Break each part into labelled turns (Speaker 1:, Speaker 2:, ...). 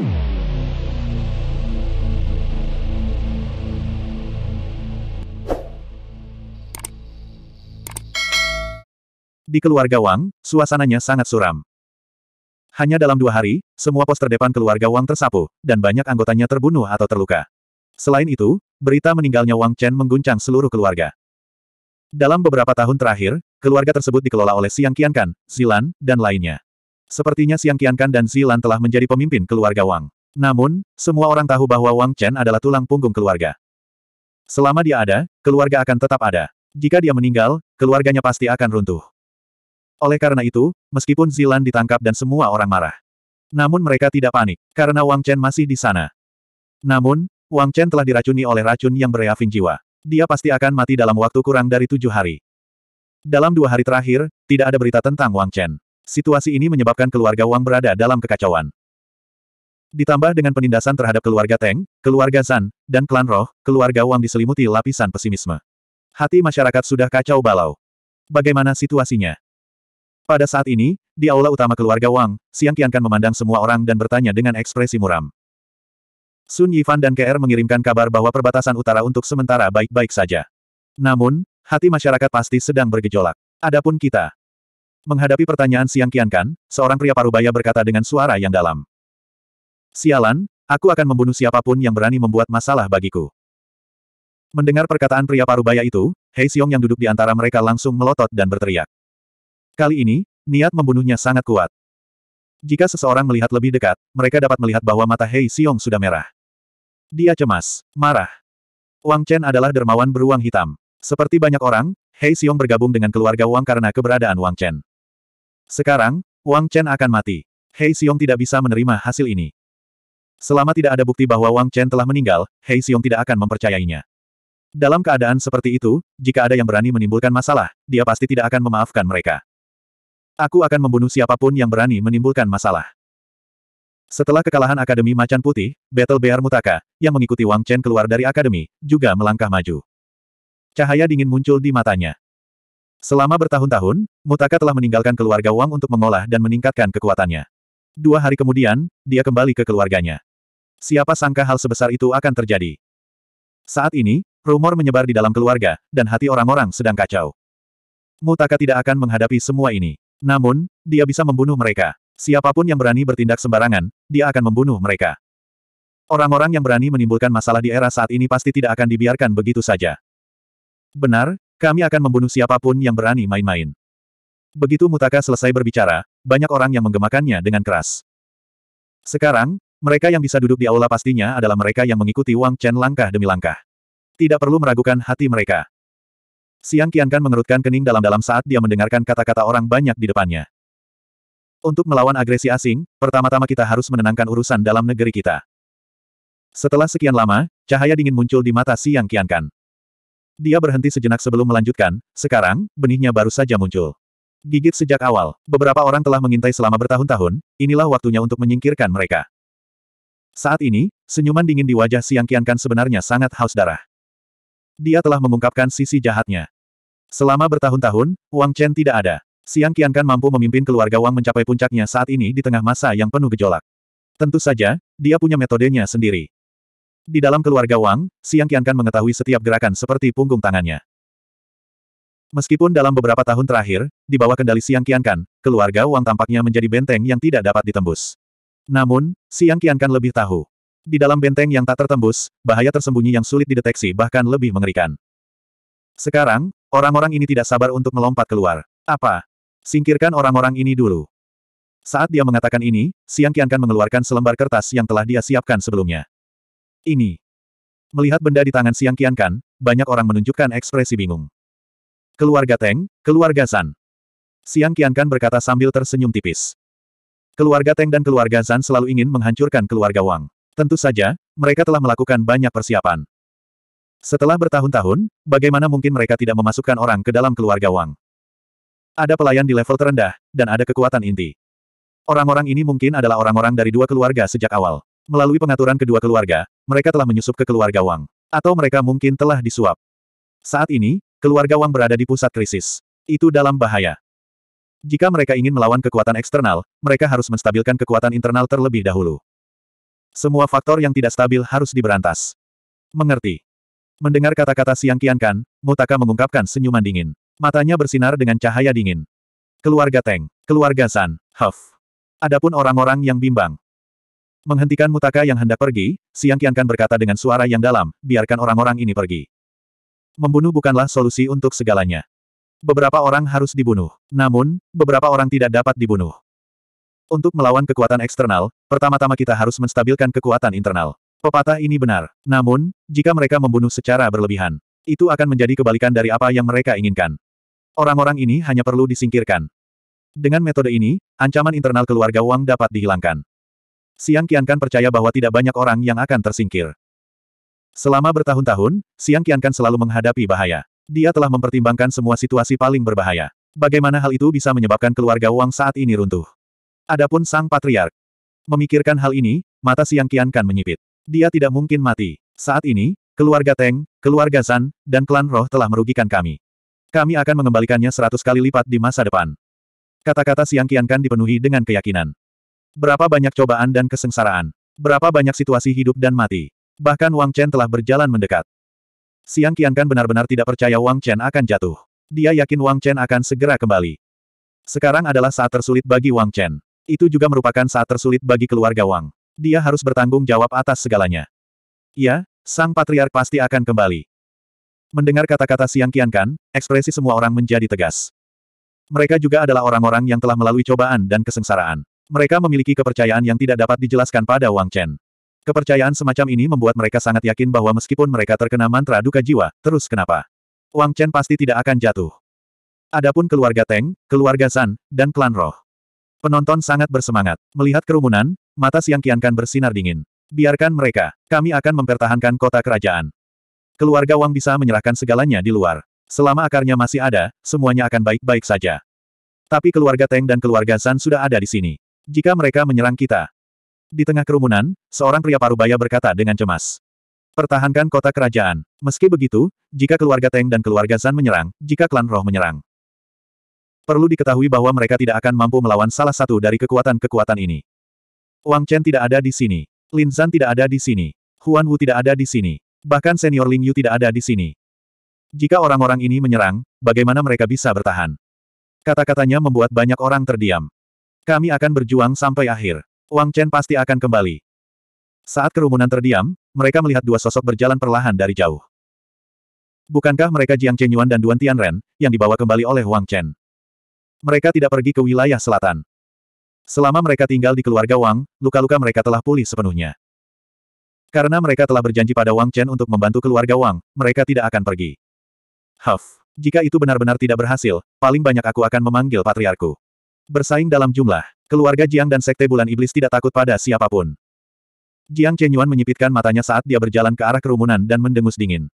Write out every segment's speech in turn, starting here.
Speaker 1: Di keluarga Wang, suasananya sangat suram. Hanya dalam dua hari, semua pos terdepan keluarga Wang tersapu, dan banyak anggotanya terbunuh atau terluka. Selain itu, berita meninggalnya Wang Chen mengguncang seluruh keluarga. Dalam beberapa tahun terakhir, keluarga tersebut dikelola oleh Siang Qiankan, Zilan, dan lainnya. Sepertinya Siang Qiankan dan Zilan telah menjadi pemimpin keluarga Wang. Namun, semua orang tahu bahwa Wang Chen adalah tulang punggung keluarga. Selama dia ada, keluarga akan tetap ada. Jika dia meninggal, keluarganya pasti akan runtuh. Oleh karena itu, meskipun Zilan ditangkap dan semua orang marah. Namun mereka tidak panik, karena Wang Chen masih di sana. Namun, Wang Chen telah diracuni oleh racun yang bereafin jiwa. Dia pasti akan mati dalam waktu kurang dari tujuh hari. Dalam dua hari terakhir, tidak ada berita tentang Wang Chen. Situasi ini menyebabkan keluarga Wang berada dalam kekacauan. Ditambah dengan penindasan terhadap keluarga Teng, keluarga Zan, dan klan roh, keluarga Wang diselimuti lapisan pesimisme. Hati masyarakat sudah kacau balau. Bagaimana situasinya? Pada saat ini, di aula utama keluarga Wang, Siang Qiankan memandang semua orang dan bertanya dengan ekspresi muram. Sun Yifan dan KR mengirimkan kabar bahwa perbatasan utara untuk sementara baik-baik saja. Namun, hati masyarakat pasti sedang bergejolak. Adapun kita, Menghadapi pertanyaan Siang Kan, seorang pria parubaya berkata dengan suara yang dalam. Sialan, aku akan membunuh siapapun yang berani membuat masalah bagiku. Mendengar perkataan pria parubaya itu, Hei Xiong yang duduk di antara mereka langsung melotot dan berteriak. Kali ini, niat membunuhnya sangat kuat. Jika seseorang melihat lebih dekat, mereka dapat melihat bahwa mata Hei Xiong sudah merah. Dia cemas, marah. Wang Chen adalah dermawan beruang hitam. Seperti banyak orang, Hei Xiong bergabung dengan keluarga Wang karena keberadaan Wang Chen. Sekarang, Wang Chen akan mati. Hei Xiong tidak bisa menerima hasil ini. Selama tidak ada bukti bahwa Wang Chen telah meninggal, Hei Xiong tidak akan mempercayainya. Dalam keadaan seperti itu, jika ada yang berani menimbulkan masalah, dia pasti tidak akan memaafkan mereka. Aku akan membunuh siapapun yang berani menimbulkan masalah. Setelah kekalahan Akademi Macan Putih, Battle Bear Mutaka, yang mengikuti Wang Chen keluar dari Akademi, juga melangkah maju. Cahaya dingin muncul di matanya. Selama bertahun-tahun, Mutaka telah meninggalkan keluarga Wang untuk mengolah dan meningkatkan kekuatannya. Dua hari kemudian, dia kembali ke keluarganya. Siapa sangka hal sebesar itu akan terjadi? Saat ini, rumor menyebar di dalam keluarga, dan hati orang-orang sedang kacau. Mutaka tidak akan menghadapi semua ini. Namun, dia bisa membunuh mereka. Siapapun yang berani bertindak sembarangan, dia akan membunuh mereka. Orang-orang yang berani menimbulkan masalah di era saat ini pasti tidak akan dibiarkan begitu saja. Benar, kami akan membunuh siapapun yang berani main-main. Begitu Mutaka selesai berbicara, banyak orang yang menggemakannya dengan keras. Sekarang, mereka yang bisa duduk di aula pastinya adalah mereka yang mengikuti Wang Chen langkah demi langkah. Tidak perlu meragukan hati mereka. Siang Qiankan mengerutkan kening dalam-dalam saat dia mendengarkan kata-kata orang banyak di depannya. Untuk melawan agresi asing, pertama-tama kita harus menenangkan urusan dalam negeri kita. Setelah sekian lama, cahaya dingin muncul di mata Siang Qiankan. Dia berhenti sejenak sebelum melanjutkan, sekarang, benihnya baru saja muncul. Gigit sejak awal, beberapa orang telah mengintai selama bertahun-tahun, inilah waktunya untuk menyingkirkan mereka. Saat ini, senyuman dingin di wajah Siang Kiankan sebenarnya sangat haus darah. Dia telah mengungkapkan sisi jahatnya. Selama bertahun-tahun, Wang Chen tidak ada. Siang Kiankan mampu memimpin keluarga Wang mencapai puncaknya saat ini di tengah masa yang penuh gejolak. Tentu saja, dia punya metodenya sendiri. Di dalam keluarga Wang, Siang Kian Kan mengetahui setiap gerakan seperti punggung tangannya. Meskipun dalam beberapa tahun terakhir, di bawah kendali Siang Qiankan, keluarga Wang tampaknya menjadi benteng yang tidak dapat ditembus. Namun, Siang Kian Kan lebih tahu. Di dalam benteng yang tak tertembus, bahaya tersembunyi yang sulit dideteksi bahkan lebih mengerikan. Sekarang, orang-orang ini tidak sabar untuk melompat keluar. Apa? Singkirkan orang-orang ini dulu. Saat dia mengatakan ini, Siang Kian Kan mengeluarkan selembar kertas yang telah dia siapkan sebelumnya ini. Melihat benda di tangan Siang Kian Kan, banyak orang menunjukkan ekspresi bingung. Keluarga Teng, keluarga Zan. Siang Kian Kan berkata sambil tersenyum tipis. Keluarga Teng dan keluarga Zan selalu ingin menghancurkan keluarga Wang. Tentu saja, mereka telah melakukan banyak persiapan. Setelah bertahun-tahun, bagaimana mungkin mereka tidak memasukkan orang ke dalam keluarga Wang? Ada pelayan di level terendah, dan ada kekuatan inti. Orang-orang ini mungkin adalah orang-orang dari dua keluarga sejak awal. Melalui pengaturan kedua keluarga, mereka telah menyusup ke keluarga Wang. Atau mereka mungkin telah disuap. Saat ini, keluarga Wang berada di pusat krisis. Itu dalam bahaya. Jika mereka ingin melawan kekuatan eksternal, mereka harus menstabilkan kekuatan internal terlebih dahulu. Semua faktor yang tidak stabil harus diberantas. Mengerti. Mendengar kata-kata Siang Kian Kan, Mutaka mengungkapkan senyuman dingin. Matanya bersinar dengan cahaya dingin. Keluarga Teng, keluarga San, Huff. Adapun orang-orang yang bimbang, Menghentikan mutaka yang hendak pergi, Siang Kiankan berkata dengan suara yang dalam, biarkan orang-orang ini pergi. Membunuh bukanlah solusi untuk segalanya. Beberapa orang harus dibunuh. Namun, beberapa orang tidak dapat dibunuh. Untuk melawan kekuatan eksternal, pertama-tama kita harus menstabilkan kekuatan internal. Pepatah ini benar. Namun, jika mereka membunuh secara berlebihan, itu akan menjadi kebalikan dari apa yang mereka inginkan. Orang-orang ini hanya perlu disingkirkan. Dengan metode ini, ancaman internal keluarga Wang dapat dihilangkan. Siang Kian Kan percaya bahwa tidak banyak orang yang akan tersingkir. Selama bertahun-tahun, Siang Kian Kan selalu menghadapi bahaya. Dia telah mempertimbangkan semua situasi paling berbahaya. Bagaimana hal itu bisa menyebabkan keluarga Wang saat ini runtuh? Adapun Sang Patriark. Memikirkan hal ini, mata Siang Kian Kan menyipit. Dia tidak mungkin mati. Saat ini, keluarga Teng, keluarga Zan, dan klan Roh telah merugikan kami. Kami akan mengembalikannya seratus kali lipat di masa depan. Kata-kata Siang Kian Kan dipenuhi dengan keyakinan. Berapa banyak cobaan dan kesengsaraan. Berapa banyak situasi hidup dan mati. Bahkan Wang Chen telah berjalan mendekat. Siang Qiankan benar-benar tidak percaya Wang Chen akan jatuh. Dia yakin Wang Chen akan segera kembali. Sekarang adalah saat tersulit bagi Wang Chen. Itu juga merupakan saat tersulit bagi keluarga Wang. Dia harus bertanggung jawab atas segalanya. Ya, sang patriark pasti akan kembali. Mendengar kata-kata Siang Qiankan, ekspresi semua orang menjadi tegas. Mereka juga adalah orang-orang yang telah melalui cobaan dan kesengsaraan. Mereka memiliki kepercayaan yang tidak dapat dijelaskan pada Wang Chen. Kepercayaan semacam ini membuat mereka sangat yakin bahwa meskipun mereka terkena mantra duka jiwa, terus kenapa? Wang Chen pasti tidak akan jatuh. Adapun keluarga Teng, keluarga San, dan klan Roh. Penonton sangat bersemangat. Melihat kerumunan, mata Siang Kiankan bersinar dingin. Biarkan mereka, kami akan mempertahankan kota kerajaan. Keluarga Wang bisa menyerahkan segalanya di luar. Selama akarnya masih ada, semuanya akan baik-baik saja. Tapi keluarga Teng dan keluarga San sudah ada di sini jika mereka menyerang kita. Di tengah kerumunan, seorang pria parubaya berkata dengan cemas. Pertahankan kota kerajaan. Meski begitu, jika keluarga Teng dan keluarga Zan menyerang, jika klan roh menyerang. Perlu diketahui bahwa mereka tidak akan mampu melawan salah satu dari kekuatan-kekuatan ini. Wang Chen tidak ada di sini. Lin Zan tidak ada di sini. Huan Wu tidak ada di sini. Bahkan senior Ling Yu tidak ada di sini. Jika orang-orang ini menyerang, bagaimana mereka bisa bertahan? Kata-katanya membuat banyak orang terdiam. Kami akan berjuang sampai akhir. Wang Chen pasti akan kembali. Saat kerumunan terdiam, mereka melihat dua sosok berjalan perlahan dari jauh. Bukankah mereka Jiang Chen Yuan dan Duan Tianren, yang dibawa kembali oleh Wang Chen? Mereka tidak pergi ke wilayah selatan. Selama mereka tinggal di keluarga Wang, luka-luka mereka telah pulih sepenuhnya. Karena mereka telah berjanji pada Wang Chen untuk membantu keluarga Wang, mereka tidak akan pergi. Huff, jika itu benar-benar tidak berhasil, paling banyak aku akan memanggil patriarku. Bersaing dalam jumlah, keluarga Jiang dan Sekte Bulan Iblis tidak takut pada siapapun. Jiang Chenyuan menyipitkan matanya saat dia berjalan ke arah kerumunan dan mendengus dingin.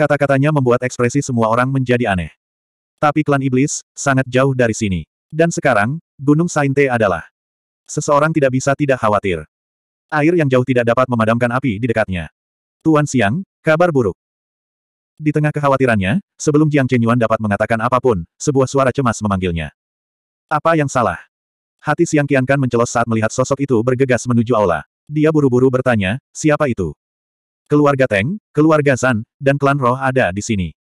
Speaker 1: Kata-katanya membuat ekspresi semua orang menjadi aneh. Tapi klan iblis, sangat jauh dari sini. Dan sekarang, Gunung Sainte adalah seseorang tidak bisa tidak khawatir. Air yang jauh tidak dapat memadamkan api di dekatnya. Tuan Siang, kabar buruk. Di tengah kekhawatirannya, sebelum Jiang Chenyuan dapat mengatakan apapun, sebuah suara cemas memanggilnya. Apa yang salah? Hati Siang Kiankan mencelos saat melihat sosok itu bergegas menuju aula. Dia buru-buru bertanya, siapa itu? Keluarga Teng, keluarga Zan, dan klan roh ada di sini.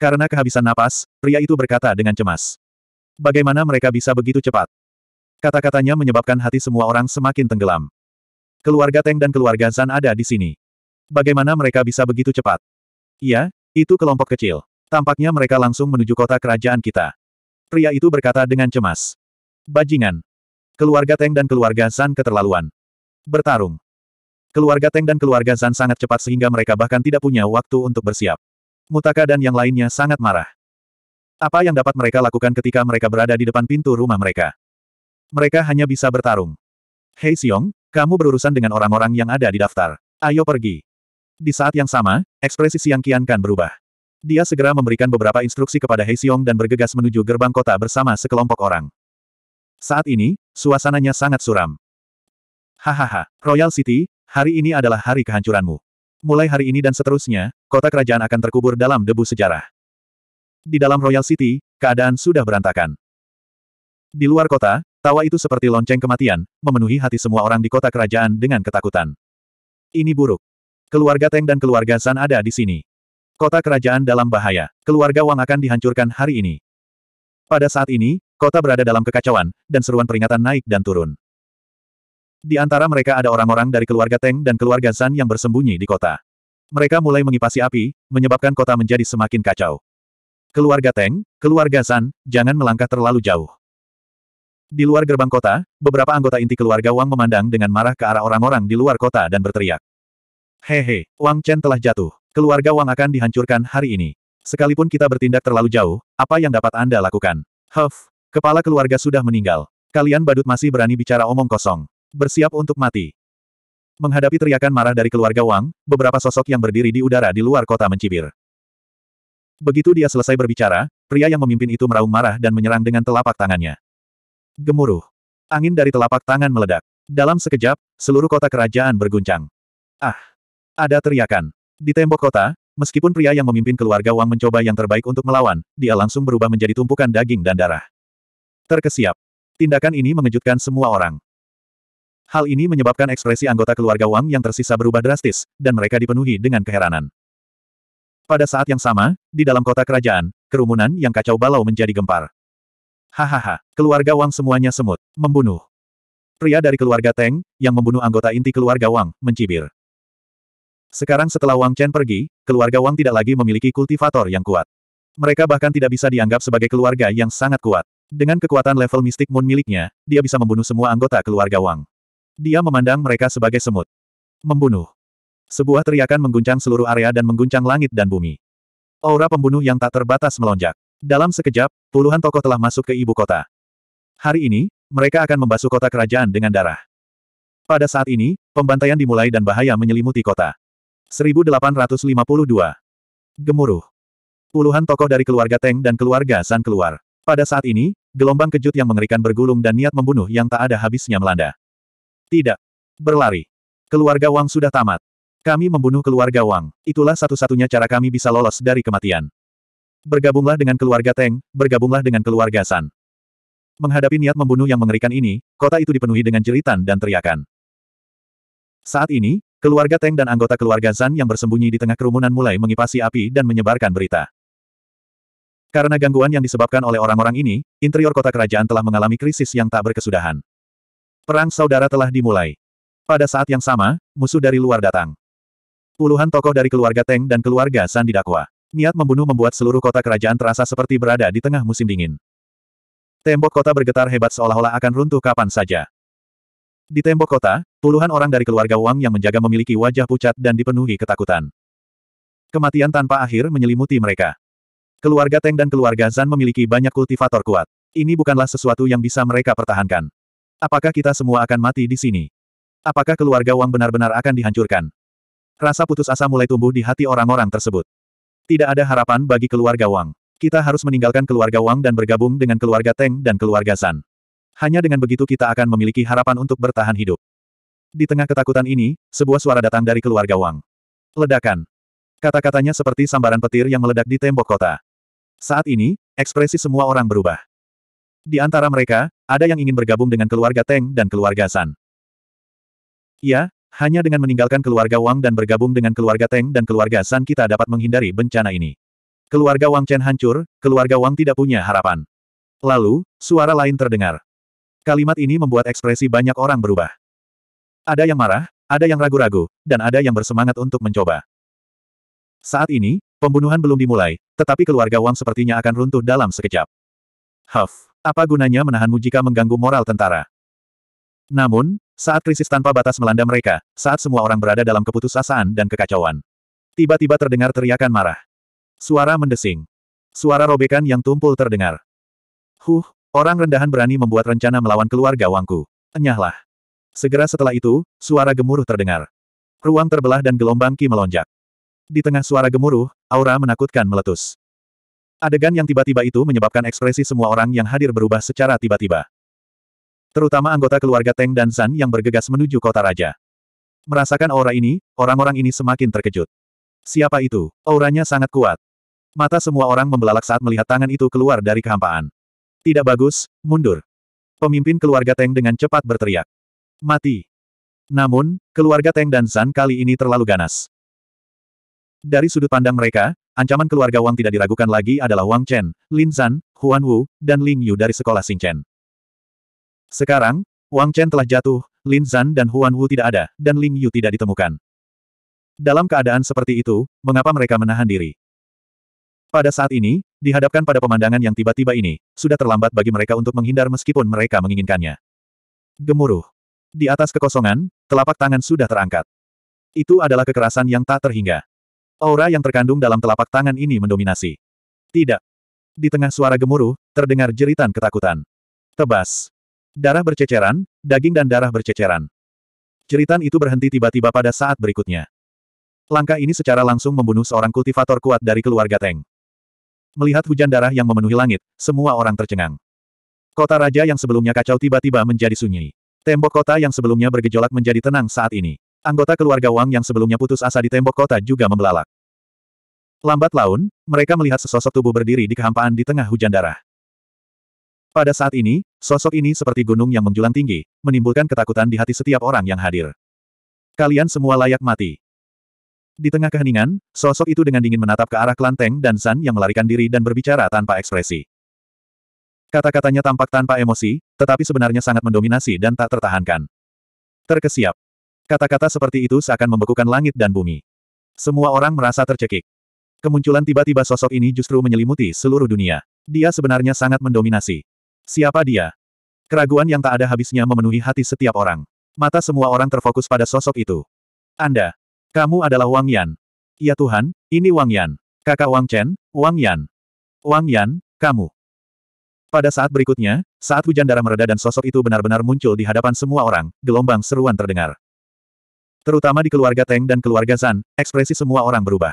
Speaker 1: Karena kehabisan napas, pria itu berkata dengan cemas. Bagaimana mereka bisa begitu cepat? Kata-katanya menyebabkan hati semua orang semakin tenggelam. Keluarga Teng dan keluarga Zan ada di sini. Bagaimana mereka bisa begitu cepat? Iya, itu kelompok kecil. Tampaknya mereka langsung menuju kota kerajaan kita. Pria itu berkata dengan cemas. Bajingan. Keluarga Teng dan keluarga San keterlaluan. Bertarung. Keluarga Teng dan keluarga San sangat cepat sehingga mereka bahkan tidak punya waktu untuk bersiap. Mutaka dan yang lainnya sangat marah. Apa yang dapat mereka lakukan ketika mereka berada di depan pintu rumah mereka? Mereka hanya bisa bertarung. Hei Xiong, kamu berurusan dengan orang-orang yang ada di daftar. Ayo pergi. Di saat yang sama, ekspresi Siang Kian kan berubah. Dia segera memberikan beberapa instruksi kepada Hei Xiong dan bergegas menuju gerbang kota bersama sekelompok orang. Saat ini, suasananya sangat suram. Hahaha, Royal City, hari ini adalah hari kehancuranmu. Mulai hari ini dan seterusnya, kota kerajaan akan terkubur dalam debu sejarah. Di dalam Royal City, keadaan sudah berantakan. Di luar kota, tawa itu seperti lonceng kematian, memenuhi hati semua orang di kota kerajaan dengan ketakutan. Ini buruk. Keluarga Teng dan keluarga San ada di sini. Kota kerajaan dalam bahaya. Keluarga Wang akan dihancurkan hari ini. Pada saat ini, kota berada dalam kekacauan, dan seruan peringatan naik dan turun. Di antara mereka ada orang-orang dari keluarga Teng dan keluarga Zan yang bersembunyi di kota. Mereka mulai mengipasi api, menyebabkan kota menjadi semakin kacau. Keluarga Teng, keluarga Zan, jangan melangkah terlalu jauh. Di luar gerbang kota, beberapa anggota inti keluarga Wang memandang dengan marah ke arah orang-orang di luar kota dan berteriak. Hehe, Wang Chen telah jatuh. Keluarga Wang akan dihancurkan hari ini. Sekalipun kita bertindak terlalu jauh, apa yang dapat Anda lakukan? Huff, kepala keluarga sudah meninggal. Kalian badut masih berani bicara omong kosong. Bersiap untuk mati. Menghadapi teriakan marah dari keluarga Wang, beberapa sosok yang berdiri di udara di luar kota mencibir. Begitu dia selesai berbicara, pria yang memimpin itu meraung marah dan menyerang dengan telapak tangannya. Gemuruh. Angin dari telapak tangan meledak. Dalam sekejap, seluruh kota kerajaan berguncang. Ah! Ada teriakan. Di tembok kota, meskipun pria yang memimpin keluarga Wang mencoba yang terbaik untuk melawan, dia langsung berubah menjadi tumpukan daging dan darah. Terkesiap. Tindakan ini mengejutkan semua orang. Hal ini menyebabkan ekspresi anggota keluarga Wang yang tersisa berubah drastis, dan mereka dipenuhi dengan keheranan. Pada saat yang sama, di dalam kota kerajaan, kerumunan yang kacau balau menjadi gempar. Hahaha, keluarga Wang semuanya semut, membunuh. Pria dari keluarga Teng, yang membunuh anggota inti keluarga Wang, mencibir. Sekarang setelah Wang Chen pergi, keluarga Wang tidak lagi memiliki kultivator yang kuat. Mereka bahkan tidak bisa dianggap sebagai keluarga yang sangat kuat. Dengan kekuatan level mistik Moon miliknya, dia bisa membunuh semua anggota keluarga Wang. Dia memandang mereka sebagai semut. Membunuh. Sebuah teriakan mengguncang seluruh area dan mengguncang langit dan bumi. Aura pembunuh yang tak terbatas melonjak. Dalam sekejap, puluhan tokoh telah masuk ke ibu kota. Hari ini, mereka akan membasuh kota kerajaan dengan darah. Pada saat ini, pembantaian dimulai dan bahaya menyelimuti kota. 1852. Gemuruh. Puluhan tokoh dari keluarga Teng dan keluarga San keluar. Pada saat ini, gelombang kejut yang mengerikan bergulung dan niat membunuh yang tak ada habisnya melanda. Tidak. Berlari. Keluarga Wang sudah tamat. Kami membunuh keluarga Wang. Itulah satu-satunya cara kami bisa lolos dari kematian. Bergabunglah dengan keluarga Teng, bergabunglah dengan keluarga San. Menghadapi niat membunuh yang mengerikan ini, kota itu dipenuhi dengan jeritan dan teriakan. Saat ini, Keluarga Teng dan anggota keluarga Zan yang bersembunyi di tengah kerumunan mulai mengipasi api dan menyebarkan berita. Karena gangguan yang disebabkan oleh orang-orang ini, interior kota kerajaan telah mengalami krisis yang tak berkesudahan. Perang saudara telah dimulai. Pada saat yang sama, musuh dari luar datang. Puluhan tokoh dari keluarga Teng dan keluarga Zan didakwa. Niat membunuh membuat seluruh kota kerajaan terasa seperti berada di tengah musim dingin. Tembok kota bergetar hebat seolah-olah akan runtuh kapan saja. Di tembok kota, puluhan orang dari keluarga Wang yang menjaga memiliki wajah pucat dan dipenuhi ketakutan. Kematian tanpa akhir menyelimuti mereka. Keluarga Teng dan keluarga Zan memiliki banyak kultivator kuat. Ini bukanlah sesuatu yang bisa mereka pertahankan. Apakah kita semua akan mati di sini? Apakah keluarga Wang benar-benar akan dihancurkan? Rasa putus asa mulai tumbuh di hati orang-orang tersebut. Tidak ada harapan bagi keluarga Wang. Kita harus meninggalkan keluarga Wang dan bergabung dengan keluarga Teng dan keluarga Zan. Hanya dengan begitu kita akan memiliki harapan untuk bertahan hidup. Di tengah ketakutan ini, sebuah suara datang dari keluarga Wang. Ledakan. Kata-katanya seperti sambaran petir yang meledak di tembok kota. Saat ini, ekspresi semua orang berubah. Di antara mereka, ada yang ingin bergabung dengan keluarga Teng dan keluarga San. Ya, hanya dengan meninggalkan keluarga Wang dan bergabung dengan keluarga Teng dan keluarga San kita dapat menghindari bencana ini. Keluarga Wang Chen hancur, keluarga Wang tidak punya harapan. Lalu, suara lain terdengar. Kalimat ini membuat ekspresi banyak orang berubah. Ada yang marah, ada yang ragu-ragu, dan ada yang bersemangat untuk mencoba. Saat ini, pembunuhan belum dimulai, tetapi keluarga Wang sepertinya akan runtuh dalam sekejap. Huff, apa gunanya menahanmu jika mengganggu moral tentara? Namun, saat krisis tanpa batas melanda mereka, saat semua orang berada dalam keputusasaan dan kekacauan. Tiba-tiba terdengar teriakan marah. Suara mendesing. Suara robekan yang tumpul terdengar. Huh, Orang rendahan berani membuat rencana melawan keluarga Wangku. Enyahlah. Segera setelah itu, suara gemuruh terdengar. Ruang terbelah dan gelombang ki melonjak. Di tengah suara gemuruh, aura menakutkan meletus. Adegan yang tiba-tiba itu menyebabkan ekspresi semua orang yang hadir berubah secara tiba-tiba. Terutama anggota keluarga Teng dan San yang bergegas menuju kota raja. Merasakan aura ini, orang-orang ini semakin terkejut. Siapa itu? Auranya sangat kuat. Mata semua orang membelalak saat melihat tangan itu keluar dari kehampaan. Tidak bagus, mundur. Pemimpin keluarga Teng dengan cepat berteriak. Mati. Namun, keluarga Teng dan Zan kali ini terlalu ganas. Dari sudut pandang mereka, ancaman keluarga Wang tidak diragukan lagi adalah Wang Chen, Lin Zan, Huan Wu, dan Ling Yu dari sekolah Chen. Sekarang, Wang Chen telah jatuh, Lin Zan dan Huan Wu tidak ada, dan Ling Yu tidak ditemukan. Dalam keadaan seperti itu, mengapa mereka menahan diri? Pada saat ini, dihadapkan pada pemandangan yang tiba-tiba ini, sudah terlambat bagi mereka untuk menghindar meskipun mereka menginginkannya. Gemuruh. Di atas kekosongan, telapak tangan sudah terangkat. Itu adalah kekerasan yang tak terhingga. Aura yang terkandung dalam telapak tangan ini mendominasi. Tidak. Di tengah suara gemuruh, terdengar jeritan ketakutan. Tebas. Darah berceceran, daging dan darah berceceran. Jeritan itu berhenti tiba-tiba pada saat berikutnya. Langkah ini secara langsung membunuh seorang kultivator kuat dari keluarga Teng. Melihat hujan darah yang memenuhi langit, semua orang tercengang. Kota raja yang sebelumnya kacau tiba-tiba menjadi sunyi. Tembok kota yang sebelumnya bergejolak menjadi tenang saat ini. Anggota keluarga Wang yang sebelumnya putus asa di tembok kota juga membelalak. Lambat laun, mereka melihat sesosok tubuh berdiri di kehampaan di tengah hujan darah. Pada saat ini, sosok ini seperti gunung yang menjulang tinggi, menimbulkan ketakutan di hati setiap orang yang hadir. Kalian semua layak mati. Di tengah keheningan, sosok itu dengan dingin menatap ke arah Klanteng dan San yang melarikan diri dan berbicara tanpa ekspresi. Kata-katanya tampak tanpa emosi, tetapi sebenarnya sangat mendominasi dan tak tertahankan. Terkesiap. Kata-kata seperti itu seakan membekukan langit dan bumi. Semua orang merasa tercekik. Kemunculan tiba-tiba sosok ini justru menyelimuti seluruh dunia. Dia sebenarnya sangat mendominasi. Siapa dia? Keraguan yang tak ada habisnya memenuhi hati setiap orang. Mata semua orang terfokus pada sosok itu. Anda, kamu adalah Wang Yan. Ya Tuhan, ini Wang Yan. Kakak Wang Chen, Wang Yan. Wang Yan, kamu. Pada saat berikutnya, saat hujan darah mereda dan sosok itu benar-benar muncul di hadapan semua orang, gelombang seruan terdengar. Terutama di keluarga Teng dan keluarga Zan, ekspresi semua orang berubah.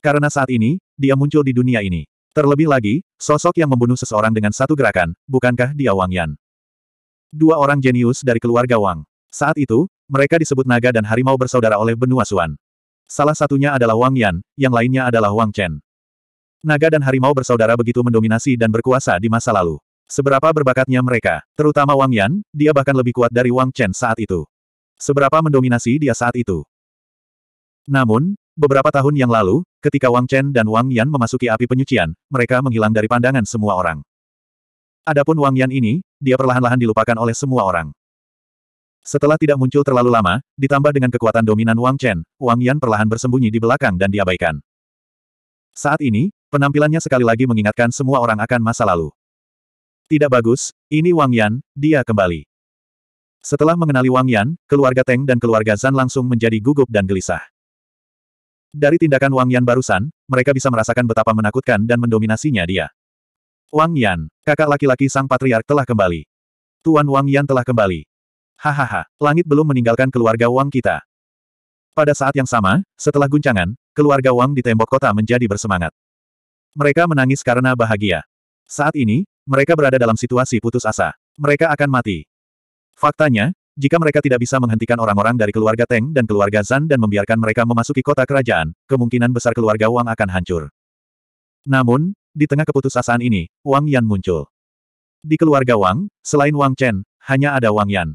Speaker 1: Karena saat ini, dia muncul di dunia ini. Terlebih lagi, sosok yang membunuh seseorang dengan satu gerakan, bukankah dia Wang Yan? Dua orang jenius dari keluarga Wang. Saat itu, mereka disebut naga dan harimau bersaudara oleh benua Suan. Salah satunya adalah Wang Yan, yang lainnya adalah Wang Chen. Naga dan harimau bersaudara begitu mendominasi dan berkuasa di masa lalu. Seberapa berbakatnya mereka, terutama Wang Yan, dia bahkan lebih kuat dari Wang Chen saat itu. Seberapa mendominasi dia saat itu. Namun, beberapa tahun yang lalu, ketika Wang Chen dan Wang Yan memasuki api penyucian, mereka menghilang dari pandangan semua orang. Adapun Wang Yan ini, dia perlahan-lahan dilupakan oleh semua orang. Setelah tidak muncul terlalu lama, ditambah dengan kekuatan dominan Wang Chen, Wang Yan perlahan bersembunyi di belakang dan diabaikan. Saat ini, penampilannya sekali lagi mengingatkan semua orang akan masa lalu. Tidak bagus, ini Wang Yan, dia kembali. Setelah mengenali Wang Yan, keluarga Teng dan keluarga Zan langsung menjadi gugup dan gelisah. Dari tindakan Wang Yan barusan, mereka bisa merasakan betapa menakutkan dan mendominasinya dia. Wang Yan, kakak laki-laki sang patriark telah kembali. Tuan Wang Yan telah kembali. Hahaha, langit belum meninggalkan keluarga Wang kita. Pada saat yang sama, setelah guncangan, keluarga Wang di tembok kota menjadi bersemangat. Mereka menangis karena bahagia. Saat ini, mereka berada dalam situasi putus asa. Mereka akan mati. Faktanya, jika mereka tidak bisa menghentikan orang-orang dari keluarga Teng dan keluarga Zan dan membiarkan mereka memasuki kota kerajaan, kemungkinan besar keluarga Wang akan hancur. Namun, di tengah keputusasaan ini, Wang Yan muncul. Di keluarga Wang, selain Wang Chen, hanya ada Wang Yan.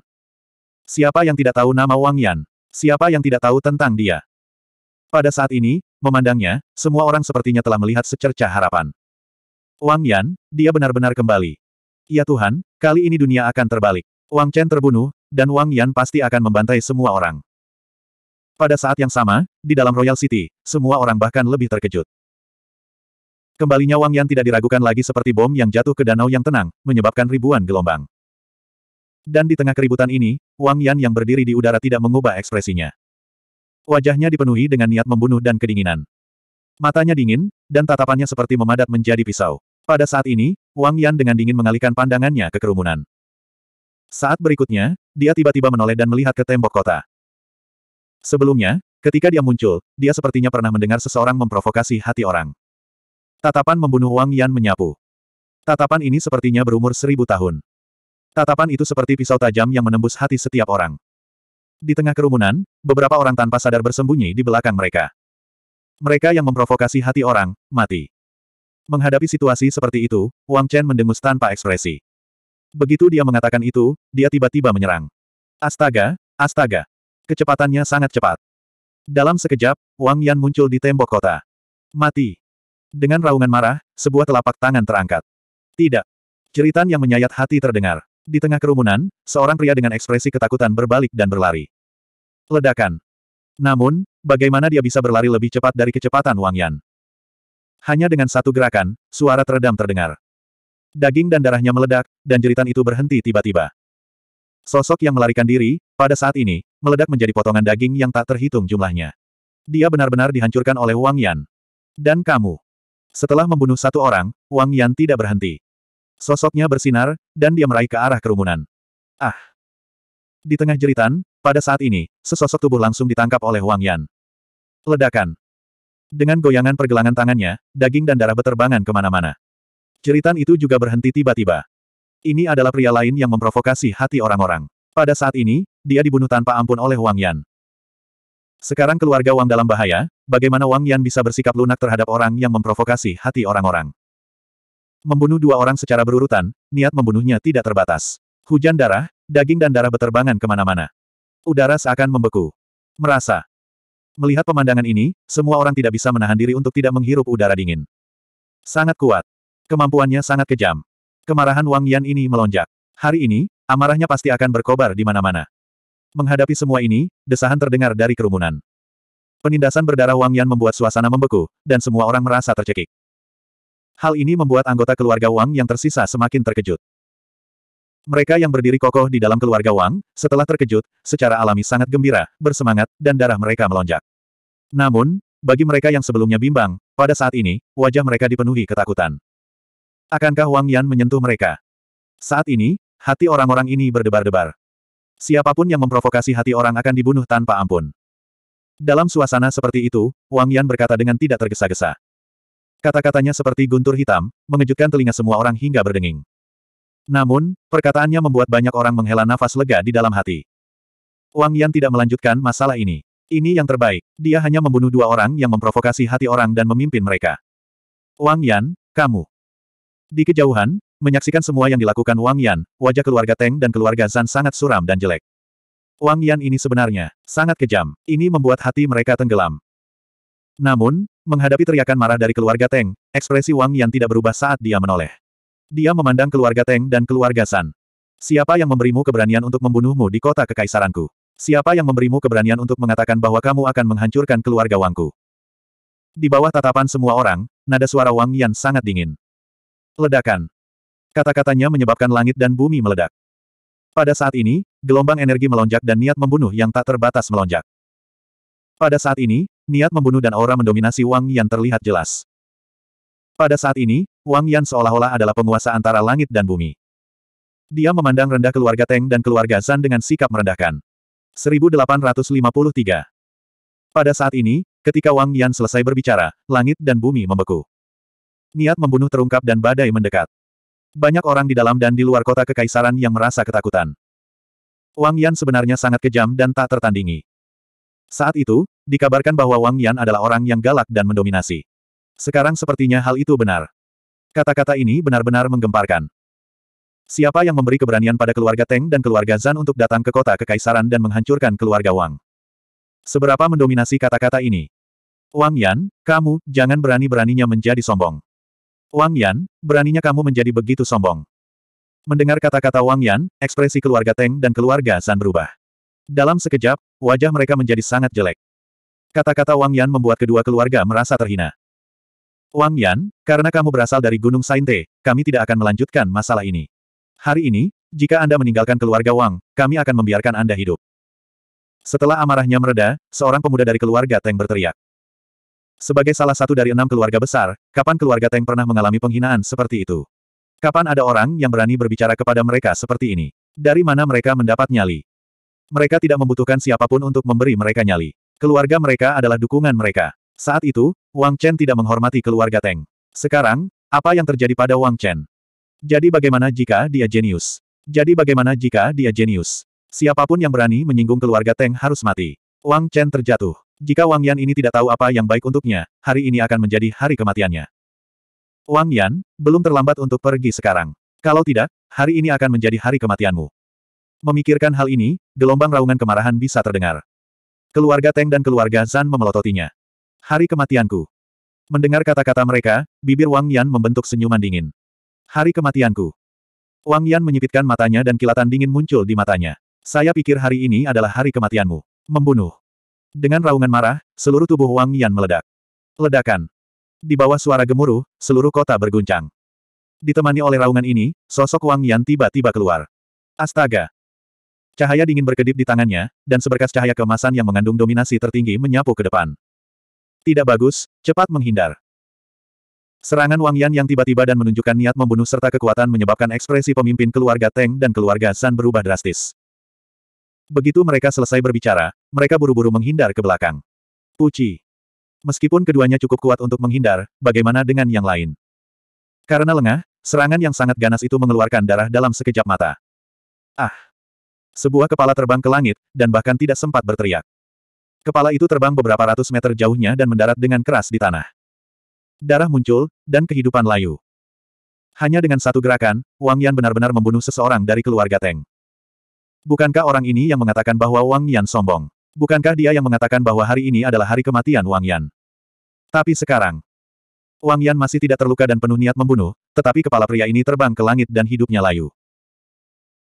Speaker 1: Siapa yang tidak tahu nama Wang Yan? Siapa yang tidak tahu tentang dia? Pada saat ini, memandangnya, semua orang sepertinya telah melihat secerca harapan. Wang Yan, dia benar-benar kembali. Ya Tuhan, kali ini dunia akan terbalik. Wang Chen terbunuh, dan Wang Yan pasti akan membantai semua orang. Pada saat yang sama, di dalam Royal City, semua orang bahkan lebih terkejut. Kembalinya Wang Yan tidak diragukan lagi seperti bom yang jatuh ke danau yang tenang, menyebabkan ribuan gelombang. Dan di tengah keributan ini, Wang Yan yang berdiri di udara tidak mengubah ekspresinya. Wajahnya dipenuhi dengan niat membunuh dan kedinginan. Matanya dingin, dan tatapannya seperti memadat menjadi pisau. Pada saat ini, Wang Yan dengan dingin mengalihkan pandangannya ke kerumunan. Saat berikutnya, dia tiba-tiba menoleh dan melihat ke tembok kota. Sebelumnya, ketika dia muncul, dia sepertinya pernah mendengar seseorang memprovokasi hati orang. Tatapan membunuh Wang Yan menyapu. Tatapan ini sepertinya berumur seribu tahun. Tatapan itu seperti pisau tajam yang menembus hati setiap orang. Di tengah kerumunan, beberapa orang tanpa sadar bersembunyi di belakang mereka. Mereka yang memprovokasi hati orang, mati. Menghadapi situasi seperti itu, Wang Chen mendengus tanpa ekspresi. Begitu dia mengatakan itu, dia tiba-tiba menyerang. Astaga, astaga. Kecepatannya sangat cepat. Dalam sekejap, Wang Yan muncul di tembok kota. Mati. Dengan raungan marah, sebuah telapak tangan terangkat. Tidak. Ceritan yang menyayat hati terdengar. Di tengah kerumunan, seorang pria dengan ekspresi ketakutan berbalik dan berlari. Ledakan. Namun, bagaimana dia bisa berlari lebih cepat dari kecepatan Wang Yan? Hanya dengan satu gerakan, suara teredam terdengar. Daging dan darahnya meledak, dan jeritan itu berhenti tiba-tiba. Sosok yang melarikan diri, pada saat ini, meledak menjadi potongan daging yang tak terhitung jumlahnya. Dia benar-benar dihancurkan oleh Wang Yan. Dan kamu. Setelah membunuh satu orang, Wang Yan tidak berhenti. Sosoknya bersinar, dan dia meraih ke arah kerumunan. Ah! Di tengah jeritan, pada saat ini, sesosok tubuh langsung ditangkap oleh Wang Yan. Ledakan. Dengan goyangan pergelangan tangannya, daging dan darah beterbangan kemana-mana. Jeritan itu juga berhenti tiba-tiba. Ini adalah pria lain yang memprovokasi hati orang-orang. Pada saat ini, dia dibunuh tanpa ampun oleh Wang Yan. Sekarang keluarga Wang dalam bahaya, bagaimana Wang Yan bisa bersikap lunak terhadap orang yang memprovokasi hati orang-orang? Membunuh dua orang secara berurutan, niat membunuhnya tidak terbatas. Hujan darah, daging dan darah beterbangan kemana-mana. Udara seakan membeku. Merasa. Melihat pemandangan ini, semua orang tidak bisa menahan diri untuk tidak menghirup udara dingin. Sangat kuat. Kemampuannya sangat kejam. Kemarahan Wang Yan ini melonjak. Hari ini, amarahnya pasti akan berkobar di mana-mana. Menghadapi semua ini, desahan terdengar dari kerumunan. Penindasan berdarah Wang Yan membuat suasana membeku, dan semua orang merasa tercekik. Hal ini membuat anggota keluarga Wang yang tersisa semakin terkejut. Mereka yang berdiri kokoh di dalam keluarga Wang, setelah terkejut, secara alami sangat gembira, bersemangat, dan darah mereka melonjak. Namun, bagi mereka yang sebelumnya bimbang, pada saat ini, wajah mereka dipenuhi ketakutan. Akankah Wang Yan menyentuh mereka? Saat ini, hati orang-orang ini berdebar-debar. Siapapun yang memprovokasi hati orang akan dibunuh tanpa ampun. Dalam suasana seperti itu, Wang Yan berkata dengan tidak tergesa-gesa. Kata-katanya seperti guntur hitam, mengejutkan telinga semua orang hingga berdenging. Namun, perkataannya membuat banyak orang menghela nafas lega di dalam hati. Wang Yan tidak melanjutkan masalah ini. Ini yang terbaik. Dia hanya membunuh dua orang yang memprovokasi hati orang dan memimpin mereka. Wang Yan, kamu. Di kejauhan, menyaksikan semua yang dilakukan Wang Yan, wajah keluarga Teng dan keluarga Zan sangat suram dan jelek. Wang Yan ini sebenarnya sangat kejam. Ini membuat hati mereka tenggelam. Namun, menghadapi teriakan marah dari keluarga Teng, ekspresi Wang Yan tidak berubah saat dia menoleh. Dia memandang keluarga Teng dan keluarga San. Siapa yang memberimu keberanian untuk membunuhmu di kota kekaisaranku? Siapa yang memberimu keberanian untuk mengatakan bahwa kamu akan menghancurkan keluarga Wangku? Di bawah tatapan semua orang, nada suara Wang Yan sangat dingin. Ledakan. Kata-katanya menyebabkan langit dan bumi meledak. Pada saat ini, gelombang energi melonjak dan niat membunuh yang tak terbatas melonjak. Pada saat ini, niat membunuh dan aura mendominasi Wang Yan terlihat jelas. Pada saat ini, Wang Yan seolah-olah adalah penguasa antara langit dan bumi. Dia memandang rendah keluarga Teng dan keluarga Zan dengan sikap merendahkan. 1853 Pada saat ini, ketika Wang Yan selesai berbicara, langit dan bumi membeku. Niat membunuh terungkap dan badai mendekat. Banyak orang di dalam dan di luar kota kekaisaran yang merasa ketakutan. Wang Yan sebenarnya sangat kejam dan tak tertandingi. Saat itu, dikabarkan bahwa Wang Yan adalah orang yang galak dan mendominasi. Sekarang sepertinya hal itu benar. Kata-kata ini benar-benar menggemparkan. Siapa yang memberi keberanian pada keluarga Teng dan keluarga Zan untuk datang ke kota kekaisaran dan menghancurkan keluarga Wang? Seberapa mendominasi kata-kata ini? Wang Yan, kamu, jangan berani-beraninya menjadi sombong. Wang Yan, beraninya kamu menjadi begitu sombong. Mendengar kata-kata Wang Yan, ekspresi keluarga Teng dan keluarga Zan berubah. Dalam sekejap, Wajah mereka menjadi sangat jelek. Kata-kata Wang Yan membuat kedua keluarga merasa terhina. Wang Yan, karena kamu berasal dari Gunung Sainte, kami tidak akan melanjutkan masalah ini. Hari ini, jika Anda meninggalkan keluarga Wang, kami akan membiarkan Anda hidup. Setelah amarahnya mereda, seorang pemuda dari keluarga Teng berteriak. Sebagai salah satu dari enam keluarga besar, kapan keluarga Teng pernah mengalami penghinaan seperti itu? Kapan ada orang yang berani berbicara kepada mereka seperti ini? Dari mana mereka mendapat nyali? Mereka tidak membutuhkan siapapun untuk memberi mereka nyali. Keluarga mereka adalah dukungan mereka. Saat itu, Wang Chen tidak menghormati keluarga Teng. Sekarang, apa yang terjadi pada Wang Chen? Jadi bagaimana jika dia jenius? Jadi bagaimana jika dia jenius? Siapapun yang berani menyinggung keluarga Teng harus mati. Wang Chen terjatuh. Jika Wang Yan ini tidak tahu apa yang baik untuknya, hari ini akan menjadi hari kematiannya. Wang Yan, belum terlambat untuk pergi sekarang. Kalau tidak, hari ini akan menjadi hari kematianmu. Memikirkan hal ini, gelombang raungan kemarahan bisa terdengar. Keluarga Teng dan keluarga Zan memelototinya. Hari kematianku. Mendengar kata-kata mereka, bibir Wang Yan membentuk senyuman dingin. Hari kematianku. Wang Yan menyipitkan matanya dan kilatan dingin muncul di matanya. Saya pikir hari ini adalah hari kematianmu. Membunuh. Dengan raungan marah, seluruh tubuh Wang Yan meledak. Ledakan. Di bawah suara gemuruh, seluruh kota berguncang. Ditemani oleh raungan ini, sosok Wang Yan tiba-tiba keluar. Astaga! Cahaya dingin berkedip di tangannya, dan seberkas cahaya kemasan yang mengandung dominasi tertinggi menyapu ke depan. Tidak bagus, cepat menghindar. Serangan Wang Yan yang tiba-tiba dan menunjukkan niat membunuh serta kekuatan menyebabkan ekspresi pemimpin keluarga Teng dan keluarga San berubah drastis. Begitu mereka selesai berbicara, mereka buru-buru menghindar ke belakang. Puci. Meskipun keduanya cukup kuat untuk menghindar, bagaimana dengan yang lain? Karena lengah, serangan yang sangat ganas itu mengeluarkan darah dalam sekejap mata. Ah! Sebuah kepala terbang ke langit, dan bahkan tidak sempat berteriak. Kepala itu terbang beberapa ratus meter jauhnya dan mendarat dengan keras di tanah. Darah muncul, dan kehidupan layu. Hanya dengan satu gerakan, Wang Yan benar-benar membunuh seseorang dari keluarga Teng. Bukankah orang ini yang mengatakan bahwa Wang Yan sombong? Bukankah dia yang mengatakan bahwa hari ini adalah hari kematian Wang Yan? Tapi sekarang, Wang Yan masih tidak terluka dan penuh niat membunuh, tetapi kepala pria ini terbang ke langit dan hidupnya layu.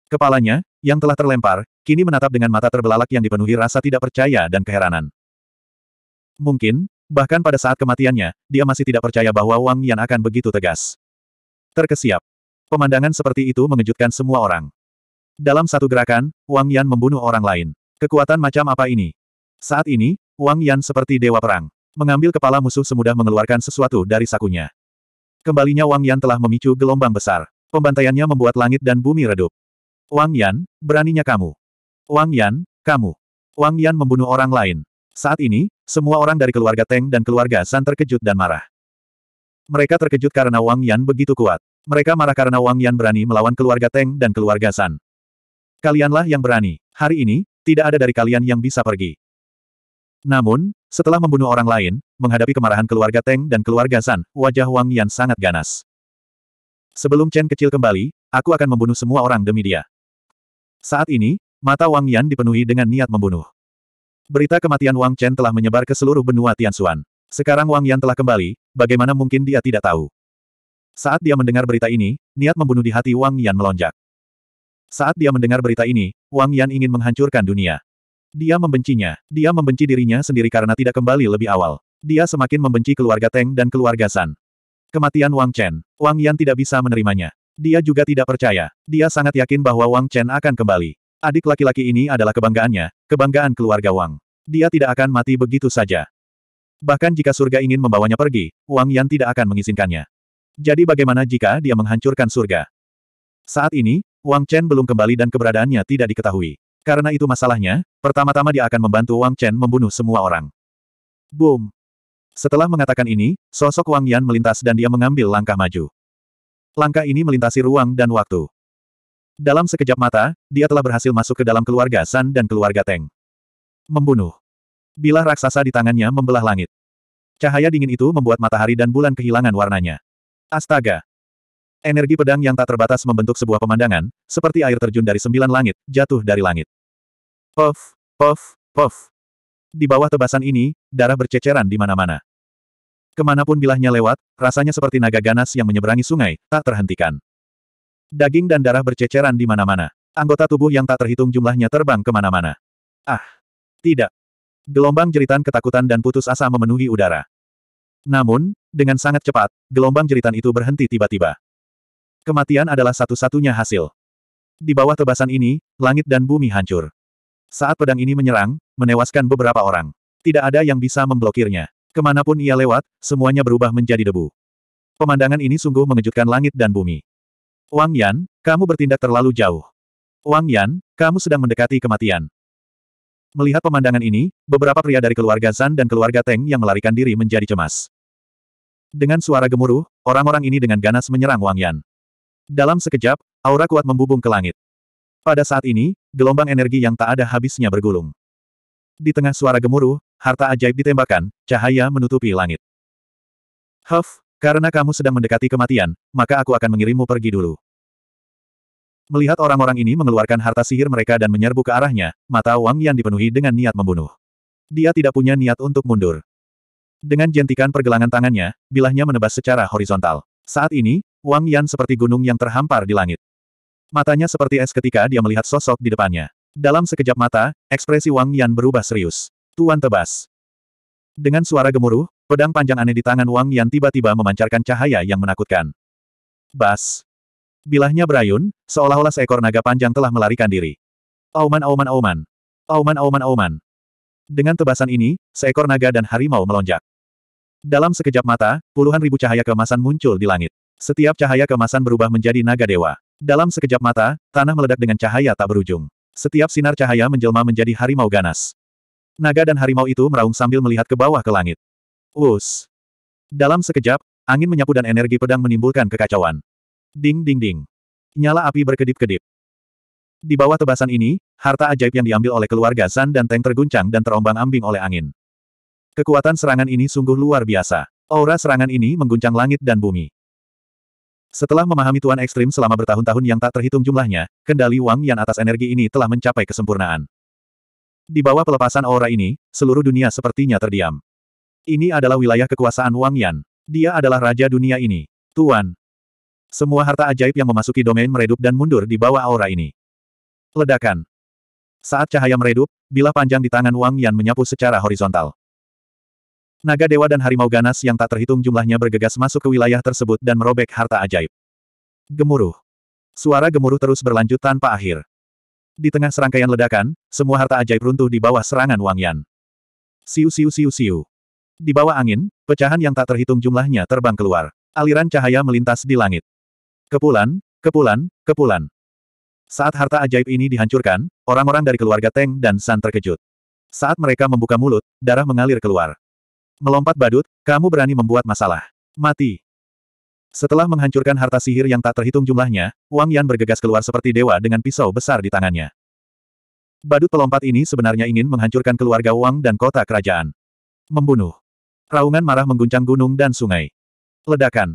Speaker 1: Kepalanya, yang telah terlempar, kini menatap dengan mata terbelalak yang dipenuhi rasa tidak percaya dan keheranan. Mungkin, bahkan pada saat kematiannya, dia masih tidak percaya bahwa Wang Yan akan begitu tegas. Terkesiap. Pemandangan seperti itu mengejutkan semua orang. Dalam satu gerakan, Wang Yan membunuh orang lain. Kekuatan macam apa ini? Saat ini, Wang Yan seperti dewa perang. Mengambil kepala musuh semudah mengeluarkan sesuatu dari sakunya. Kembalinya Wang Yan telah memicu gelombang besar. Pembantaiannya membuat langit dan bumi redup. Wang Yan, beraninya kamu. Wang Yan, kamu. Wang Yan membunuh orang lain. Saat ini, semua orang dari keluarga Teng dan keluarga San terkejut dan marah. Mereka terkejut karena Wang Yan begitu kuat. Mereka marah karena Wang Yan berani melawan keluarga Teng dan keluarga San. Kalianlah yang berani. Hari ini, tidak ada dari kalian yang bisa pergi. Namun, setelah membunuh orang lain, menghadapi kemarahan keluarga Teng dan keluarga San, wajah Wang Yan sangat ganas. Sebelum Chen kecil kembali, aku akan membunuh semua orang demi dia. Saat ini, mata Wang Yan dipenuhi dengan niat membunuh. Berita kematian Wang Chen telah menyebar ke seluruh benua Tianxuan. Sekarang Wang Yan telah kembali, bagaimana mungkin dia tidak tahu? Saat dia mendengar berita ini, niat membunuh di hati Wang Yan melonjak. Saat dia mendengar berita ini, Wang Yan ingin menghancurkan dunia. Dia membencinya. Dia membenci dirinya sendiri karena tidak kembali lebih awal. Dia semakin membenci keluarga Teng dan keluarga San. Kematian Wang Chen, Wang Yan tidak bisa menerimanya. Dia juga tidak percaya. Dia sangat yakin bahwa Wang Chen akan kembali. Adik laki-laki ini adalah kebanggaannya, kebanggaan keluarga Wang. Dia tidak akan mati begitu saja. Bahkan jika surga ingin membawanya pergi, Wang Yan tidak akan mengizinkannya. Jadi bagaimana jika dia menghancurkan surga? Saat ini, Wang Chen belum kembali dan keberadaannya tidak diketahui. Karena itu masalahnya, pertama-tama dia akan membantu Wang Chen membunuh semua orang. Boom! Setelah mengatakan ini, sosok Wang Yan melintas dan dia mengambil langkah maju. Langkah ini melintasi ruang dan waktu. Dalam sekejap mata, dia telah berhasil masuk ke dalam keluarga San dan keluarga Teng. Membunuh. Bila raksasa di tangannya membelah langit. Cahaya dingin itu membuat matahari dan bulan kehilangan warnanya. Astaga! Energi pedang yang tak terbatas membentuk sebuah pemandangan, seperti air terjun dari sembilan langit, jatuh dari langit. Puff, puff, puff. Di bawah tebasan ini, darah berceceran di mana-mana. Kemanapun bilahnya lewat, rasanya seperti naga ganas yang menyeberangi sungai, tak terhentikan. Daging dan darah berceceran di mana-mana. Anggota tubuh yang tak terhitung jumlahnya terbang kemana-mana. Ah! Tidak! Gelombang jeritan ketakutan dan putus asa memenuhi udara. Namun, dengan sangat cepat, gelombang jeritan itu berhenti tiba-tiba. Kematian adalah satu-satunya hasil. Di bawah tebasan ini, langit dan bumi hancur. Saat pedang ini menyerang, menewaskan beberapa orang. Tidak ada yang bisa memblokirnya. Kemanapun ia lewat, semuanya berubah menjadi debu. Pemandangan ini sungguh mengejutkan langit dan bumi. Wang Yan, kamu bertindak terlalu jauh. Wang Yan, kamu sedang mendekati kematian. Melihat pemandangan ini, beberapa pria dari keluarga Zan dan keluarga Teng yang melarikan diri menjadi cemas. Dengan suara gemuruh, orang-orang ini dengan ganas menyerang Wang Yan. Dalam sekejap, aura kuat membubung ke langit. Pada saat ini, gelombang energi yang tak ada habisnya bergulung. Di tengah suara gemuruh, harta ajaib ditembakkan, cahaya menutupi langit. Huff, karena kamu sedang mendekati kematian, maka aku akan mengirimmu pergi dulu. Melihat orang-orang ini mengeluarkan harta sihir mereka dan menyerbu ke arahnya, mata Wang Yan dipenuhi dengan niat membunuh. Dia tidak punya niat untuk mundur. Dengan jentikan pergelangan tangannya, bilahnya menebas secara horizontal. Saat ini, Wang Yan seperti gunung yang terhampar di langit. Matanya seperti es ketika dia melihat sosok di depannya. Dalam sekejap mata, ekspresi Wang Yan berubah serius. Tuan tebas. Dengan suara gemuruh, pedang panjang aneh di tangan Wang Yan tiba-tiba memancarkan cahaya yang menakutkan. Bas. Bilahnya berayun, seolah-olah seekor naga panjang telah melarikan diri. Auman auman auman. Auman auman auman. Dengan tebasan ini, seekor naga dan harimau melonjak. Dalam sekejap mata, puluhan ribu cahaya kemasan muncul di langit. Setiap cahaya kemasan berubah menjadi naga dewa. Dalam sekejap mata, tanah meledak dengan cahaya tak berujung. Setiap sinar cahaya menjelma menjadi harimau ganas. Naga dan harimau itu meraung sambil melihat ke bawah ke langit. Us. Dalam sekejap, angin menyapu dan energi pedang menimbulkan kekacauan. Ding ding ding. Nyala api berkedip-kedip. Di bawah tebasan ini, harta ajaib yang diambil oleh keluarga San dan Teng terguncang dan terombang-ambing oleh angin. Kekuatan serangan ini sungguh luar biasa. Aura serangan ini mengguncang langit dan bumi. Setelah memahami Tuan Ekstrim selama bertahun-tahun yang tak terhitung jumlahnya, kendali Wang yang atas energi ini telah mencapai kesempurnaan. Di bawah pelepasan aura ini, seluruh dunia sepertinya terdiam. Ini adalah wilayah kekuasaan Wang Yan. Dia adalah raja dunia ini. Tuan. Semua harta ajaib yang memasuki domain meredup dan mundur di bawah aura ini. Ledakan. Saat cahaya meredup, bilah panjang di tangan Wang Yan menyapu secara horizontal. Naga dewa dan harimau ganas yang tak terhitung jumlahnya bergegas masuk ke wilayah tersebut dan merobek harta ajaib. Gemuruh. Suara gemuruh terus berlanjut tanpa akhir. Di tengah serangkaian ledakan, semua harta ajaib runtuh di bawah serangan Wang Yan. Siu siu siu siu. Di bawah angin, pecahan yang tak terhitung jumlahnya terbang keluar. Aliran cahaya melintas di langit. Kepulan, kepulan, kepulan. Saat harta ajaib ini dihancurkan, orang-orang dari keluarga Teng dan San terkejut. Saat mereka membuka mulut, darah mengalir keluar. Melompat badut, kamu berani membuat masalah. Mati. Setelah menghancurkan harta sihir yang tak terhitung jumlahnya, Wang Yan bergegas keluar seperti dewa dengan pisau besar di tangannya. Badut pelompat ini sebenarnya ingin menghancurkan keluarga Wang dan kota kerajaan. Membunuh. Raungan marah mengguncang gunung dan sungai. Ledakan.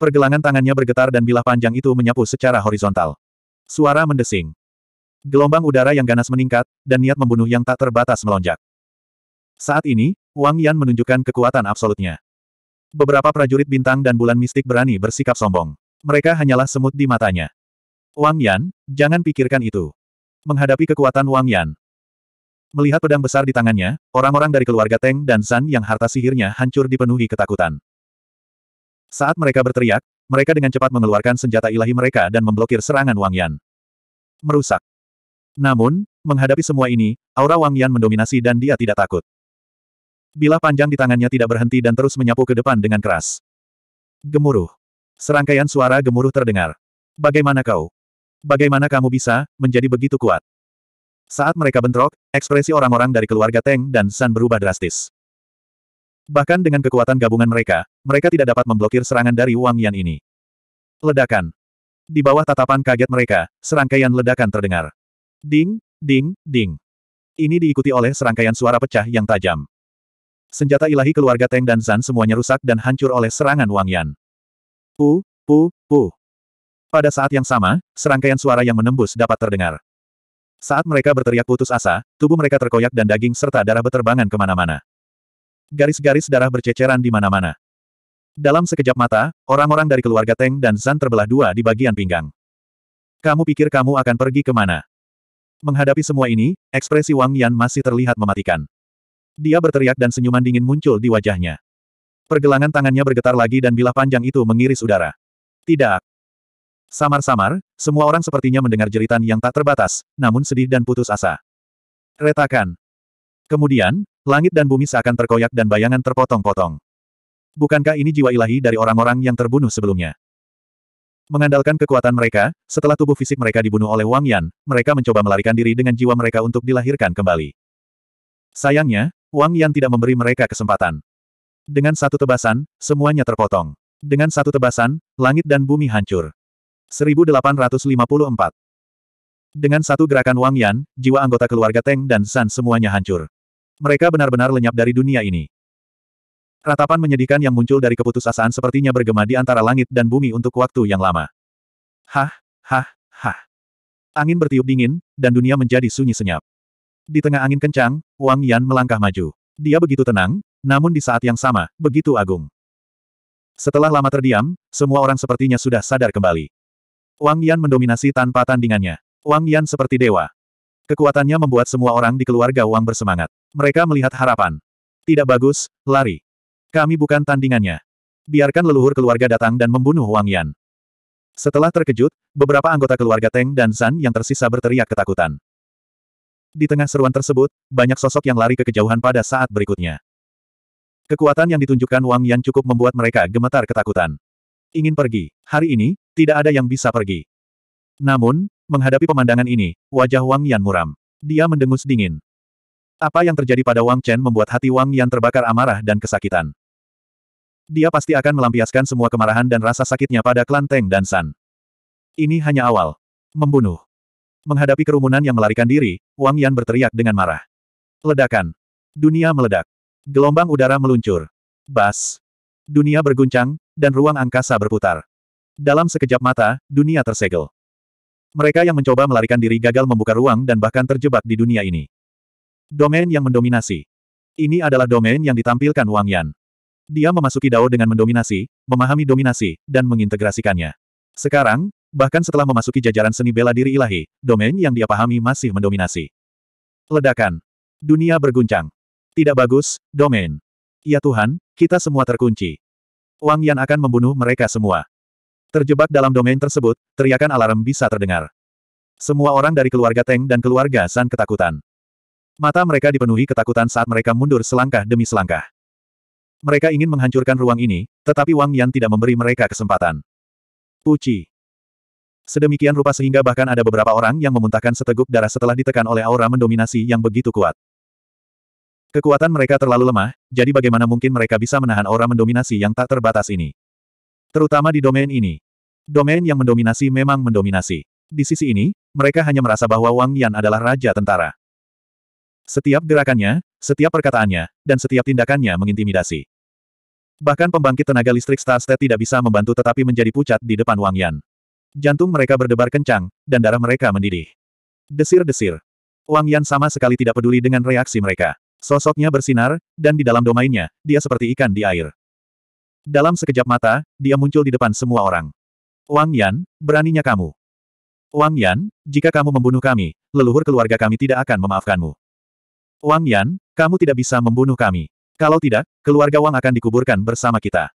Speaker 1: Pergelangan tangannya bergetar dan bilah panjang itu menyapu secara horizontal. Suara mendesing. Gelombang udara yang ganas meningkat, dan niat membunuh yang tak terbatas melonjak. Saat ini, Wang Yan menunjukkan kekuatan absolutnya. Beberapa prajurit bintang dan bulan mistik berani bersikap sombong. Mereka hanyalah semut di matanya. Wang Yan, jangan pikirkan itu. Menghadapi kekuatan Wang Yan. Melihat pedang besar di tangannya, orang-orang dari keluarga Teng dan San yang harta sihirnya hancur dipenuhi ketakutan. Saat mereka berteriak, mereka dengan cepat mengeluarkan senjata ilahi mereka dan memblokir serangan Wang Yan. Merusak. Namun, menghadapi semua ini, aura Wang Yan mendominasi dan dia tidak takut. Bila panjang di tangannya tidak berhenti dan terus menyapu ke depan dengan keras. Gemuruh. Serangkaian suara gemuruh terdengar. Bagaimana kau? Bagaimana kamu bisa, menjadi begitu kuat? Saat mereka bentrok, ekspresi orang-orang dari keluarga Teng dan San berubah drastis. Bahkan dengan kekuatan gabungan mereka, mereka tidak dapat memblokir serangan dari Wang Yan ini. Ledakan. Di bawah tatapan kaget mereka, serangkaian ledakan terdengar. Ding, ding, ding. Ini diikuti oleh serangkaian suara pecah yang tajam. Senjata ilahi keluarga Teng dan Zan semuanya rusak dan hancur oleh serangan Wang Yan. Pu, pu, pu. Pada saat yang sama, serangkaian suara yang menembus dapat terdengar. Saat mereka berteriak putus asa, tubuh mereka terkoyak dan daging serta darah beterbangan kemana-mana. Garis-garis darah berceceran di mana-mana. Dalam sekejap mata, orang-orang dari keluarga Teng dan Zan terbelah dua di bagian pinggang. Kamu pikir kamu akan pergi kemana? Menghadapi semua ini, ekspresi Wang Yan masih terlihat mematikan. Dia berteriak dan senyuman dingin muncul di wajahnya. Pergelangan tangannya bergetar lagi dan bilah panjang itu mengiris udara. Tidak. Samar-samar, semua orang sepertinya mendengar jeritan yang tak terbatas, namun sedih dan putus asa. Retakan. Kemudian, langit dan bumi seakan terkoyak dan bayangan terpotong-potong. Bukankah ini jiwa ilahi dari orang-orang yang terbunuh sebelumnya? Mengandalkan kekuatan mereka, setelah tubuh fisik mereka dibunuh oleh Wang Yan, mereka mencoba melarikan diri dengan jiwa mereka untuk dilahirkan kembali. Sayangnya, Wang Yan tidak memberi mereka kesempatan. Dengan satu tebasan, semuanya terpotong. Dengan satu tebasan, langit dan bumi hancur. 1854. Dengan satu gerakan Wang Yan, jiwa anggota keluarga Teng dan San semuanya hancur. Mereka benar-benar lenyap dari dunia ini. Ratapan menyedihkan yang muncul dari keputusasaan sepertinya bergema di antara langit dan bumi untuk waktu yang lama. Hah, hah, hah. Angin bertiup dingin, dan dunia menjadi sunyi senyap. Di tengah angin kencang, Wang Yan melangkah maju. Dia begitu tenang, namun di saat yang sama, begitu agung. Setelah lama terdiam, semua orang sepertinya sudah sadar kembali. Wang Yan mendominasi tanpa tandingannya. Wang Yan seperti dewa. Kekuatannya membuat semua orang di keluarga Wang bersemangat. Mereka melihat harapan. Tidak bagus, lari. Kami bukan tandingannya. Biarkan leluhur keluarga datang dan membunuh Wang Yan. Setelah terkejut, beberapa anggota keluarga Teng dan Zan yang tersisa berteriak ketakutan. Di tengah seruan tersebut, banyak sosok yang lari ke kejauhan pada saat berikutnya. Kekuatan yang ditunjukkan Wang Yan cukup membuat mereka gemetar ketakutan. Ingin pergi, hari ini, tidak ada yang bisa pergi. Namun, menghadapi pemandangan ini, wajah Wang Yan muram. Dia mendengus dingin. Apa yang terjadi pada Wang Chen membuat hati Wang Yan terbakar amarah dan kesakitan. Dia pasti akan melampiaskan semua kemarahan dan rasa sakitnya pada klan Teng dan San. Ini hanya awal. Membunuh. Menghadapi kerumunan yang melarikan diri, Wang Yan berteriak dengan marah. Ledakan. Dunia meledak. Gelombang udara meluncur. Bas. Dunia berguncang, dan ruang angkasa berputar. Dalam sekejap mata, dunia tersegel. Mereka yang mencoba melarikan diri gagal membuka ruang dan bahkan terjebak di dunia ini. Domain yang mendominasi. Ini adalah domain yang ditampilkan Wang Yan. Dia memasuki Dao dengan mendominasi, memahami dominasi, dan mengintegrasikannya. Sekarang, Bahkan setelah memasuki jajaran seni bela diri ilahi, domain yang dia pahami masih mendominasi. Ledakan. Dunia berguncang. Tidak bagus, domain. Ya Tuhan, kita semua terkunci. Wang Yan akan membunuh mereka semua. Terjebak dalam domain tersebut, teriakan alarm bisa terdengar. Semua orang dari keluarga Teng dan keluarga San ketakutan. Mata mereka dipenuhi ketakutan saat mereka mundur selangkah demi selangkah. Mereka ingin menghancurkan ruang ini, tetapi Wang Yan tidak memberi mereka kesempatan. Puci. Sedemikian rupa sehingga bahkan ada beberapa orang yang memuntahkan seteguk darah setelah ditekan oleh aura mendominasi yang begitu kuat. Kekuatan mereka terlalu lemah, jadi bagaimana mungkin mereka bisa menahan aura mendominasi yang tak terbatas ini? Terutama di domain ini. Domain yang mendominasi memang mendominasi. Di sisi ini, mereka hanya merasa bahwa Wang Yan adalah raja tentara. Setiap gerakannya, setiap perkataannya, dan setiap tindakannya mengintimidasi. Bahkan pembangkit tenaga listrik Star tidak bisa membantu tetapi menjadi pucat di depan Wang Yan. Jantung mereka berdebar kencang, dan darah mereka mendidih. Desir-desir. Wang Yan sama sekali tidak peduli dengan reaksi mereka. Sosoknya bersinar, dan di dalam domainnya, dia seperti ikan di air. Dalam sekejap mata, dia muncul di depan semua orang. Wang Yan, beraninya kamu. Wang Yan, jika kamu membunuh kami, leluhur keluarga kami tidak akan memaafkanmu. Wang Yan, kamu tidak bisa membunuh kami. Kalau tidak, keluarga Wang akan dikuburkan bersama kita.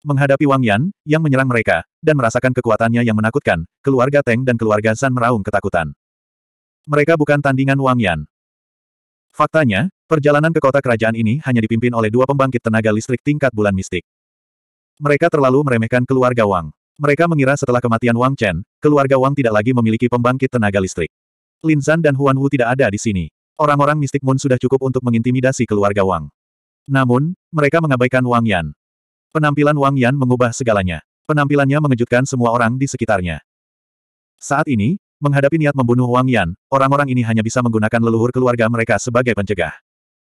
Speaker 1: Menghadapi Wang Yan, yang menyerang mereka, dan merasakan kekuatannya yang menakutkan, keluarga Teng dan keluarga Zan meraung ketakutan. Mereka bukan tandingan Wang Yan. Faktanya, perjalanan ke kota kerajaan ini hanya dipimpin oleh dua pembangkit tenaga listrik tingkat bulan mistik. Mereka terlalu meremehkan keluarga Wang. Mereka mengira setelah kematian Wang Chen, keluarga Wang tidak lagi memiliki pembangkit tenaga listrik. Lin Zan dan Huan Wu tidak ada di sini. Orang-orang mistik Moon sudah cukup untuk mengintimidasi keluarga Wang. Namun, mereka mengabaikan Wang Yan. Penampilan Wang Yan mengubah segalanya. Penampilannya mengejutkan semua orang di sekitarnya. Saat ini, menghadapi niat membunuh Wang Yan, orang-orang ini hanya bisa menggunakan leluhur keluarga mereka sebagai pencegah.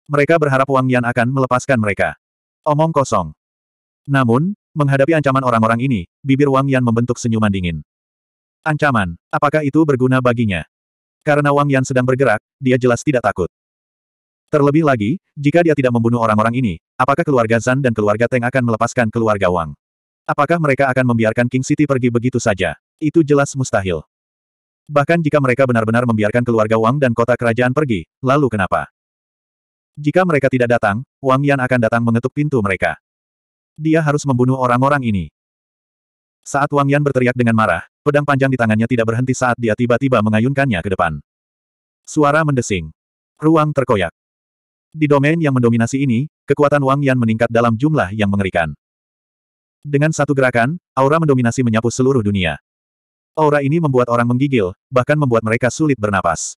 Speaker 1: Mereka berharap Wang Yan akan melepaskan mereka. Omong kosong. Namun, menghadapi ancaman orang-orang ini, bibir Wang Yan membentuk senyuman dingin. Ancaman, apakah itu berguna baginya? Karena Wang Yan sedang bergerak, dia jelas tidak takut. Terlebih lagi, jika dia tidak membunuh orang-orang ini, apakah keluarga Zan dan keluarga Teng akan melepaskan keluarga Wang? Apakah mereka akan membiarkan King City pergi begitu saja? Itu jelas mustahil. Bahkan jika mereka benar-benar membiarkan keluarga Wang dan kota kerajaan pergi, lalu kenapa? Jika mereka tidak datang, Wang Yan akan datang mengetuk pintu mereka. Dia harus membunuh orang-orang ini. Saat Wang Yan berteriak dengan marah, pedang panjang di tangannya tidak berhenti saat dia tiba-tiba mengayunkannya ke depan. Suara mendesing. Ruang terkoyak. Di domain yang mendominasi ini, kekuatan Wang Yan meningkat dalam jumlah yang mengerikan. Dengan satu gerakan, aura mendominasi menyapu seluruh dunia. Aura ini membuat orang menggigil, bahkan membuat mereka sulit bernapas.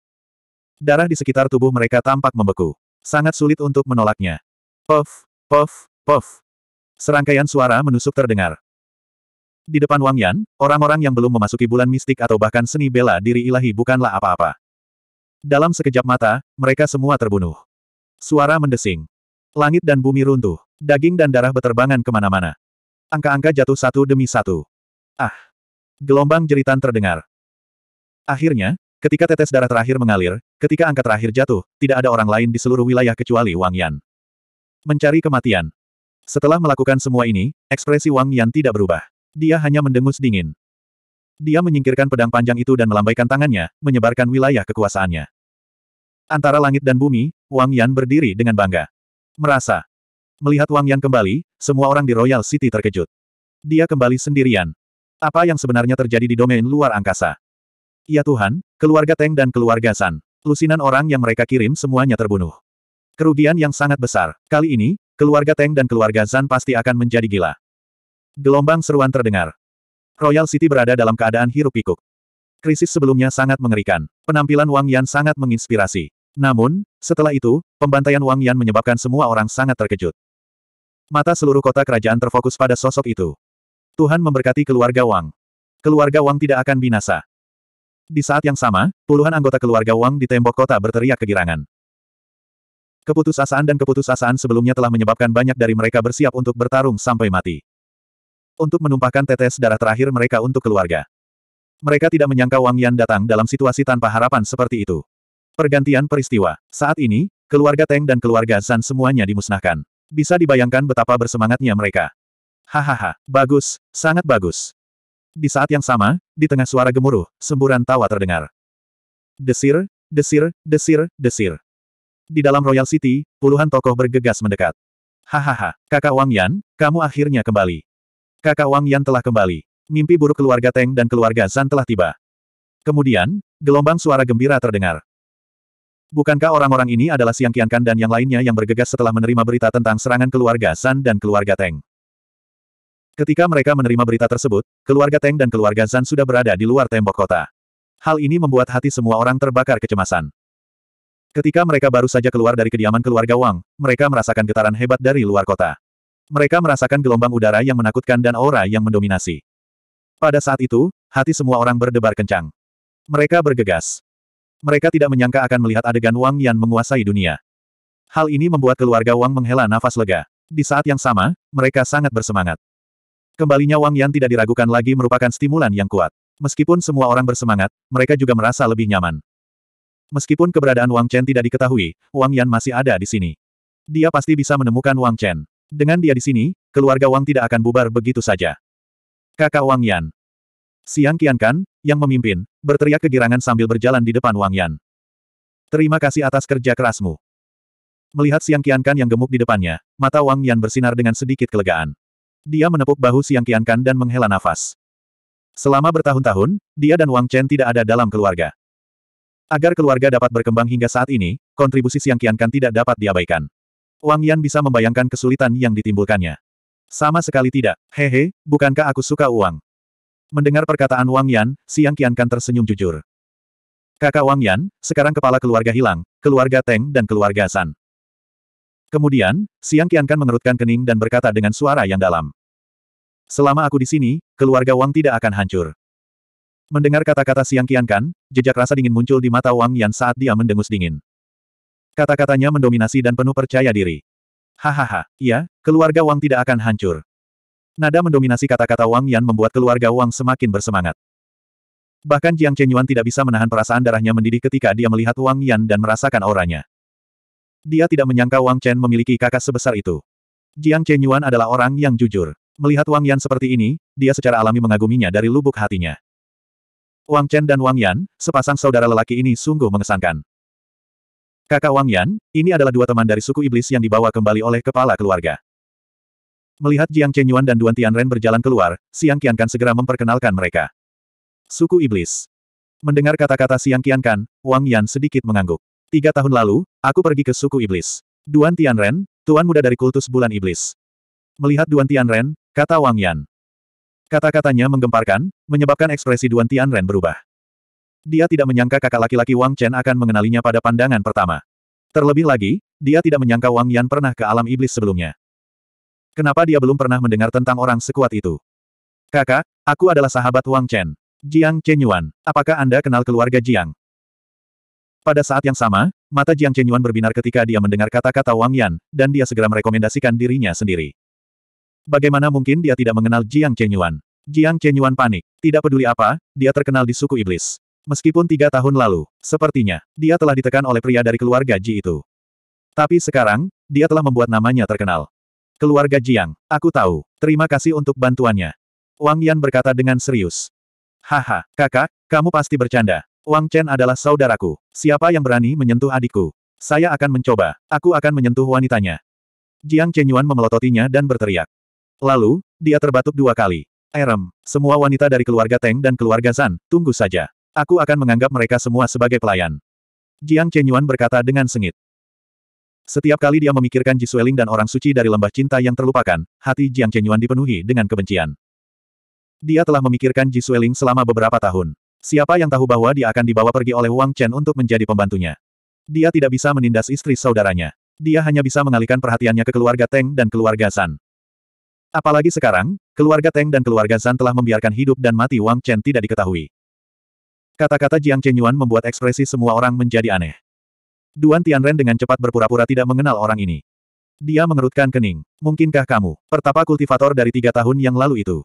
Speaker 1: Darah di sekitar tubuh mereka tampak membeku. Sangat sulit untuk menolaknya. Puff, puff, puff. Serangkaian suara menusuk terdengar. Di depan Wang Yan, orang-orang yang belum memasuki bulan mistik atau bahkan seni bela diri ilahi bukanlah apa-apa. Dalam sekejap mata, mereka semua terbunuh. Suara mendesing. Langit dan bumi runtuh. Daging dan darah beterbangan kemana-mana. Angka-angka jatuh satu demi satu. Ah! Gelombang jeritan terdengar. Akhirnya, ketika tetes darah terakhir mengalir, ketika angka terakhir jatuh, tidak ada orang lain di seluruh wilayah kecuali Wang Yan. Mencari kematian. Setelah melakukan semua ini, ekspresi Wang Yan tidak berubah. Dia hanya mendengus dingin. Dia menyingkirkan pedang panjang itu dan melambaikan tangannya, menyebarkan wilayah kekuasaannya. Antara langit dan bumi, Wang Yan berdiri dengan bangga. Merasa. Melihat Wang Yan kembali, semua orang di Royal City terkejut. Dia kembali sendirian. Apa yang sebenarnya terjadi di domain luar angkasa? Ya Tuhan, keluarga Teng dan keluarga San. Lusinan orang yang mereka kirim semuanya terbunuh. Kerugian yang sangat besar. Kali ini, keluarga Teng dan keluarga Zan pasti akan menjadi gila. Gelombang seruan terdengar. Royal City berada dalam keadaan hiruk pikuk. Krisis sebelumnya sangat mengerikan. Penampilan Wang Yan sangat menginspirasi. Namun, setelah itu, pembantaian Wang Yan menyebabkan semua orang sangat terkejut. Mata seluruh kota kerajaan terfokus pada sosok itu. Tuhan memberkati keluarga Wang. Keluarga Wang tidak akan binasa. Di saat yang sama, puluhan anggota keluarga Wang di tembok kota berteriak kegirangan. Keputusasaan dan keputusasaan sebelumnya telah menyebabkan banyak dari mereka bersiap untuk bertarung sampai mati. Untuk menumpahkan tetes darah terakhir mereka untuk keluarga. Mereka tidak menyangka Wang Yan datang dalam situasi tanpa harapan seperti itu. Pergantian peristiwa. Saat ini, keluarga Teng dan keluarga Zan semuanya dimusnahkan. Bisa dibayangkan betapa bersemangatnya mereka. Hahaha, bagus, sangat bagus. Di saat yang sama, di tengah suara gemuruh, semburan tawa terdengar. Desir, desir, desir, desir. Di dalam Royal City, puluhan tokoh bergegas mendekat. Hahaha, kakak Wang Yan, kamu akhirnya kembali. Kakak Wang Yan telah kembali. Mimpi buruk keluarga Teng dan keluarga Zan telah tiba. Kemudian, gelombang suara gembira terdengar. Bukankah orang-orang ini adalah Siang Kiankan dan yang lainnya yang bergegas setelah menerima berita tentang serangan keluarga San dan keluarga Teng? Ketika mereka menerima berita tersebut, keluarga Teng dan keluarga San sudah berada di luar tembok kota. Hal ini membuat hati semua orang terbakar kecemasan. Ketika mereka baru saja keluar dari kediaman keluarga Wang, mereka merasakan getaran hebat dari luar kota. Mereka merasakan gelombang udara yang menakutkan dan aura yang mendominasi. Pada saat itu, hati semua orang berdebar kencang. Mereka bergegas. Mereka tidak menyangka akan melihat adegan Wang Yan menguasai dunia. Hal ini membuat keluarga Wang menghela nafas lega. Di saat yang sama, mereka sangat bersemangat. Kembalinya Wang Yan tidak diragukan lagi merupakan stimulan yang kuat. Meskipun semua orang bersemangat, mereka juga merasa lebih nyaman. Meskipun keberadaan Wang Chen tidak diketahui, Wang Yan masih ada di sini. Dia pasti bisa menemukan Wang Chen. Dengan dia di sini, keluarga Wang tidak akan bubar begitu saja. Kakak Wang Yan, Siang Qiankan, yang memimpin, berteriak kegirangan sambil berjalan di depan Wang Yan. Terima kasih atas kerja kerasmu. Melihat Siang Qiankan yang gemuk di depannya, mata Wang Yan bersinar dengan sedikit kelegaan. Dia menepuk bahu Siang Qiankan dan menghela nafas. Selama bertahun-tahun, dia dan Wang Chen tidak ada dalam keluarga. Agar keluarga dapat berkembang hingga saat ini, kontribusi Siang Qiankan tidak dapat diabaikan. Wang Yan bisa membayangkan kesulitan yang ditimbulkannya. Sama sekali tidak, hehe, bukankah aku suka uang? Mendengar perkataan Wang Yan, Siang Qiankan tersenyum jujur. Kakak Wang Yan, sekarang kepala keluarga hilang, keluarga Teng dan keluarga San. Kemudian, Siang Qiankan mengerutkan kening dan berkata dengan suara yang dalam. Selama aku di sini, keluarga Wang tidak akan hancur. Mendengar kata-kata Siang Qiankan, jejak rasa dingin muncul di mata Wang Yan saat dia mendengus dingin. Kata-katanya mendominasi dan penuh percaya diri. Hahaha, iya, keluarga Wang tidak akan hancur. Nada mendominasi kata-kata Wang Yan membuat keluarga Wang semakin bersemangat. Bahkan Jiang Chenyuan tidak bisa menahan perasaan darahnya mendidih ketika dia melihat Wang Yan dan merasakan auranya. Dia tidak menyangka Wang Chen memiliki kakak sebesar itu. Jiang Chenyuan adalah orang yang jujur. Melihat Wang Yan seperti ini, dia secara alami mengaguminya dari lubuk hatinya. Wang Chen dan Wang Yan, sepasang saudara lelaki ini sungguh mengesankan. Kakak Wang Yan, ini adalah dua teman dari suku iblis yang dibawa kembali oleh kepala keluarga. Melihat Jiang Chenyuan dan Duan Tianren berjalan keluar, Siang Qiankan segera memperkenalkan mereka. Suku Iblis. Mendengar kata-kata Siang Qiankan, Wang Yan sedikit mengangguk. Tiga tahun lalu, aku pergi ke suku Iblis. Duan Tianren, tuan muda dari kultus bulan Iblis. Melihat Duan Tianren, kata Wang Yan. Kata-katanya menggemparkan, menyebabkan ekspresi Duan Tianren berubah. Dia tidak menyangka kakak laki-laki Wang Chen akan mengenalinya pada pandangan pertama. Terlebih lagi, dia tidak menyangka Wang Yan pernah ke alam iblis sebelumnya. Kenapa dia belum pernah mendengar tentang orang sekuat itu? Kakak, aku adalah sahabat Wang Chen. Jiang Chenyuan, apakah Anda kenal keluarga Jiang? Pada saat yang sama, mata Jiang Chenyuan berbinar ketika dia mendengar kata-kata Wang Yan, dan dia segera merekomendasikan dirinya sendiri. Bagaimana mungkin dia tidak mengenal Jiang Chenyuan? Jiang Chenyuan panik. Tidak peduli apa, dia terkenal di suku iblis. Meskipun tiga tahun lalu, sepertinya, dia telah ditekan oleh pria dari keluarga Ji itu. Tapi sekarang, dia telah membuat namanya terkenal. Keluarga Jiang, aku tahu. Terima kasih untuk bantuannya. Wang Yan berkata dengan serius. Haha, kakak, kamu pasti bercanda. Wang Chen adalah saudaraku. Siapa yang berani menyentuh adikku? Saya akan mencoba. Aku akan menyentuh wanitanya. Jiang Chenyuan memelototinya dan berteriak. Lalu, dia terbatuk dua kali. Erem, semua wanita dari keluarga Teng dan keluarga San, tunggu saja. Aku akan menganggap mereka semua sebagai pelayan. Jiang Chenyuan berkata dengan sengit. Setiap kali dia memikirkan Ji Sueling dan orang suci dari lembah cinta yang terlupakan, hati Jiang Chenyuan dipenuhi dengan kebencian. Dia telah memikirkan Ji Sueling selama beberapa tahun. Siapa yang tahu bahwa dia akan dibawa pergi oleh Wang Chen untuk menjadi pembantunya. Dia tidak bisa menindas istri saudaranya. Dia hanya bisa mengalihkan perhatiannya ke keluarga Teng dan keluarga San. Apalagi sekarang, keluarga Teng dan keluarga San telah membiarkan hidup dan mati Wang Chen tidak diketahui. Kata-kata Jiang Chenyuan membuat ekspresi semua orang menjadi aneh. Duan Tianren dengan cepat berpura-pura tidak mengenal orang ini. Dia mengerutkan kening. Mungkinkah kamu, pertapa kultivator dari tiga tahun yang lalu itu?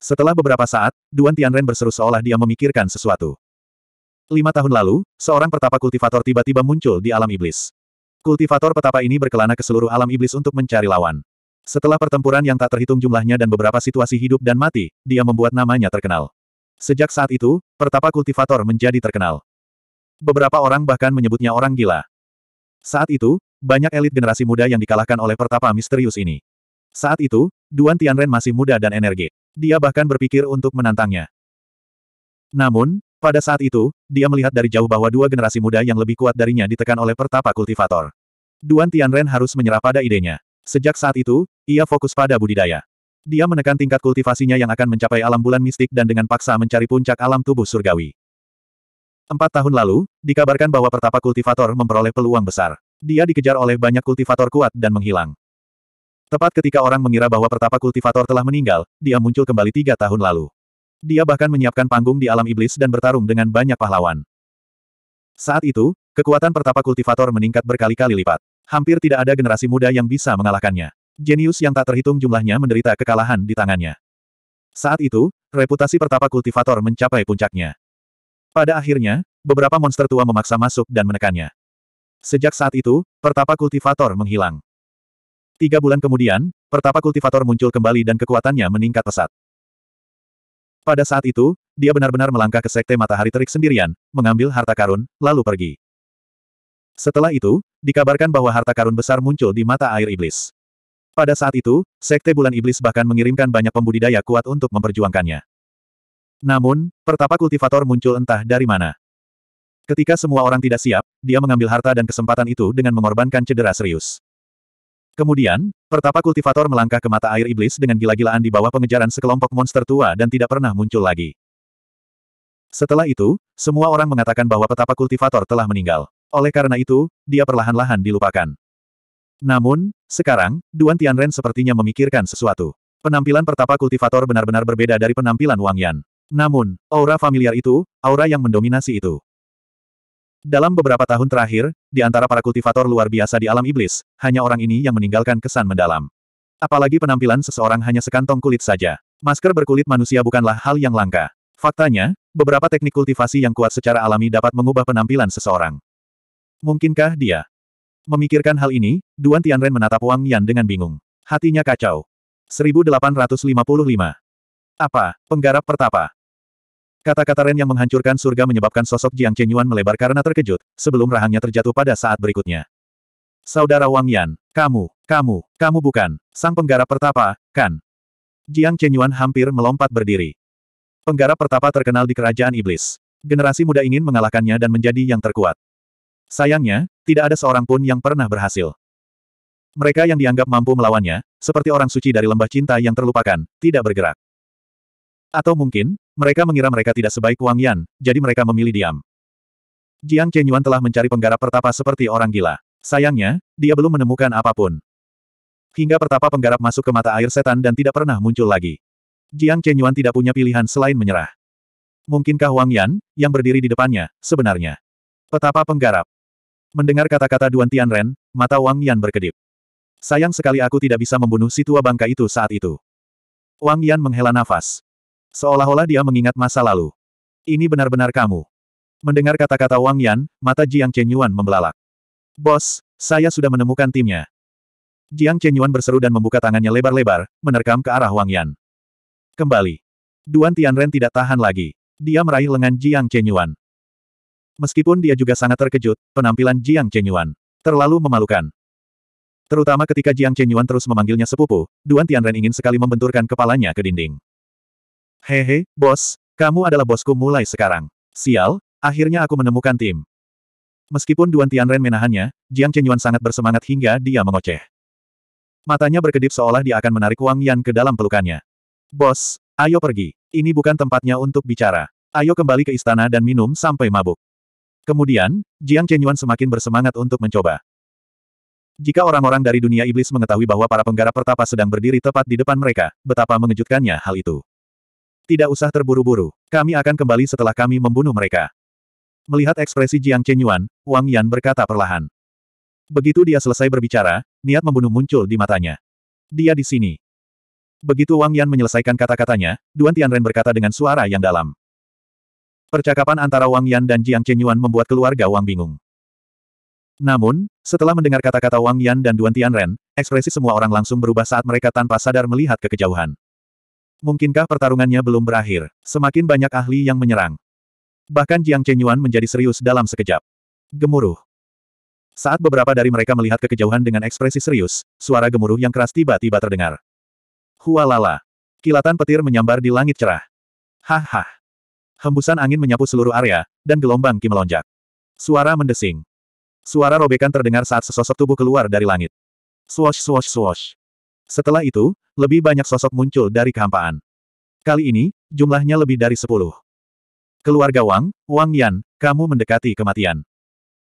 Speaker 1: Setelah beberapa saat, Duan Tianren berseru seolah dia memikirkan sesuatu. Lima tahun lalu, seorang pertapa kultivator tiba-tiba muncul di alam iblis. Kultivator petapa ini berkelana ke seluruh alam iblis untuk mencari lawan. Setelah pertempuran yang tak terhitung jumlahnya dan beberapa situasi hidup dan mati, dia membuat namanya terkenal. Sejak saat itu, pertapa kultivator menjadi terkenal. Beberapa orang bahkan menyebutnya orang gila. Saat itu, banyak elit generasi muda yang dikalahkan oleh pertapa misterius ini. Saat itu, Duan Tianren masih muda dan energi. Dia bahkan berpikir untuk menantangnya. Namun, pada saat itu, dia melihat dari jauh bahwa dua generasi muda yang lebih kuat darinya ditekan oleh pertapa kultivator. Duan Tianren harus menyerah pada idenya. Sejak saat itu, ia fokus pada budidaya. Dia menekan tingkat kultivasinya yang akan mencapai alam bulan mistik dan dengan paksa mencari puncak alam tubuh surgawi. Empat tahun lalu, dikabarkan bahwa pertapa kultivator memperoleh peluang besar. Dia dikejar oleh banyak kultivator kuat dan menghilang. Tepat ketika orang mengira bahwa pertapa kultivator telah meninggal, dia muncul kembali tiga tahun lalu. Dia bahkan menyiapkan panggung di alam iblis dan bertarung dengan banyak pahlawan. Saat itu, kekuatan pertapa kultivator meningkat berkali-kali lipat. Hampir tidak ada generasi muda yang bisa mengalahkannya. Jenius yang tak terhitung jumlahnya menderita kekalahan di tangannya. Saat itu, reputasi pertapa kultivator mencapai puncaknya. Pada akhirnya, beberapa monster tua memaksa masuk dan menekannya. Sejak saat itu, pertapa kultivator menghilang. Tiga bulan kemudian, pertapa kultivator muncul kembali dan kekuatannya meningkat pesat. Pada saat itu, dia benar-benar melangkah ke sekte matahari terik sendirian, mengambil harta karun, lalu pergi. Setelah itu, dikabarkan bahwa harta karun besar muncul di mata air iblis. Pada saat itu, sekte bulan iblis bahkan mengirimkan banyak pembudidaya kuat untuk memperjuangkannya. Namun, pertapa kultivator muncul entah dari mana. Ketika semua orang tidak siap, dia mengambil harta dan kesempatan itu dengan mengorbankan cedera serius. Kemudian, pertapa kultivator melangkah ke mata air iblis dengan gila-gilaan di bawah pengejaran sekelompok monster tua dan tidak pernah muncul lagi. Setelah itu, semua orang mengatakan bahwa petapa kultivator telah meninggal. Oleh karena itu, dia perlahan-lahan dilupakan. Namun, sekarang, Duan Tianren sepertinya memikirkan sesuatu. Penampilan pertapa kultivator benar-benar berbeda dari penampilan Wang Yan. Namun, aura familiar itu, aura yang mendominasi itu. Dalam beberapa tahun terakhir, di antara para kultivator luar biasa di alam iblis, hanya orang ini yang meninggalkan kesan mendalam. Apalagi penampilan seseorang hanya sekantong kulit saja. Masker berkulit manusia bukanlah hal yang langka. Faktanya, beberapa teknik kultivasi yang kuat secara alami dapat mengubah penampilan seseorang. Mungkinkah dia? Memikirkan hal ini, Duan Tianren menatap Wang Yan dengan bingung. Hatinya kacau. 1855. Apa, penggarap pertapa? Kata-kata Ren yang menghancurkan surga menyebabkan sosok Jiang Chenyuan melebar karena terkejut, sebelum rahangnya terjatuh pada saat berikutnya. Saudara Wang Yan, kamu, kamu, kamu bukan, sang penggarap pertapa, kan? Jiang Chenyuan hampir melompat berdiri. Penggarap pertapa terkenal di kerajaan iblis. Generasi muda ingin mengalahkannya dan menjadi yang terkuat. Sayangnya, tidak ada seorang pun yang pernah berhasil. Mereka yang dianggap mampu melawannya, seperti orang suci dari lembah cinta yang terlupakan, tidak bergerak. Atau mungkin, mereka mengira mereka tidak sebaik Wang Yan, jadi mereka memilih diam. Jiang Chenyuan telah mencari penggarap pertapa seperti orang gila. Sayangnya, dia belum menemukan apapun. Hingga pertapa penggarap masuk ke mata air setan dan tidak pernah muncul lagi. Jiang Chenyuan tidak punya pilihan selain menyerah. Mungkinkah Wang Yan, yang berdiri di depannya, sebenarnya? Petapa penggarap. Mendengar kata-kata Duan Tianren, mata Wang Yan berkedip. Sayang sekali aku tidak bisa membunuh si tua bangka itu saat itu. Wang Yan menghela nafas. Seolah-olah dia mengingat masa lalu. Ini benar-benar kamu. Mendengar kata-kata Wang Yan, mata Jiang Chenyuan membelalak. Bos, saya sudah menemukan timnya. Jiang Chenyuan berseru dan membuka tangannya lebar-lebar, menerkam ke arah Wang Yan. Kembali. Duan Tianren tidak tahan lagi. Dia meraih lengan Jiang Chenyuan. Meskipun dia juga sangat terkejut, penampilan Jiang Chenyuan terlalu memalukan. Terutama ketika Jiang Chenyuan terus memanggilnya sepupu, Duan Tianren ingin sekali membenturkan kepalanya ke dinding. Hehe, bos, kamu adalah bosku mulai sekarang. Sial, akhirnya aku menemukan tim. Meskipun Duan Tianren menahannya, Jiang Chenyuan sangat bersemangat hingga dia mengoceh. Matanya berkedip seolah dia akan menarik Wang Yan ke dalam pelukannya. Bos, ayo pergi. Ini bukan tempatnya untuk bicara. Ayo kembali ke istana dan minum sampai mabuk. Kemudian, Jiang Chenyuan semakin bersemangat untuk mencoba. Jika orang-orang dari dunia iblis mengetahui bahwa para penggarap pertapa sedang berdiri tepat di depan mereka, betapa mengejutkannya hal itu. Tidak usah terburu-buru. Kami akan kembali setelah kami membunuh mereka. Melihat ekspresi Jiang Chenyuan, Wang Yan berkata perlahan. Begitu dia selesai berbicara, niat membunuh muncul di matanya. Dia di sini. Begitu Wang Yan menyelesaikan kata-katanya, Duan Tianren berkata dengan suara yang dalam. Percakapan antara Wang Yan dan Jiang Chenyuan membuat keluarga Wang bingung. Namun, setelah mendengar kata-kata Wang Yan dan Duan Tianren, ekspresi semua orang langsung berubah saat mereka tanpa sadar melihat ke kejauhan. Mungkinkah pertarungannya belum berakhir? Semakin banyak ahli yang menyerang. Bahkan Jiang Chenyuan menjadi serius dalam sekejap. Gemuruh. Saat beberapa dari mereka melihat kekejauhan dengan ekspresi serius, suara gemuruh yang keras tiba-tiba terdengar. Hualala. Kilatan petir menyambar di langit cerah. Haha. Hembusan angin menyapu seluruh area, dan gelombang ki melonjak. Suara mendesing. Suara robekan terdengar saat sesosok tubuh keluar dari langit. Swash swash swash. Setelah itu, lebih banyak sosok muncul dari kehampaan. Kali ini, jumlahnya lebih dari sepuluh. Keluarga Wang, Wang Yan, kamu mendekati kematian.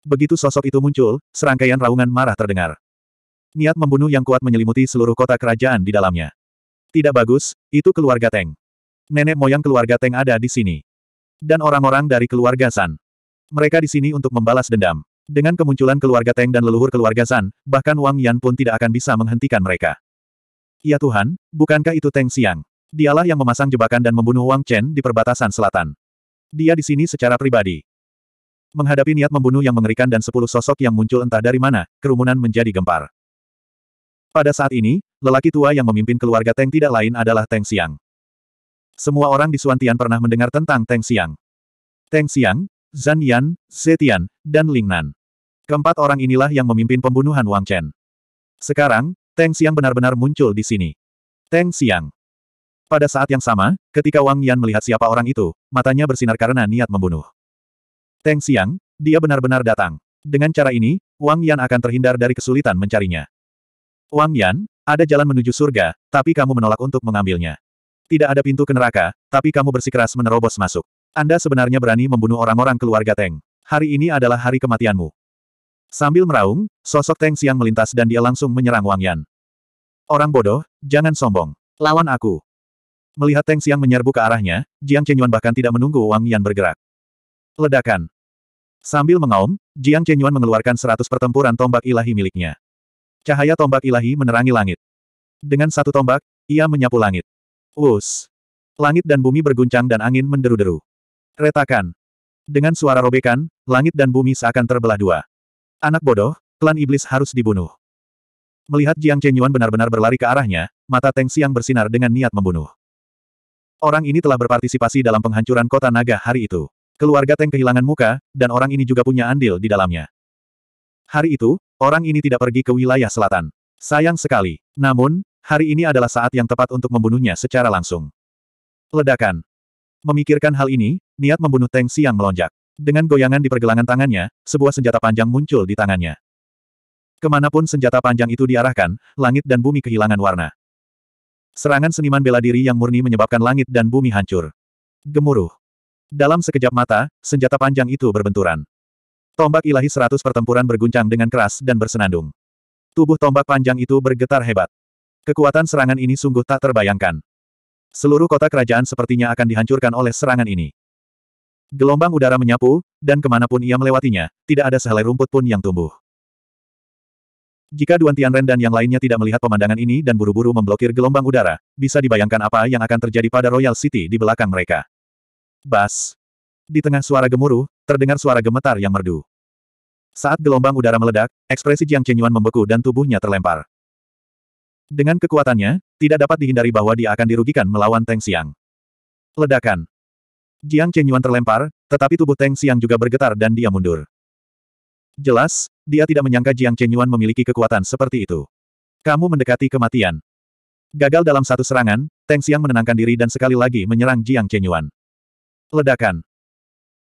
Speaker 1: Begitu sosok itu muncul, serangkaian raungan marah terdengar. Niat membunuh yang kuat menyelimuti seluruh kota kerajaan di dalamnya. Tidak bagus, itu keluarga Teng. Nenek moyang keluarga Teng ada di sini. Dan orang-orang dari keluarga San. Mereka di sini untuk membalas dendam. Dengan kemunculan keluarga Teng dan leluhur keluarga San, bahkan Wang Yan pun tidak akan bisa menghentikan mereka. Ya Tuhan, bukankah itu Teng Siang, Dialah yang memasang jebakan dan membunuh Wang Chen di perbatasan selatan. Dia di sini secara pribadi. Menghadapi niat membunuh yang mengerikan dan sepuluh sosok yang muncul entah dari mana, kerumunan menjadi gempar. Pada saat ini, lelaki tua yang memimpin keluarga Teng tidak lain adalah Teng Siang. Semua orang di Suantian pernah mendengar tentang Teng Siang, Teng Siang, Zan Yan, Zetian, dan Lingnan. Keempat orang inilah yang memimpin pembunuhan Wang Chen. Sekarang, Teng Xiang benar-benar muncul di sini. Teng Xiang. Pada saat yang sama, ketika Wang Yan melihat siapa orang itu, matanya bersinar karena niat membunuh. Teng Xiang, dia benar-benar datang. Dengan cara ini, Wang Yan akan terhindar dari kesulitan mencarinya. Wang Yan, ada jalan menuju surga, tapi kamu menolak untuk mengambilnya. Tidak ada pintu ke neraka, tapi kamu bersikeras menerobos masuk. Anda sebenarnya berani membunuh orang-orang keluarga Teng. Hari ini adalah hari kematianmu. Sambil meraung, sosok Teng Xiang melintas dan dia langsung menyerang Wang Yan. Orang bodoh, jangan sombong. Lawan aku. Melihat Teng Xiang menyerbu ke arahnya, Jiang Chenyuan bahkan tidak menunggu Wang Yan bergerak. Ledakan. Sambil mengaum, Jiang Chenyuan mengeluarkan seratus pertempuran tombak ilahi miliknya. Cahaya tombak ilahi menerangi langit. Dengan satu tombak, ia menyapu langit. Wus. Langit dan bumi berguncang dan angin menderu-deru. Retakan. Dengan suara robekan, langit dan bumi seakan terbelah dua. Anak bodoh, klan iblis harus dibunuh. Melihat Jiang Chenyuan benar-benar berlari ke arahnya, mata Teng Siang bersinar dengan niat membunuh. Orang ini telah berpartisipasi dalam penghancuran kota naga hari itu. Keluarga Teng kehilangan muka, dan orang ini juga punya andil di dalamnya. Hari itu, orang ini tidak pergi ke wilayah selatan. Sayang sekali. Namun, hari ini adalah saat yang tepat untuk membunuhnya secara langsung. Ledakan. Memikirkan hal ini, niat membunuh Teng Siang melonjak. Dengan goyangan di pergelangan tangannya, sebuah senjata panjang muncul di tangannya. Kemanapun senjata panjang itu diarahkan, langit dan bumi kehilangan warna. Serangan seniman bela diri yang murni menyebabkan langit dan bumi hancur. Gemuruh. Dalam sekejap mata, senjata panjang itu berbenturan. Tombak ilahi seratus pertempuran berguncang dengan keras dan bersenandung. Tubuh tombak panjang itu bergetar hebat. Kekuatan serangan ini sungguh tak terbayangkan. Seluruh kota kerajaan sepertinya akan dihancurkan oleh serangan ini. Gelombang udara menyapu, dan kemanapun ia melewatinya, tidak ada sehelai rumput pun yang tumbuh. Jika Duan Tianren dan yang lainnya tidak melihat pemandangan ini dan buru-buru memblokir gelombang udara, bisa dibayangkan apa yang akan terjadi pada Royal City di belakang mereka. Bas. Di tengah suara gemuruh, terdengar suara gemetar yang merdu. Saat gelombang udara meledak, ekspresi Jiang Chenyuan membeku dan tubuhnya terlempar. Dengan kekuatannya, tidak dapat dihindari bahwa dia akan dirugikan melawan Teng Xiang. Ledakan. Jiang Chenyuan terlempar, tetapi tubuh Teng Xiang juga bergetar dan dia mundur. Jelas, dia tidak menyangka Jiang Chenyuan memiliki kekuatan seperti itu. Kamu mendekati kematian. Gagal dalam satu serangan, Teng Xiang menenangkan diri dan sekali lagi menyerang Jiang Chenyuan. Ledakan.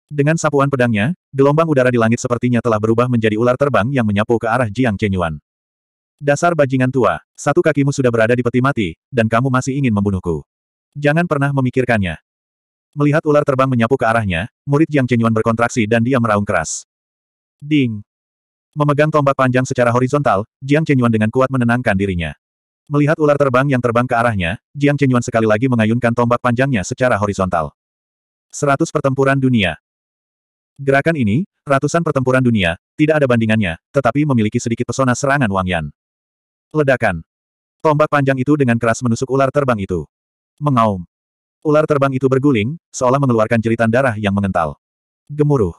Speaker 1: Dengan sapuan pedangnya, gelombang udara di langit sepertinya telah berubah menjadi ular terbang yang menyapu ke arah Jiang Chenyuan. Dasar bajingan tua, satu kakimu sudah berada di peti mati, dan kamu masih ingin membunuhku. Jangan pernah memikirkannya. Melihat ular terbang menyapu ke arahnya, murid Jiang Chenyuan berkontraksi dan dia meraung keras. Ding! Memegang tombak panjang secara horizontal, Jiang Chenyuan dengan kuat menenangkan dirinya. Melihat ular terbang yang terbang ke arahnya, Jiang Chenyuan sekali lagi mengayunkan tombak panjangnya secara horizontal. Seratus pertempuran dunia. Gerakan ini, ratusan pertempuran dunia, tidak ada bandingannya, tetapi memiliki sedikit pesona serangan Wang Yan. Ledakan. Tombak panjang itu dengan keras menusuk ular terbang itu. Mengaum. Ular terbang itu berguling, seolah mengeluarkan jeritan darah yang mengental. Gemuruh.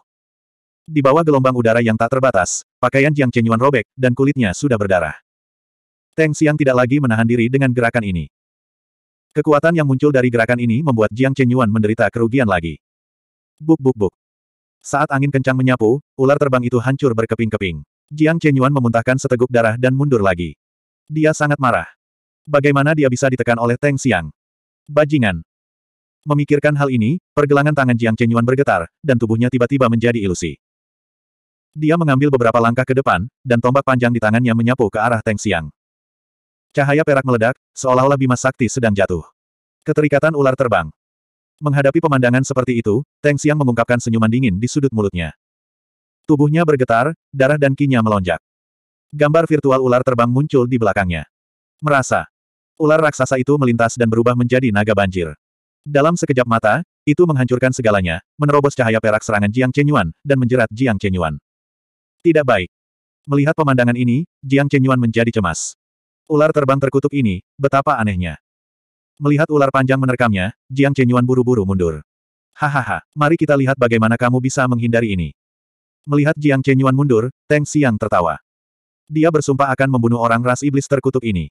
Speaker 1: Di bawah gelombang udara yang tak terbatas, pakaian Jiang Chenyuan robek, dan kulitnya sudah berdarah. Teng Xiang tidak lagi menahan diri dengan gerakan ini. Kekuatan yang muncul dari gerakan ini membuat Jiang Chenyuan menderita kerugian lagi. Buk buk buk. Saat angin kencang menyapu, ular terbang itu hancur berkeping-keping. Jiang Chenyuan memuntahkan seteguk darah dan mundur lagi. Dia sangat marah. Bagaimana dia bisa ditekan oleh Teng Xiang? Bajingan. Memikirkan hal ini, pergelangan tangan Jiang Chenyuan bergetar, dan tubuhnya tiba-tiba menjadi ilusi. Dia mengambil beberapa langkah ke depan, dan tombak panjang di tangannya menyapu ke arah Teng Xiang. Cahaya perak meledak, seolah-olah Bima Sakti sedang jatuh. Keterikatan ular terbang. Menghadapi pemandangan seperti itu, Teng Xiang mengungkapkan senyuman dingin di sudut mulutnya. Tubuhnya bergetar, darah dan kinya melonjak. Gambar virtual ular terbang muncul di belakangnya. Merasa. Ular raksasa itu melintas dan berubah menjadi naga banjir. Dalam sekejap mata, itu menghancurkan segalanya, menerobos cahaya perak serangan Jiang Chenyuan, dan menjerat Jiang Chenyuan. Tidak baik. Melihat pemandangan ini, Jiang Chenyuan menjadi cemas. Ular terbang terkutuk ini, betapa anehnya. Melihat ular panjang menerkamnya, Jiang Chenyuan buru-buru mundur. Hahaha, mari kita lihat bagaimana kamu bisa menghindari ini. Melihat Jiang Chenyuan mundur, Teng Xiang tertawa. Dia bersumpah akan membunuh orang ras iblis terkutuk ini.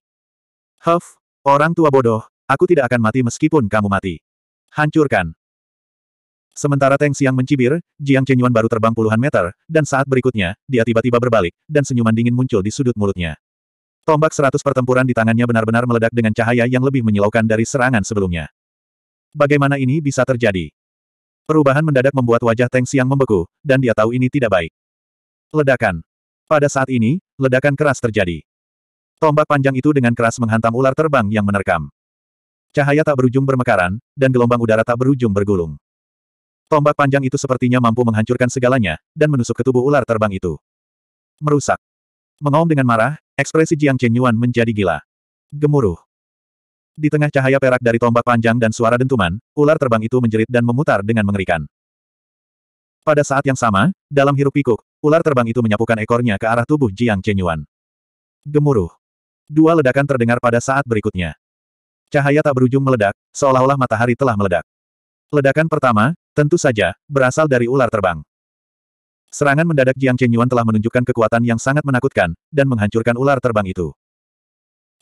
Speaker 1: Huff, orang tua bodoh, aku tidak akan mati meskipun kamu mati. Hancurkan. Sementara Teng Siang mencibir, Jiang Chenyuan baru terbang puluhan meter, dan saat berikutnya, dia tiba-tiba berbalik, dan senyuman dingin muncul di sudut mulutnya. Tombak seratus pertempuran di tangannya benar-benar meledak dengan cahaya yang lebih menyilaukan dari serangan sebelumnya. Bagaimana ini bisa terjadi? Perubahan mendadak membuat wajah Teng Siang membeku, dan dia tahu ini tidak baik. Ledakan. Pada saat ini, ledakan keras terjadi. Tombak panjang itu dengan keras menghantam ular terbang yang menerkam. Cahaya tak berujung bermekaran, dan gelombang udara tak berujung bergulung. Tombak panjang itu sepertinya mampu menghancurkan segalanya, dan menusuk ke tubuh ular terbang itu. Merusak. Mengaum dengan marah, ekspresi Jiang Chenyuan menjadi gila. Gemuruh. Di tengah cahaya perak dari tombak panjang dan suara dentuman, ular terbang itu menjerit dan memutar dengan mengerikan. Pada saat yang sama, dalam hirup pikuk, ular terbang itu menyapukan ekornya ke arah tubuh Jiang Chenyuan. Gemuruh. Dua ledakan terdengar pada saat berikutnya. Cahaya tak berujung meledak, seolah-olah matahari telah meledak. Ledakan pertama, tentu saja, berasal dari ular terbang. Serangan mendadak Jiang Chenyuan telah menunjukkan kekuatan yang sangat menakutkan, dan menghancurkan ular terbang itu.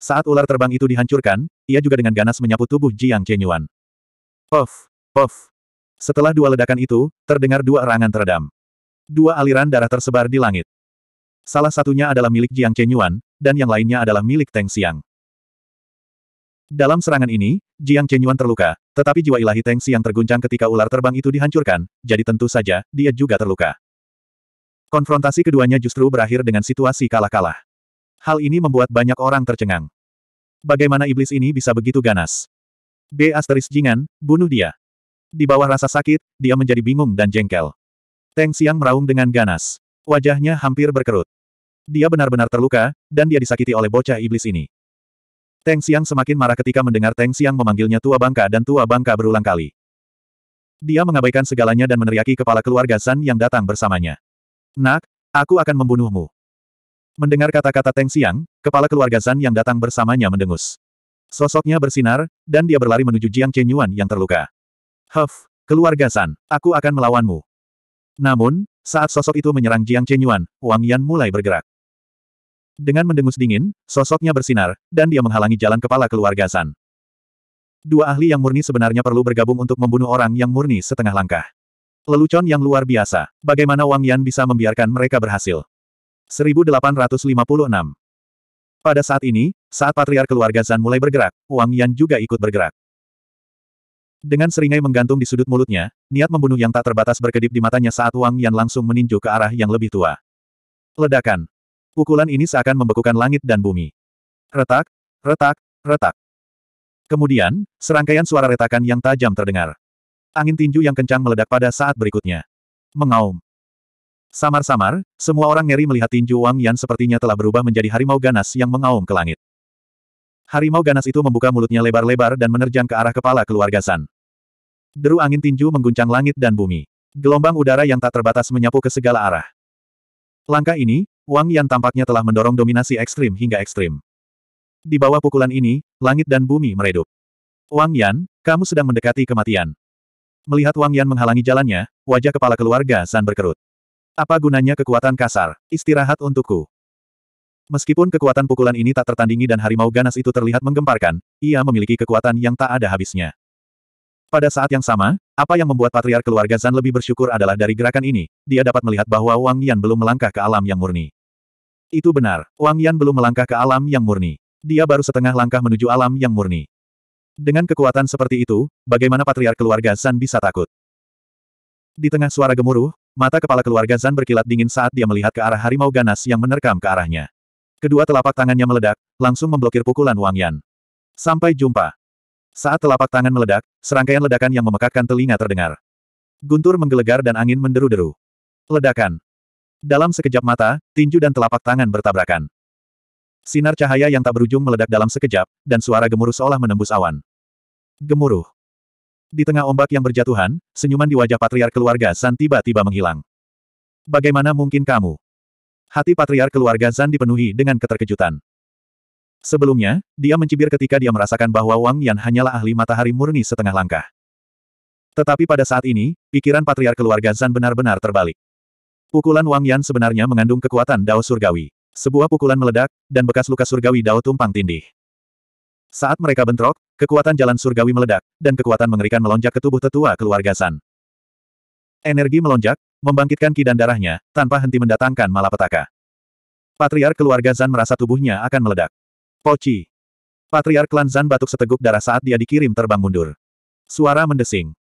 Speaker 1: Saat ular terbang itu dihancurkan, ia juga dengan ganas menyapu tubuh Jiang Chenyuan. Pof, pof. Setelah dua ledakan itu, terdengar dua erangan teredam. Dua aliran darah tersebar di langit. Salah satunya adalah milik Jiang Chenyuan, dan yang lainnya adalah milik Teng Xiang. Dalam serangan ini, Jiang Chenyuan terluka, tetapi jiwa ilahi Teng Xiang terguncang ketika ular terbang itu dihancurkan, jadi tentu saja, dia juga terluka. Konfrontasi keduanya justru berakhir dengan situasi kalah-kalah. Hal ini membuat banyak orang tercengang. Bagaimana iblis ini bisa begitu ganas? B. Asteris Jingan, bunuh dia. Di bawah rasa sakit, dia menjadi bingung dan jengkel. Teng Xiang meraung dengan ganas. Wajahnya hampir berkerut. Dia benar-benar terluka, dan dia disakiti oleh bocah iblis ini. Teng Xiang semakin marah ketika mendengar Teng Xiang memanggilnya tua bangka dan tua bangka berulang kali. Dia mengabaikan segalanya dan meneriaki kepala keluarga San yang datang bersamanya. Nak, aku akan membunuhmu. Mendengar kata-kata Teng Xiang, kepala keluarga San yang datang bersamanya mendengus. Sosoknya bersinar, dan dia berlari menuju Jiang Chenyuan yang terluka. Huff, keluarga San, aku akan melawanmu. Namun, saat sosok itu menyerang Jiang Chenyuan, Wang Yan mulai bergerak. Dengan mendengus dingin, sosoknya bersinar, dan dia menghalangi jalan kepala keluarga San. Dua ahli yang murni sebenarnya perlu bergabung untuk membunuh orang yang murni setengah langkah. Lelucon yang luar biasa, bagaimana Wang Yan bisa membiarkan mereka berhasil. 1856 Pada saat ini, saat patriar keluarga Zan mulai bergerak, Wang Yan juga ikut bergerak. Dengan seringai menggantung di sudut mulutnya, niat membunuh yang tak terbatas berkedip di matanya saat Wang Yan langsung meninju ke arah yang lebih tua. Ledakan. Pukulan ini seakan membekukan langit dan bumi. Retak, retak, retak. Kemudian, serangkaian suara retakan yang tajam terdengar. Angin tinju yang kencang meledak pada saat berikutnya. Mengaum. Samar-samar, semua orang ngeri melihat tinju Wang Yan sepertinya telah berubah menjadi harimau ganas yang mengaum ke langit. Harimau ganas itu membuka mulutnya lebar-lebar dan menerjang ke arah kepala keluarga San. Deru angin tinju mengguncang langit dan bumi. Gelombang udara yang tak terbatas menyapu ke segala arah. Langkah ini, Wang Yan tampaknya telah mendorong dominasi ekstrim hingga ekstrim. Di bawah pukulan ini, langit dan bumi meredup. Wang Yan, kamu sedang mendekati kematian. Melihat Wang Yan menghalangi jalannya, wajah kepala keluarga San berkerut. Apa gunanya kekuatan kasar? Istirahat untukku. Meskipun kekuatan pukulan ini tak tertandingi dan harimau ganas itu terlihat menggemparkan, ia memiliki kekuatan yang tak ada habisnya. Pada saat yang sama, apa yang membuat patriar keluarga Zan lebih bersyukur adalah dari gerakan ini, dia dapat melihat bahwa Wang Yan belum melangkah ke alam yang murni. Itu benar, Wang Yan belum melangkah ke alam yang murni. Dia baru setengah langkah menuju alam yang murni. Dengan kekuatan seperti itu, bagaimana patriar keluarga Zan bisa takut? Di tengah suara gemuruh, mata kepala keluarga Zan berkilat dingin saat dia melihat ke arah harimau ganas yang menerkam ke arahnya. Kedua telapak tangannya meledak, langsung memblokir pukulan Wang Yan. Sampai jumpa. Saat telapak tangan meledak, serangkaian ledakan yang memekakkan telinga terdengar. Guntur menggelegar dan angin menderu-deru. Ledakan. Dalam sekejap mata, tinju dan telapak tangan bertabrakan. Sinar cahaya yang tak berujung meledak dalam sekejap, dan suara gemuruh seolah menembus awan. Gemuruh. Di tengah ombak yang berjatuhan, senyuman di wajah patriar keluarga Zan tiba-tiba menghilang. Bagaimana mungkin kamu? Hati patriar keluarga Zan dipenuhi dengan keterkejutan. Sebelumnya, dia mencibir ketika dia merasakan bahwa Wang Yan hanyalah ahli matahari murni setengah langkah. Tetapi pada saat ini, pikiran patriar keluarga Zan benar-benar terbalik. Pukulan Wang Yan sebenarnya mengandung kekuatan Dao Surgawi. Sebuah pukulan meledak, dan bekas luka surgawi Dao tumpang tindih. Saat mereka bentrok, kekuatan jalan surgawi meledak, dan kekuatan mengerikan melonjak ke tubuh tetua keluarga San. Energi melonjak, membangkitkan ki dan darahnya, tanpa henti mendatangkan malapetaka. Patriar keluarga Zan merasa tubuhnya akan meledak. Poci. Patriar klan Zan batuk seteguk darah saat dia dikirim terbang mundur. Suara mendesing.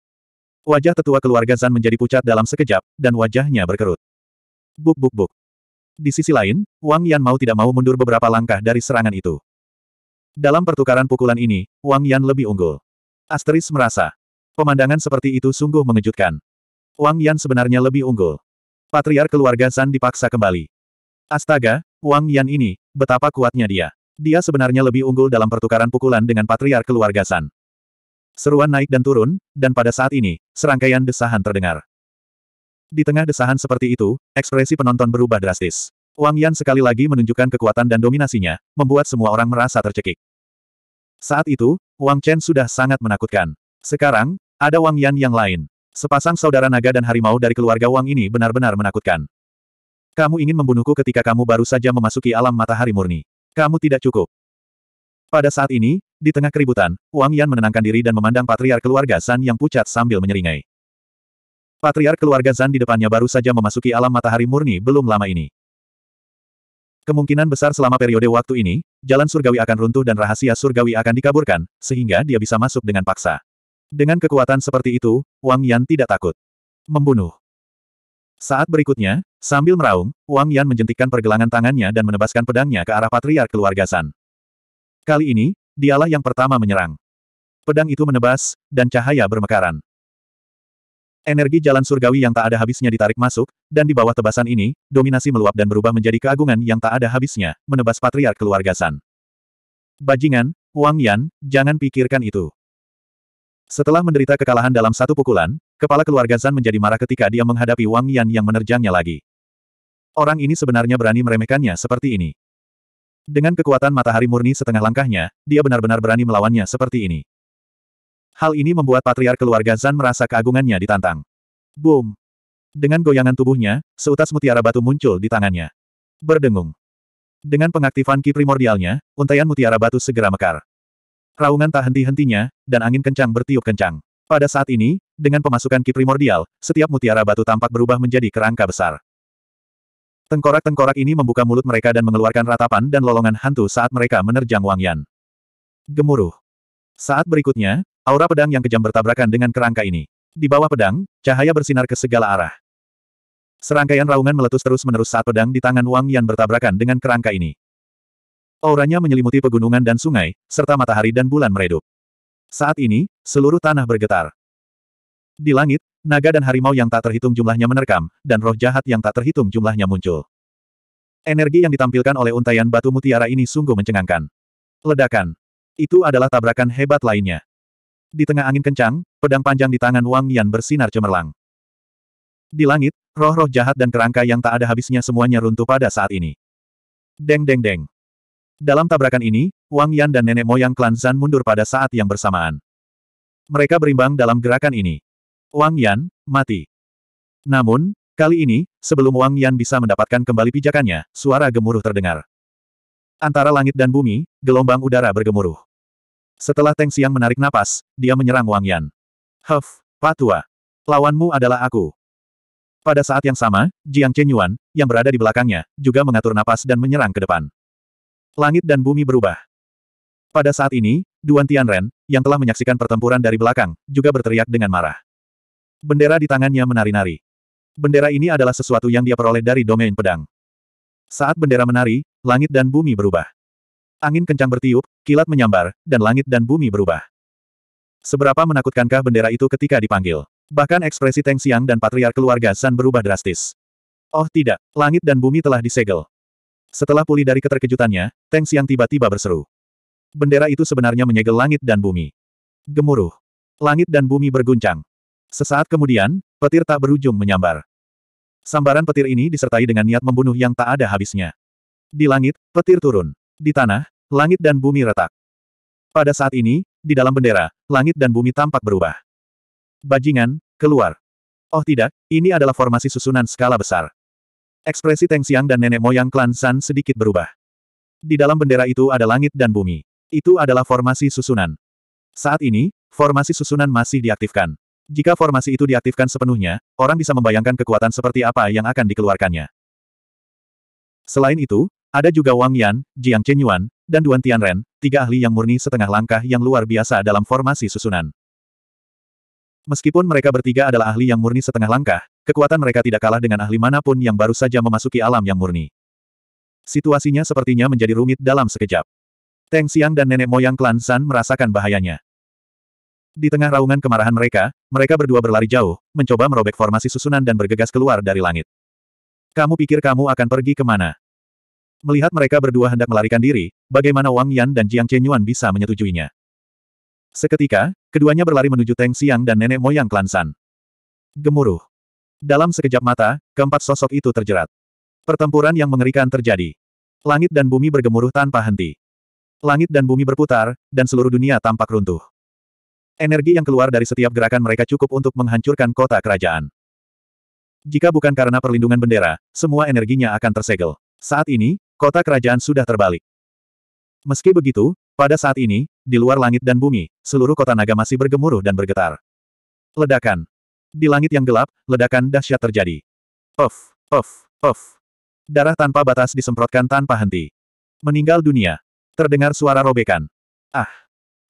Speaker 1: Wajah tetua keluarga Zan menjadi pucat dalam sekejap, dan wajahnya berkerut. Buk buk buk. Di sisi lain, Wang Yan mau tidak mau mundur beberapa langkah dari serangan itu. Dalam pertukaran pukulan ini, Wang Yan lebih unggul. Asteris merasa. Pemandangan seperti itu sungguh mengejutkan. Wang Yan sebenarnya lebih unggul. Patriar keluarga San dipaksa kembali. Astaga, Wang Yan ini, betapa kuatnya dia. Dia sebenarnya lebih unggul dalam pertukaran pukulan dengan Patriar keluarga San. Seruan naik dan turun, dan pada saat ini, serangkaian desahan terdengar. Di tengah desahan seperti itu, ekspresi penonton berubah drastis. Wang Yan sekali lagi menunjukkan kekuatan dan dominasinya, membuat semua orang merasa tercekik. Saat itu, Wang Chen sudah sangat menakutkan. Sekarang, ada Wang Yan yang lain. Sepasang saudara naga dan harimau dari keluarga Wang ini benar-benar menakutkan. Kamu ingin membunuhku ketika kamu baru saja memasuki alam matahari murni. Kamu tidak cukup. Pada saat ini, di tengah keributan, Wang Yan menenangkan diri dan memandang patriar keluarga San yang pucat sambil menyeringai. Patriark keluarga Zan di depannya baru saja memasuki alam matahari murni belum lama ini. Kemungkinan besar selama periode waktu ini, jalan surgawi akan runtuh dan rahasia surgawi akan dikaburkan, sehingga dia bisa masuk dengan paksa. Dengan kekuatan seperti itu, Wang Yan tidak takut. Membunuh. Saat berikutnya, sambil meraung, Wang Yan menjentikkan pergelangan tangannya dan menebaskan pedangnya ke arah patriark keluarga Zan. Kali ini, dialah yang pertama menyerang. Pedang itu menebas, dan cahaya bermekaran. Energi jalan surgawi yang tak ada habisnya ditarik masuk, dan di bawah tebasan ini, dominasi meluap dan berubah menjadi keagungan yang tak ada habisnya, menebas patriark keluarga San. Bajingan, Wang Yan, jangan pikirkan itu. Setelah menderita kekalahan dalam satu pukulan, kepala keluarga San menjadi marah ketika dia menghadapi Wang Yan yang menerjangnya lagi. Orang ini sebenarnya berani meremehkannya seperti ini. Dengan kekuatan matahari murni setengah langkahnya, dia benar-benar berani melawannya seperti ini. Hal ini membuat patriar keluarga Zan merasa keagungannya ditantang. Boom! Dengan goyangan tubuhnya, seutas mutiara batu muncul di tangannya. Berdengung. Dengan pengaktifan ki primordialnya, untaian mutiara batu segera mekar. Raungan tak henti-hentinya, dan angin kencang bertiup kencang. Pada saat ini, dengan pemasukan ki primordial, setiap mutiara batu tampak berubah menjadi kerangka besar. Tengkorak-tengkorak ini membuka mulut mereka dan mengeluarkan ratapan dan lolongan hantu saat mereka menerjang Wang Yan. Gemuruh. Saat berikutnya, Aura pedang yang kejam bertabrakan dengan kerangka ini. Di bawah pedang, cahaya bersinar ke segala arah. Serangkaian raungan meletus terus-menerus saat pedang di tangan Wang Yan bertabrakan dengan kerangka ini. Auranya menyelimuti pegunungan dan sungai, serta matahari dan bulan meredup. Saat ini, seluruh tanah bergetar. Di langit, naga dan harimau yang tak terhitung jumlahnya menerkam, dan roh jahat yang tak terhitung jumlahnya muncul. Energi yang ditampilkan oleh untaian batu mutiara ini sungguh mencengangkan. Ledakan. Itu adalah tabrakan hebat lainnya. Di tengah angin kencang, pedang panjang di tangan Wang Yan bersinar cemerlang. Di langit, roh-roh jahat dan kerangka yang tak ada habisnya semuanya runtuh pada saat ini. Deng deng deng. Dalam tabrakan ini, Wang Yan dan nenek moyang klan Zan mundur pada saat yang bersamaan. Mereka berimbang dalam gerakan ini. Wang Yan, mati. Namun, kali ini, sebelum Wang Yan bisa mendapatkan kembali pijakannya, suara gemuruh terdengar. Antara langit dan bumi, gelombang udara bergemuruh. Setelah Teng Xiang menarik napas, dia menyerang Wang Yan. Huff, patua. Lawanmu adalah aku. Pada saat yang sama, Jiang Chenyuan, yang berada di belakangnya, juga mengatur napas dan menyerang ke depan. Langit dan bumi berubah. Pada saat ini, Duan Tianren, yang telah menyaksikan pertempuran dari belakang, juga berteriak dengan marah. Bendera di tangannya menari-nari. Bendera ini adalah sesuatu yang dia peroleh dari domain pedang. Saat bendera menari, langit dan bumi berubah. Angin kencang bertiup, kilat menyambar, dan langit dan bumi berubah. Seberapa menakutkankah bendera itu ketika dipanggil? Bahkan ekspresi Teng Siang dan patriar keluarga San berubah drastis. Oh tidak, langit dan bumi telah disegel. Setelah pulih dari keterkejutannya, Teng Siang tiba-tiba berseru. Bendera itu sebenarnya menyegel langit dan bumi. Gemuruh. Langit dan bumi berguncang. Sesaat kemudian, petir tak berujung menyambar. Sambaran petir ini disertai dengan niat membunuh yang tak ada habisnya. Di langit, petir turun. Di tanah, langit dan bumi retak. Pada saat ini, di dalam bendera, langit dan bumi tampak berubah. Bajingan, keluar. Oh tidak, ini adalah formasi susunan skala besar. Ekspresi Teng Xiang dan nenek moyang klan San sedikit berubah. Di dalam bendera itu ada langit dan bumi. Itu adalah formasi susunan. Saat ini, formasi susunan masih diaktifkan. Jika formasi itu diaktifkan sepenuhnya, orang bisa membayangkan kekuatan seperti apa yang akan dikeluarkannya. Selain itu, ada juga Wang Yan, Jiang Chen Yuan, dan Duan Tianren, tiga ahli yang murni setengah langkah yang luar biasa dalam formasi susunan. Meskipun mereka bertiga adalah ahli yang murni setengah langkah, kekuatan mereka tidak kalah dengan ahli manapun yang baru saja memasuki alam yang murni. Situasinya sepertinya menjadi rumit dalam sekejap. Teng Xiang dan nenek moyang klan San merasakan bahayanya. Di tengah raungan kemarahan mereka, mereka berdua berlari jauh, mencoba merobek formasi susunan dan bergegas keluar dari langit. Kamu pikir kamu akan pergi kemana? Melihat mereka berdua hendak melarikan diri, bagaimana Wang Yan dan Jiang Chen Yuan bisa menyetujuinya. Seketika, keduanya berlari menuju Teng Xiang dan nenek moyang klan San. Gemuruh. Dalam sekejap mata, keempat sosok itu terjerat. Pertempuran yang mengerikan terjadi. Langit dan bumi bergemuruh tanpa henti. Langit dan bumi berputar, dan seluruh dunia tampak runtuh. Energi yang keluar dari setiap gerakan mereka cukup untuk menghancurkan kota kerajaan. Jika bukan karena perlindungan bendera, semua energinya akan tersegel. Saat ini, Kota kerajaan sudah terbalik. Meski begitu, pada saat ini, di luar langit dan bumi, seluruh kota naga masih bergemuruh dan bergetar. Ledakan. Di langit yang gelap, ledakan dahsyat terjadi. Of, of, of. Darah tanpa batas disemprotkan tanpa henti. Meninggal dunia. Terdengar suara robekan. Ah.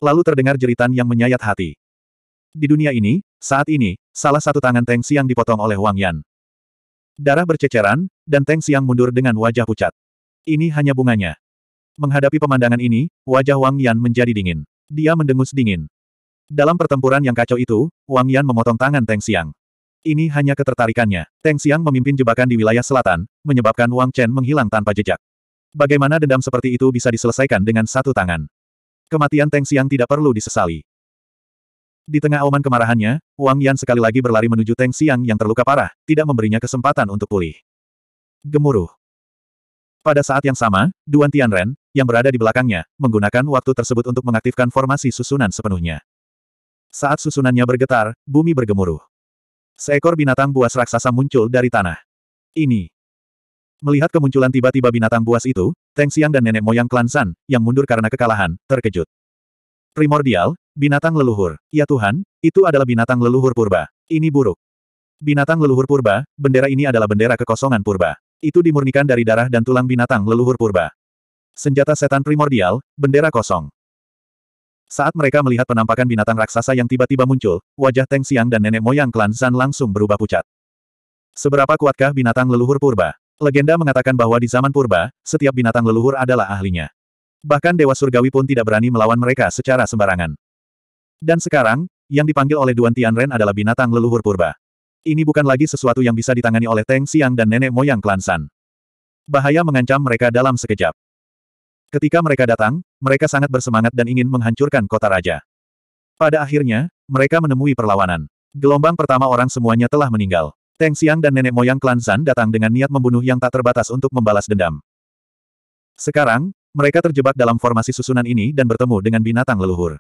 Speaker 1: Lalu terdengar jeritan yang menyayat hati. Di dunia ini, saat ini, salah satu tangan Teng Siang dipotong oleh Wang Yan. Darah berceceran, dan Teng Siang mundur dengan wajah pucat. Ini hanya bunganya. Menghadapi pemandangan ini, wajah Wang Yan menjadi dingin. Dia mendengus dingin. Dalam pertempuran yang kacau itu, Wang Yan memotong tangan Teng Xiang. Ini hanya ketertarikannya. Teng Xiang memimpin jebakan di wilayah selatan, menyebabkan Wang Chen menghilang tanpa jejak. Bagaimana dendam seperti itu bisa diselesaikan dengan satu tangan? Kematian Teng Xiang tidak perlu disesali. Di tengah auman kemarahannya, Wang Yan sekali lagi berlari menuju Teng Xiang yang terluka parah, tidak memberinya kesempatan untuk pulih. Gemuruh. Pada saat yang sama, Duan Tianren, yang berada di belakangnya, menggunakan waktu tersebut untuk mengaktifkan formasi susunan sepenuhnya. Saat susunannya bergetar, bumi bergemuruh. Seekor binatang buas raksasa muncul dari tanah. Ini. Melihat kemunculan tiba-tiba binatang buas itu, Teng Siang dan nenek moyang klan San, yang mundur karena kekalahan, terkejut. Primordial, binatang leluhur. Ya Tuhan, itu adalah binatang leluhur purba. Ini buruk. Binatang leluhur purba, bendera ini adalah bendera kekosongan purba. Itu dimurnikan dari darah dan tulang binatang leluhur purba. Senjata setan primordial, bendera kosong. Saat mereka melihat penampakan binatang raksasa yang tiba-tiba muncul, wajah Teng Siang dan nenek moyang klan Zan langsung berubah pucat. Seberapa kuatkah binatang leluhur purba? Legenda mengatakan bahwa di zaman purba, setiap binatang leluhur adalah ahlinya. Bahkan Dewa Surgawi pun tidak berani melawan mereka secara sembarangan. Dan sekarang, yang dipanggil oleh Duan Tianren adalah binatang leluhur purba. Ini bukan lagi sesuatu yang bisa ditangani oleh Teng Siang dan nenek moyang klan San. Bahaya mengancam mereka dalam sekejap. Ketika mereka datang, mereka sangat bersemangat dan ingin menghancurkan kota raja. Pada akhirnya, mereka menemui perlawanan. Gelombang pertama orang semuanya telah meninggal. Teng Siang dan nenek moyang klan San datang dengan niat membunuh yang tak terbatas untuk membalas dendam. Sekarang, mereka terjebak dalam formasi susunan ini dan bertemu dengan binatang leluhur.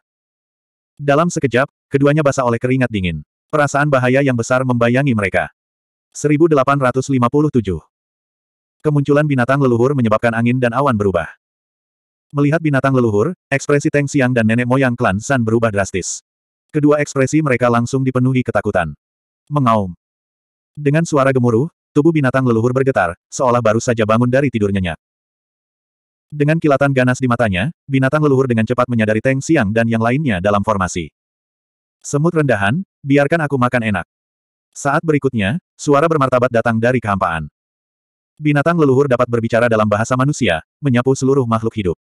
Speaker 1: Dalam sekejap, keduanya basah oleh keringat dingin. Perasaan bahaya yang besar membayangi mereka. 1857. Kemunculan binatang leluhur menyebabkan angin dan awan berubah. Melihat binatang leluhur, ekspresi Teng Siang dan nenek moyang klan San berubah drastis. Kedua ekspresi mereka langsung dipenuhi ketakutan. Mengaum. Dengan suara gemuruh, tubuh binatang leluhur bergetar, seolah baru saja bangun dari tidur nyenyak. Dengan kilatan ganas di matanya, binatang leluhur dengan cepat menyadari Teng Siang dan yang lainnya dalam formasi. Semut rendahan, biarkan aku makan enak. Saat berikutnya, suara bermartabat datang dari kehampaan. Binatang leluhur dapat berbicara dalam bahasa manusia, menyapu seluruh makhluk hidup.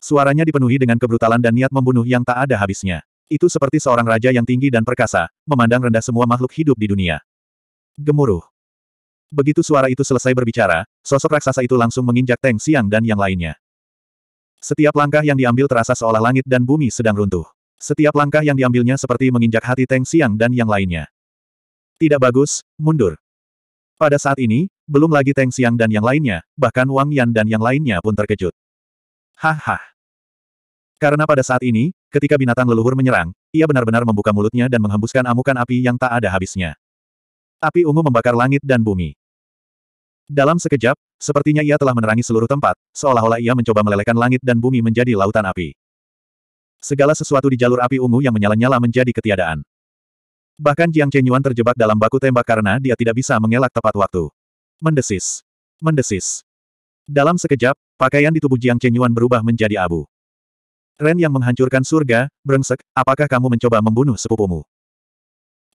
Speaker 1: Suaranya dipenuhi dengan kebrutalan dan niat membunuh yang tak ada habisnya. Itu seperti seorang raja yang tinggi dan perkasa, memandang rendah semua makhluk hidup di dunia. Gemuruh. Begitu suara itu selesai berbicara, sosok raksasa itu langsung menginjak Teng Siang dan yang lainnya. Setiap langkah yang diambil terasa seolah langit dan bumi sedang runtuh. Setiap langkah yang diambilnya seperti menginjak hati Teng Siang dan yang lainnya. Tidak bagus, mundur. Pada saat ini, belum lagi Teng Siang dan yang lainnya, bahkan Wang Yan dan yang lainnya pun terkejut. Haha. Karena pada saat ini, ketika binatang leluhur menyerang, ia benar-benar membuka mulutnya dan menghembuskan amukan api yang tak ada habisnya. Api ungu membakar langit dan bumi. Dalam sekejap, sepertinya ia telah menerangi seluruh tempat, seolah-olah ia mencoba melelehkan langit dan bumi menjadi lautan api. Segala sesuatu di jalur api ungu yang menyala-nyala menjadi ketiadaan. Bahkan Jiang Chenyuan terjebak dalam baku tembak karena dia tidak bisa mengelak tepat waktu. Mendesis. Mendesis. Dalam sekejap, pakaian di tubuh Jiang Chenyuan berubah menjadi abu. Ren yang menghancurkan surga, brengsek, apakah kamu mencoba membunuh sepupumu?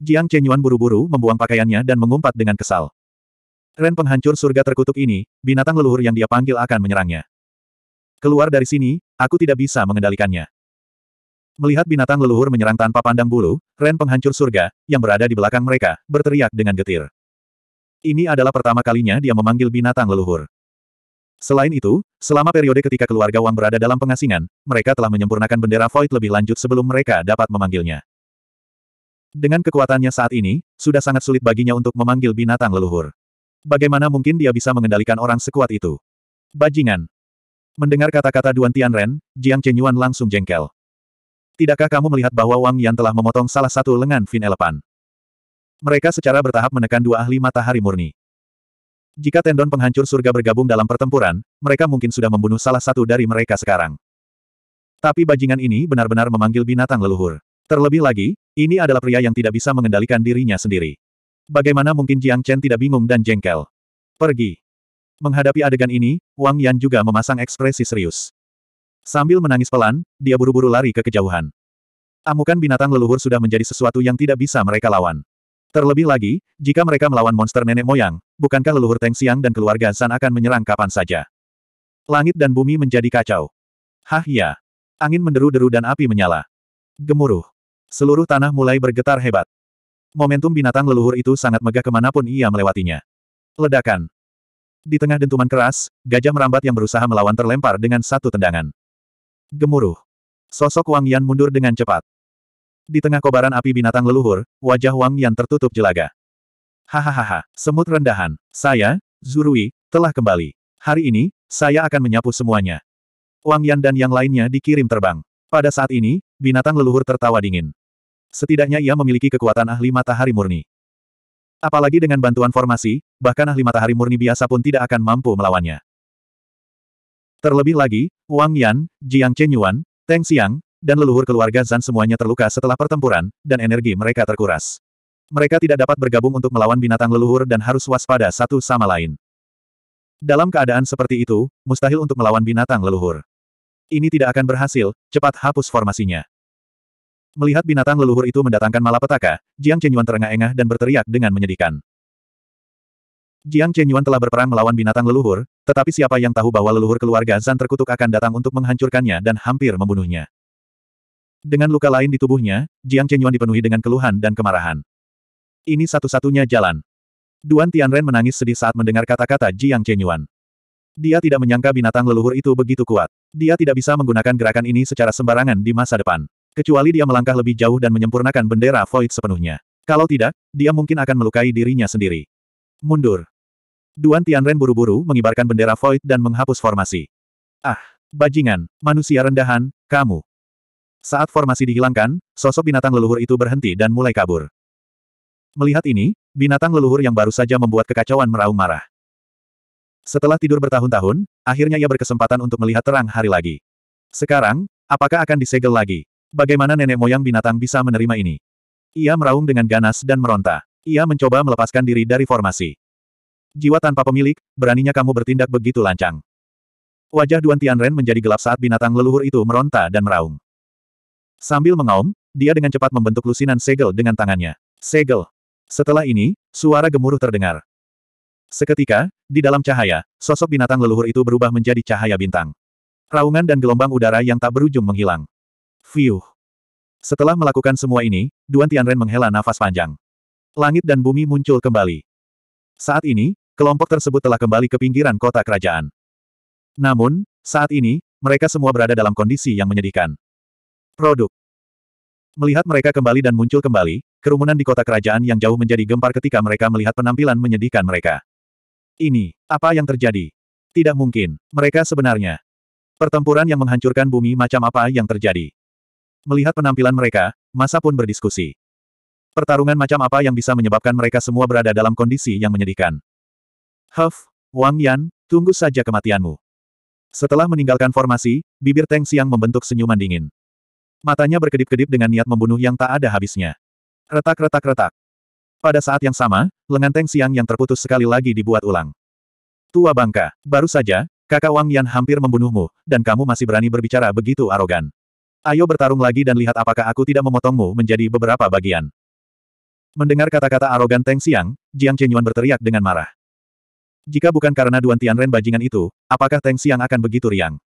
Speaker 1: Jiang Chenyuan buru-buru membuang pakaiannya dan mengumpat dengan kesal. Ren penghancur surga terkutuk ini, binatang leluhur yang dia panggil akan menyerangnya. Keluar dari sini, aku tidak bisa mengendalikannya. Melihat binatang leluhur menyerang tanpa pandang bulu, Ren penghancur surga, yang berada di belakang mereka, berteriak dengan getir. Ini adalah pertama kalinya dia memanggil binatang leluhur. Selain itu, selama periode ketika keluarga Wang berada dalam pengasingan, mereka telah menyempurnakan bendera Void lebih lanjut sebelum mereka dapat memanggilnya. Dengan kekuatannya saat ini, sudah sangat sulit baginya untuk memanggil binatang leluhur. Bagaimana mungkin dia bisa mengendalikan orang sekuat itu? Bajingan. Mendengar kata-kata Duan Tianren, Jiang Chenyuan langsung jengkel. Tidakkah kamu melihat bahwa Wang Yan telah memotong salah satu lengan Fin Elepan? Mereka secara bertahap menekan dua ahli matahari murni. Jika tendon penghancur surga bergabung dalam pertempuran, mereka mungkin sudah membunuh salah satu dari mereka sekarang. Tapi bajingan ini benar-benar memanggil binatang leluhur. Terlebih lagi, ini adalah pria yang tidak bisa mengendalikan dirinya sendiri. Bagaimana mungkin Jiang Chen tidak bingung dan jengkel? Pergi. Menghadapi adegan ini, Wang Yan juga memasang ekspresi serius. Sambil menangis pelan, dia buru-buru lari ke kejauhan. Amukan binatang leluhur sudah menjadi sesuatu yang tidak bisa mereka lawan. Terlebih lagi, jika mereka melawan monster nenek moyang, bukankah leluhur Teng Siang dan keluarga San akan menyerang kapan saja? Langit dan bumi menjadi kacau. Hah ya. Angin menderu-deru dan api menyala. Gemuruh. Seluruh tanah mulai bergetar hebat. Momentum binatang leluhur itu sangat megah kemanapun ia melewatinya. Ledakan. Di tengah dentuman keras, gajah merambat yang berusaha melawan terlempar dengan satu tendangan. Gemuruh. Sosok Wang Yan mundur dengan cepat. Di tengah kobaran api binatang leluhur, wajah Wang Yan tertutup jelaga. Hahaha, semut rendahan. Saya, Zurui, telah kembali. Hari ini, saya akan menyapu semuanya. Wang Yan dan yang lainnya dikirim terbang. Pada saat ini, binatang leluhur tertawa dingin. Setidaknya ia memiliki kekuatan ahli matahari murni. Apalagi dengan bantuan formasi, bahkan ahli matahari murni biasa pun tidak akan mampu melawannya. Terlebih lagi, Wang Yan, Jiang Chenyuan, Teng Xiang, dan leluhur keluarga Zan semuanya terluka setelah pertempuran, dan energi mereka terkuras. Mereka tidak dapat bergabung untuk melawan binatang leluhur dan harus waspada satu sama lain. Dalam keadaan seperti itu, mustahil untuk melawan binatang leluhur. Ini tidak akan berhasil, cepat hapus formasinya. Melihat binatang leluhur itu mendatangkan malapetaka, Jiang Chenyuan terengah-engah dan berteriak dengan menyedihkan. Jiang Chenyuan telah berperang melawan binatang leluhur, tetapi siapa yang tahu bahwa leluhur keluarga Zan terkutuk akan datang untuk menghancurkannya dan hampir membunuhnya. Dengan luka lain di tubuhnya, Jiang Chenyuan dipenuhi dengan keluhan dan kemarahan. Ini satu-satunya jalan. Duan Tianren menangis sedih saat mendengar kata-kata Jiang Chenyuan. Dia tidak menyangka binatang leluhur itu begitu kuat. Dia tidak bisa menggunakan gerakan ini secara sembarangan di masa depan. Kecuali dia melangkah lebih jauh dan menyempurnakan bendera Void sepenuhnya. Kalau tidak, dia mungkin akan melukai dirinya sendiri. Mundur. Duan Tianren buru-buru mengibarkan bendera void dan menghapus formasi. Ah, bajingan, manusia rendahan, kamu. Saat formasi dihilangkan, sosok binatang leluhur itu berhenti dan mulai kabur. Melihat ini, binatang leluhur yang baru saja membuat kekacauan meraung marah. Setelah tidur bertahun-tahun, akhirnya ia berkesempatan untuk melihat terang hari lagi. Sekarang, apakah akan disegel lagi? Bagaimana nenek moyang binatang bisa menerima ini? Ia meraung dengan ganas dan meronta. Ia mencoba melepaskan diri dari formasi. Jiwa tanpa pemilik, beraninya kamu bertindak begitu lancang. Wajah Duan Tianren menjadi gelap saat binatang leluhur itu meronta dan meraung. Sambil mengaum, dia dengan cepat membentuk lusinan segel dengan tangannya. Segel. Setelah ini, suara gemuruh terdengar. Seketika, di dalam cahaya, sosok binatang leluhur itu berubah menjadi cahaya bintang. Raungan dan gelombang udara yang tak berujung menghilang. Fiuh. Setelah melakukan semua ini, Duan Tianren menghela nafas panjang. Langit dan bumi muncul kembali. Saat ini, kelompok tersebut telah kembali ke pinggiran kota kerajaan. Namun, saat ini, mereka semua berada dalam kondisi yang menyedihkan. Produk Melihat mereka kembali dan muncul kembali, kerumunan di kota kerajaan yang jauh menjadi gempar ketika mereka melihat penampilan menyedihkan mereka. Ini, apa yang terjadi? Tidak mungkin, mereka sebenarnya. Pertempuran yang menghancurkan bumi macam apa yang terjadi? Melihat penampilan mereka, masa pun berdiskusi. Pertarungan macam apa yang bisa menyebabkan mereka semua berada dalam kondisi yang menyedihkan? Huff, Wang Yan, tunggu saja kematianmu. Setelah meninggalkan formasi, bibir Teng Siang membentuk senyuman dingin. Matanya berkedip-kedip dengan niat membunuh yang tak ada habisnya. Retak-retak-retak. Pada saat yang sama, lengan Teng Siang yang terputus sekali lagi dibuat ulang. Tua bangka, baru saja, kakak Wang Yan hampir membunuhmu, dan kamu masih berani berbicara begitu arogan. Ayo bertarung lagi dan lihat apakah aku tidak memotongmu menjadi beberapa bagian. Mendengar kata-kata arogan Teng Siang, Jiang Chenyuan berteriak dengan marah. Jika bukan karena Duan Tianren bajingan itu, apakah Teng Xiang akan begitu riang?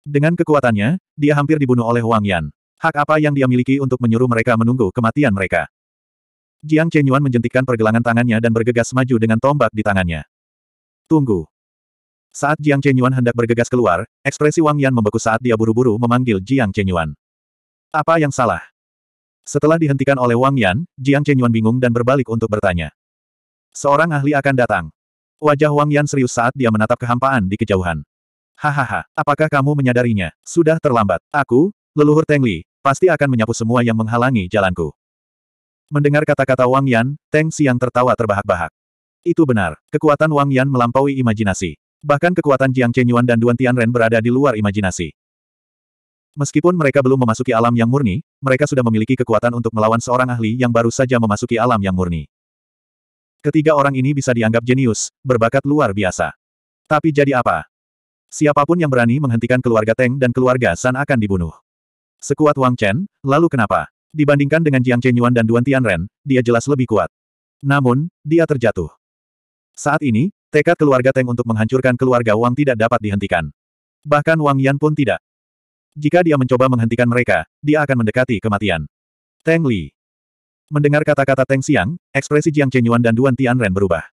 Speaker 1: Dengan kekuatannya, dia hampir dibunuh oleh Wang Yan. Hak apa yang dia miliki untuk menyuruh mereka menunggu kematian mereka? Jiang Chen Yuan menjentikkan pergelangan tangannya dan bergegas maju dengan tombak di tangannya. Tunggu. Saat Jiang Chen Yuan hendak bergegas keluar, ekspresi Wang Yan membeku saat dia buru-buru memanggil Jiang Chen Yuan. Apa yang salah? Setelah dihentikan oleh Wang Yan, Jiang Chen Yuan bingung dan berbalik untuk bertanya. Seorang ahli akan datang. Wajah Wang Yan serius saat dia menatap kehampaan di kejauhan. Hahaha, apakah kamu menyadarinya? Sudah terlambat. Aku, leluhur Li, pasti akan menyapu semua yang menghalangi jalanku. Mendengar kata-kata Wang Yan, Teng Siang tertawa terbahak-bahak. Itu benar, kekuatan Wang Yan melampaui imajinasi. Bahkan kekuatan Jiang Chenyuan dan Duan Tian Ren berada di luar imajinasi. Meskipun mereka belum memasuki alam yang murni, mereka sudah memiliki kekuatan untuk melawan seorang ahli yang baru saja memasuki alam yang murni. Ketiga orang ini bisa dianggap jenius, berbakat luar biasa. Tapi jadi apa? Siapapun yang berani menghentikan keluarga Teng dan keluarga San akan dibunuh. Sekuat Wang Chen, lalu kenapa? Dibandingkan dengan Jiang Chen Yuan dan Duan Tianren, dia jelas lebih kuat. Namun, dia terjatuh. Saat ini, tekad keluarga Teng untuk menghancurkan keluarga Wang tidak dapat dihentikan. Bahkan Wang Yan pun tidak. Jika dia mencoba menghentikan mereka, dia akan mendekati kematian. Teng Li. Mendengar kata-kata Teng Xiang, ekspresi Jiang Chenyuan dan Duan Tianren berubah.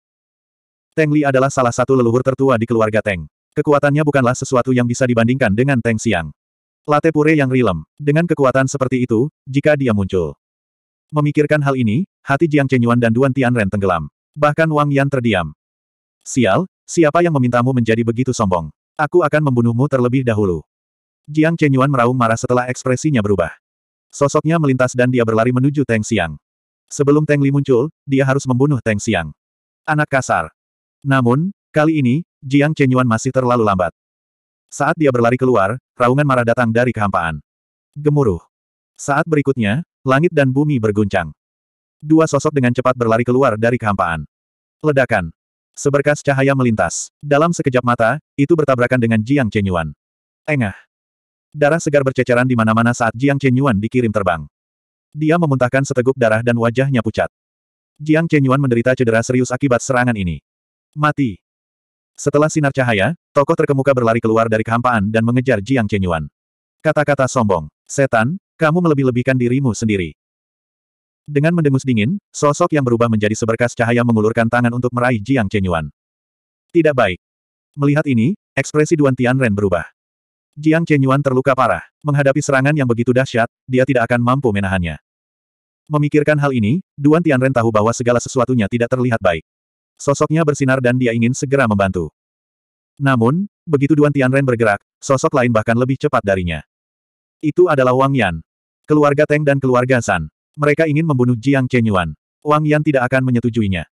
Speaker 1: Teng Li adalah salah satu leluhur tertua di keluarga Teng. Kekuatannya bukanlah sesuatu yang bisa dibandingkan dengan Teng Xiang. Late pure yang rilem. Dengan kekuatan seperti itu, jika dia muncul. Memikirkan hal ini, hati Jiang Chenyuan dan Duan Tianren tenggelam. Bahkan Wang Yan terdiam. Sial, siapa yang memintamu menjadi begitu sombong? Aku akan membunuhmu terlebih dahulu. Jiang Chenyuan meraung marah setelah ekspresinya berubah. Sosoknya melintas dan dia berlari menuju Teng Xiang. Sebelum Teng Li muncul, dia harus membunuh Teng Siang. Anak kasar. Namun, kali ini, Jiang Chenyuan masih terlalu lambat. Saat dia berlari keluar, raungan marah datang dari kehampaan. Gemuruh. Saat berikutnya, langit dan bumi berguncang. Dua sosok dengan cepat berlari keluar dari kehampaan. Ledakan. Seberkas cahaya melintas. Dalam sekejap mata, itu bertabrakan dengan Jiang Chenyuan. Engah. Darah segar berceceran di mana-mana saat Jiang Chenyuan dikirim terbang. Dia memuntahkan seteguk darah dan wajahnya pucat. Jiang Chenyuan menderita cedera serius akibat serangan ini. Mati. Setelah sinar cahaya, tokoh terkemuka berlari keluar dari kehampaan dan mengejar Jiang Chenyuan. Kata-kata sombong. Setan, kamu melebih-lebihkan dirimu sendiri. Dengan mendengus dingin, sosok yang berubah menjadi seberkas cahaya mengulurkan tangan untuk meraih Jiang Chenyuan. Tidak baik. Melihat ini, ekspresi Duan Tianren berubah. Jiang Chenyuan terluka parah. Menghadapi serangan yang begitu dahsyat, dia tidak akan mampu menahannya. Memikirkan hal ini, Duan Tianren tahu bahwa segala sesuatunya tidak terlihat baik. Sosoknya bersinar dan dia ingin segera membantu. Namun, begitu Duan Tianren bergerak, sosok lain bahkan lebih cepat darinya. Itu adalah Wang Yan. Keluarga Teng dan keluarga San. Mereka ingin membunuh Jiang Chenyuan. Wang Yan tidak akan menyetujuinya.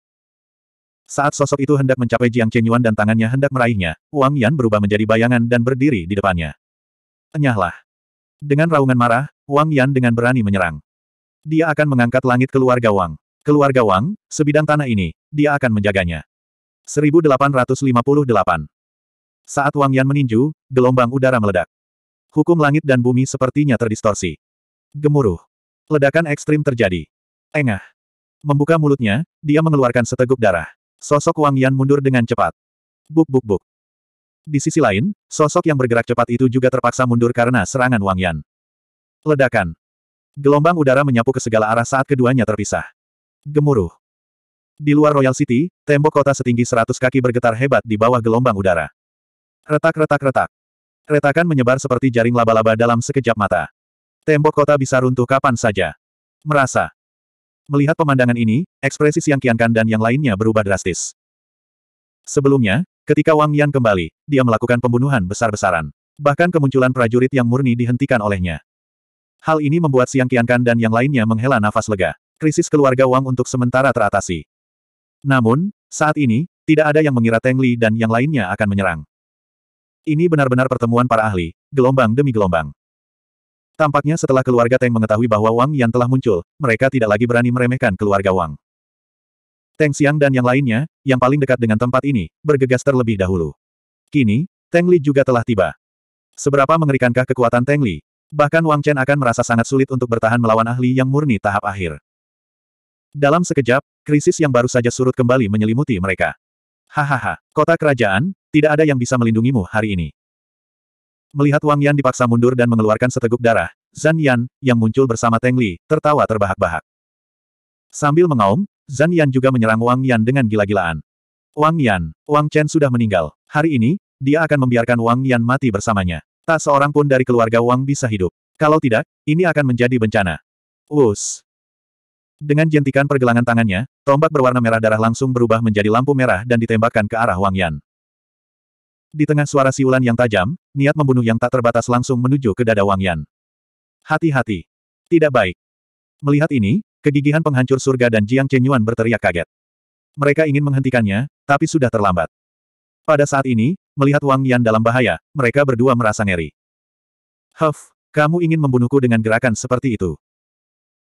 Speaker 1: Saat sosok itu hendak mencapai Jiang Chenyuan dan tangannya hendak meraihnya, Wang Yan berubah menjadi bayangan dan berdiri di depannya. Enyahlah. Dengan raungan marah, Wang Yan dengan berani menyerang. Dia akan mengangkat langit keluarga Wang. Keluarga Wang, sebidang tanah ini, dia akan menjaganya. 1858 Saat Wang Yan meninju, gelombang udara meledak. Hukum langit dan bumi sepertinya terdistorsi. Gemuruh. Ledakan ekstrim terjadi. Engah. Membuka mulutnya, dia mengeluarkan seteguk darah. Sosok Wang Yan mundur dengan cepat. Buk buk buk. Di sisi lain, sosok yang bergerak cepat itu juga terpaksa mundur karena serangan Wang Yan. Ledakan. Gelombang udara menyapu ke segala arah saat keduanya terpisah. Gemuruh. Di luar Royal City, tembok kota setinggi 100 kaki bergetar hebat di bawah gelombang udara. Retak-retak-retak. Retakan menyebar seperti jaring laba-laba dalam sekejap mata. Tembok kota bisa runtuh kapan saja. Merasa. Melihat pemandangan ini, ekspresi Siang Qiankan dan yang lainnya berubah drastis. Sebelumnya, ketika Wang Yan kembali, dia melakukan pembunuhan besar-besaran. Bahkan kemunculan prajurit yang murni dihentikan olehnya. Hal ini membuat Siang Qiankan dan yang lainnya menghela nafas lega. Krisis keluarga Wang untuk sementara teratasi. Namun, saat ini, tidak ada yang mengira Teng Li dan yang lainnya akan menyerang. Ini benar-benar pertemuan para ahli, gelombang demi gelombang. Tampaknya setelah keluarga Teng mengetahui bahwa Wang Yan telah muncul, mereka tidak lagi berani meremehkan keluarga Wang. Teng Xiang dan yang lainnya, yang paling dekat dengan tempat ini, bergegas terlebih dahulu. Kini, Teng Li juga telah tiba. Seberapa mengerikankah kekuatan Teng Li? Bahkan Wang Chen akan merasa sangat sulit untuk bertahan melawan ahli yang murni tahap akhir. Dalam sekejap, krisis yang baru saja surut kembali menyelimuti mereka. Hahaha, kota kerajaan, tidak ada yang bisa melindungimu hari ini. Melihat Wang Yan dipaksa mundur dan mengeluarkan seteguk darah, Zan Yan, yang muncul bersama Teng Li, tertawa terbahak-bahak. Sambil mengaum, Zan Yan juga menyerang Wang Yan dengan gila-gilaan. Wang Yan, Wang Chen sudah meninggal. Hari ini, dia akan membiarkan Wang Yan mati bersamanya. Tak seorang pun dari keluarga Wang bisa hidup. Kalau tidak, ini akan menjadi bencana. Wus. Dengan jentikan pergelangan tangannya, tombak berwarna merah darah langsung berubah menjadi lampu merah dan ditembakkan ke arah Wang Yan. Di tengah suara siulan yang tajam, niat membunuh yang tak terbatas langsung menuju ke dada Wang Yan. Hati-hati. Tidak baik. Melihat ini, kegigihan penghancur surga dan Jiang Chenyuan berteriak kaget. Mereka ingin menghentikannya, tapi sudah terlambat. Pada saat ini, melihat Wang Yan dalam bahaya, mereka berdua merasa ngeri. Huff, kamu ingin membunuhku dengan gerakan seperti itu.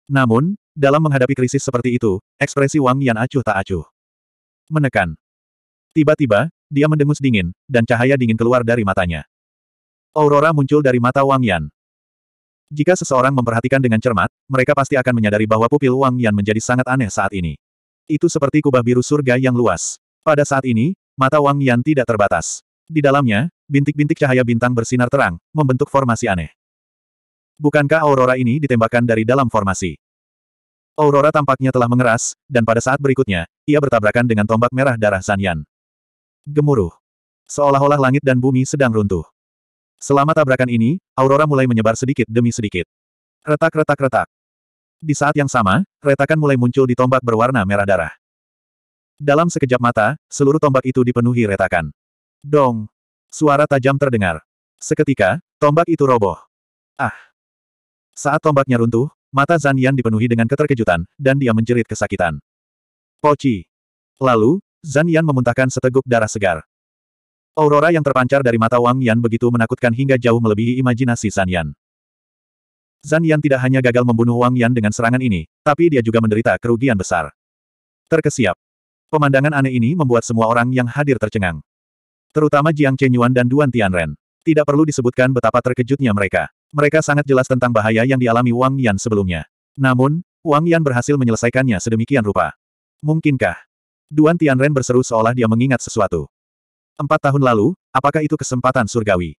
Speaker 1: Namun, dalam menghadapi krisis seperti itu, ekspresi Wang Yan acuh tak acuh. Menekan. Tiba-tiba, dia mendengus dingin, dan cahaya dingin keluar dari matanya. Aurora muncul dari mata Wang Yan. Jika seseorang memperhatikan dengan cermat, mereka pasti akan menyadari bahwa pupil Wang Yan menjadi sangat aneh saat ini. Itu seperti kubah biru surga yang luas. Pada saat ini, mata Wang Yan tidak terbatas. Di dalamnya, bintik-bintik cahaya bintang bersinar terang, membentuk formasi aneh. Bukankah Aurora ini ditembakkan dari dalam formasi? Aurora tampaknya telah mengeras, dan pada saat berikutnya, ia bertabrakan dengan tombak merah darah Zanyan gemuruh. Seolah-olah langit dan bumi sedang runtuh. Selama tabrakan ini, aurora mulai menyebar sedikit demi sedikit. Retak-retak-retak. Di saat yang sama, retakan mulai muncul di tombak berwarna merah darah. Dalam sekejap mata, seluruh tombak itu dipenuhi retakan. Dong! Suara tajam terdengar. Seketika, tombak itu roboh. Ah! Saat tombaknya runtuh, mata Zanyan dipenuhi dengan keterkejutan, dan dia menjerit kesakitan. Poci! Lalu, Zan Yan memuntahkan seteguk darah segar. Aurora yang terpancar dari mata Wang Yan begitu menakutkan hingga jauh melebihi imajinasi Zan Yan. Zan Yan tidak hanya gagal membunuh Wang Yan dengan serangan ini, tapi dia juga menderita kerugian besar. Terkesiap. Pemandangan aneh ini membuat semua orang yang hadir tercengang. Terutama Jiang Chenyuan dan Duan Tianren. Tidak perlu disebutkan betapa terkejutnya mereka. Mereka sangat jelas tentang bahaya yang dialami Wang Yan sebelumnya. Namun, Wang Yan berhasil menyelesaikannya sedemikian rupa. Mungkinkah Duan Tianren berseru seolah dia mengingat sesuatu. Empat tahun lalu, apakah itu kesempatan surgawi?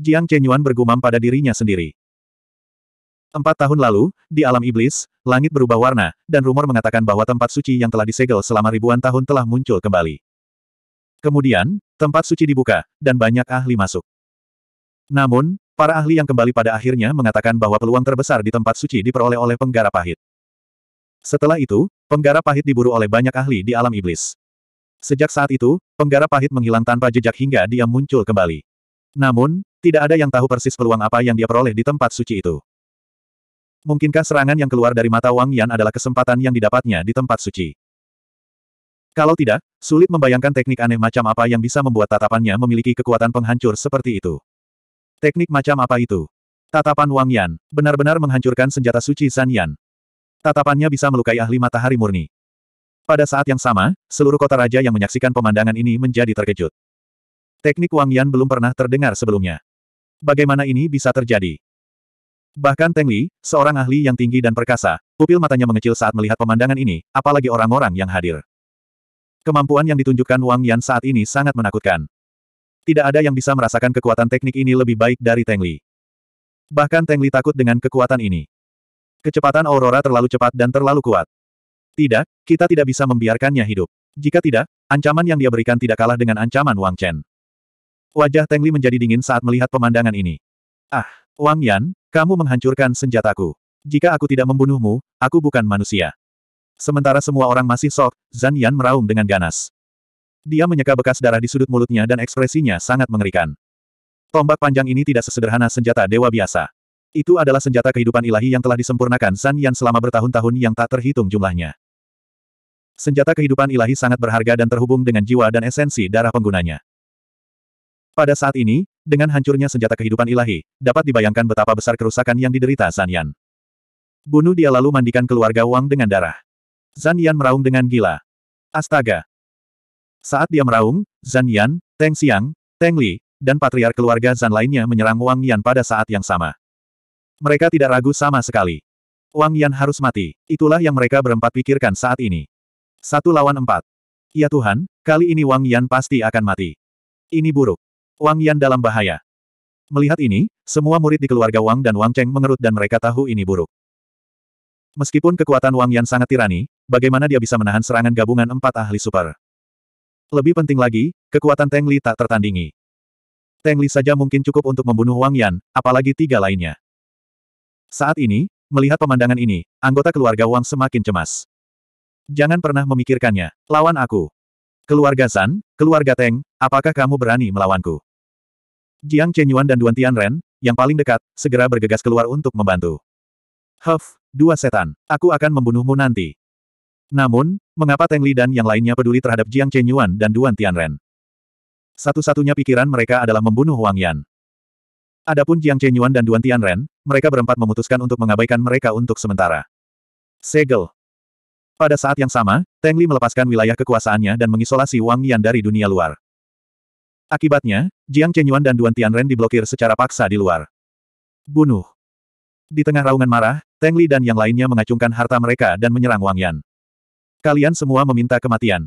Speaker 1: Jiang Chenyuan bergumam pada dirinya sendiri. Empat tahun lalu, di alam iblis, langit berubah warna, dan rumor mengatakan bahwa tempat suci yang telah disegel selama ribuan tahun telah muncul kembali. Kemudian, tempat suci dibuka, dan banyak ahli masuk. Namun, para ahli yang kembali pada akhirnya mengatakan bahwa peluang terbesar di tempat suci diperoleh oleh penggarap pahit. Setelah itu, penggara pahit diburu oleh banyak ahli di alam iblis. Sejak saat itu, penggara pahit menghilang tanpa jejak hingga dia muncul kembali. Namun, tidak ada yang tahu persis peluang apa yang dia peroleh di tempat suci itu. Mungkinkah serangan yang keluar dari mata Wang Yan adalah kesempatan yang didapatnya di tempat suci? Kalau tidak, sulit membayangkan teknik aneh macam apa yang bisa membuat tatapannya memiliki kekuatan penghancur seperti itu. Teknik macam apa itu? Tatapan Wang Yan benar-benar menghancurkan senjata suci San Yan. Tatapannya bisa melukai ahli matahari murni. Pada saat yang sama, seluruh kota raja yang menyaksikan pemandangan ini menjadi terkejut. Teknik Wang Yan belum pernah terdengar sebelumnya. Bagaimana ini bisa terjadi? Bahkan Teng Li, seorang ahli yang tinggi dan perkasa, pupil matanya mengecil saat melihat pemandangan ini, apalagi orang-orang yang hadir. Kemampuan yang ditunjukkan Wang Yan saat ini sangat menakutkan. Tidak ada yang bisa merasakan kekuatan teknik ini lebih baik dari Teng Li. Bahkan Teng Li takut dengan kekuatan ini. Kecepatan Aurora terlalu cepat dan terlalu kuat. Tidak, kita tidak bisa membiarkannya hidup. Jika tidak, ancaman yang dia berikan tidak kalah dengan ancaman Wang Chen. Wajah Teng Li menjadi dingin saat melihat pemandangan ini. Ah, Wang Yan, kamu menghancurkan senjataku. Jika aku tidak membunuhmu, aku bukan manusia. Sementara semua orang masih sok, Zan Yan meraung dengan ganas. Dia menyeka bekas darah di sudut mulutnya dan ekspresinya sangat mengerikan. Tombak panjang ini tidak sesederhana senjata dewa biasa. Itu adalah senjata kehidupan ilahi yang telah disempurnakan San Yan selama bertahun-tahun yang tak terhitung jumlahnya. Senjata kehidupan ilahi sangat berharga dan terhubung dengan jiwa dan esensi darah penggunanya. Pada saat ini, dengan hancurnya senjata kehidupan ilahi, dapat dibayangkan betapa besar kerusakan yang diderita San Yan. Bunuh dia lalu mandikan keluarga Wang dengan darah. Zan Yan meraung dengan gila. Astaga! Saat dia meraung, Zan Yan, Teng Xiang, Teng Li, dan patriar keluarga Zan lainnya menyerang Wang Yan pada saat yang sama. Mereka tidak ragu sama sekali. Wang Yan harus mati. Itulah yang mereka berempat pikirkan saat ini. Satu lawan empat. Ya Tuhan, kali ini Wang Yan pasti akan mati. Ini buruk. Wang Yan dalam bahaya. Melihat ini, semua murid di keluarga Wang dan Wang Cheng mengerut dan mereka tahu ini buruk. Meskipun kekuatan Wang Yan sangat tirani, bagaimana dia bisa menahan serangan gabungan empat ahli super? Lebih penting lagi, kekuatan Teng Li tak tertandingi. Teng Li saja mungkin cukup untuk membunuh Wang Yan, apalagi tiga lainnya. Saat ini, melihat pemandangan ini, anggota keluarga Wang semakin cemas. Jangan pernah memikirkannya, lawan aku. Keluarga San, keluarga Teng, apakah kamu berani melawanku? Jiang Chenyuan dan Duan Tianren, yang paling dekat, segera bergegas keluar untuk membantu. Huff, dua setan, aku akan membunuhmu nanti. Namun, mengapa Teng Li dan yang lainnya peduli terhadap Jiang Chenyuan dan Duan Tianren? Satu-satunya pikiran mereka adalah membunuh Wang Yan. Adapun Jiang Chenyuan dan Duan Tianren, mereka berempat memutuskan untuk mengabaikan mereka untuk sementara. Segel. Pada saat yang sama, Teng Li melepaskan wilayah kekuasaannya dan mengisolasi Wang Yan dari dunia luar. Akibatnya, Jiang Chenyuan dan Duan Tianren diblokir secara paksa di luar. Bunuh. Di tengah raungan marah, Teng Li dan yang lainnya mengacungkan harta mereka dan menyerang Wang Yan. Kalian semua meminta kematian.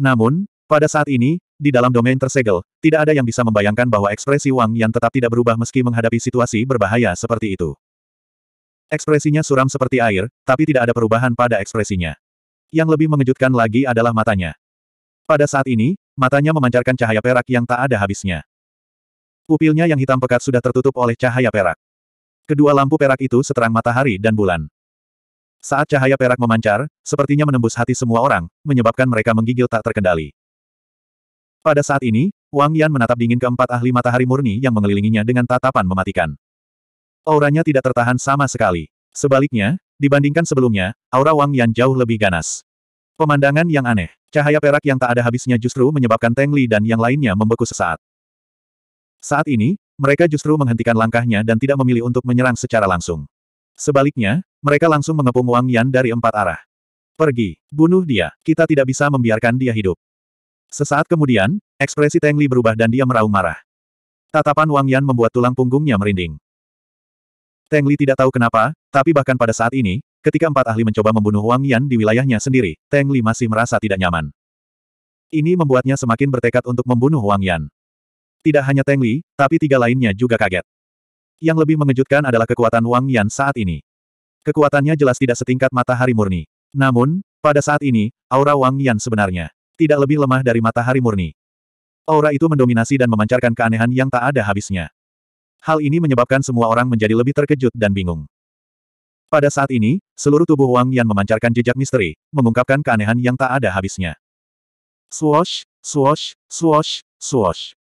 Speaker 1: Namun, pada saat ini, di dalam domain tersegel, tidak ada yang bisa membayangkan bahwa ekspresi Wang yang tetap tidak berubah meski menghadapi situasi berbahaya seperti itu. Ekspresinya suram seperti air, tapi tidak ada perubahan pada ekspresinya. Yang lebih mengejutkan lagi adalah matanya. Pada saat ini, matanya memancarkan cahaya perak yang tak ada habisnya. Pupilnya yang hitam pekat sudah tertutup oleh cahaya perak. Kedua lampu perak itu seterang matahari dan bulan. Saat cahaya perak memancar, sepertinya menembus hati semua orang, menyebabkan mereka menggigil tak terkendali. Pada saat ini, Wang Yan menatap dingin keempat ahli matahari murni yang mengelilinginya dengan tatapan mematikan. Auranya tidak tertahan sama sekali. Sebaliknya, dibandingkan sebelumnya, aura Wang Yan jauh lebih ganas. Pemandangan yang aneh, cahaya perak yang tak ada habisnya justru menyebabkan Teng Li dan yang lainnya membeku sesaat. Saat ini, mereka justru menghentikan langkahnya dan tidak memilih untuk menyerang secara langsung. Sebaliknya, mereka langsung mengepung Wang Yan dari empat arah. Pergi, bunuh dia, kita tidak bisa membiarkan dia hidup. Sesaat kemudian, ekspresi Teng Li berubah dan dia meraung marah. Tatapan Wang Yan membuat tulang punggungnya merinding. Teng Li tidak tahu kenapa, tapi bahkan pada saat ini, ketika empat ahli mencoba membunuh Wang Yan di wilayahnya sendiri, Teng Li masih merasa tidak nyaman. Ini membuatnya semakin bertekad untuk membunuh Wang Yan. Tidak hanya Teng Li, tapi tiga lainnya juga kaget. Yang lebih mengejutkan adalah kekuatan Wang Yan saat ini. Kekuatannya jelas tidak setingkat matahari murni. Namun, pada saat ini, aura Wang Yan sebenarnya tidak lebih lemah dari matahari murni. Aura itu mendominasi dan memancarkan keanehan yang tak ada habisnya. Hal ini menyebabkan semua orang menjadi lebih terkejut dan bingung. Pada saat ini, seluruh tubuh Wang Yan memancarkan jejak misteri, mengungkapkan keanehan yang tak ada habisnya. Swash, swash, swash, swash.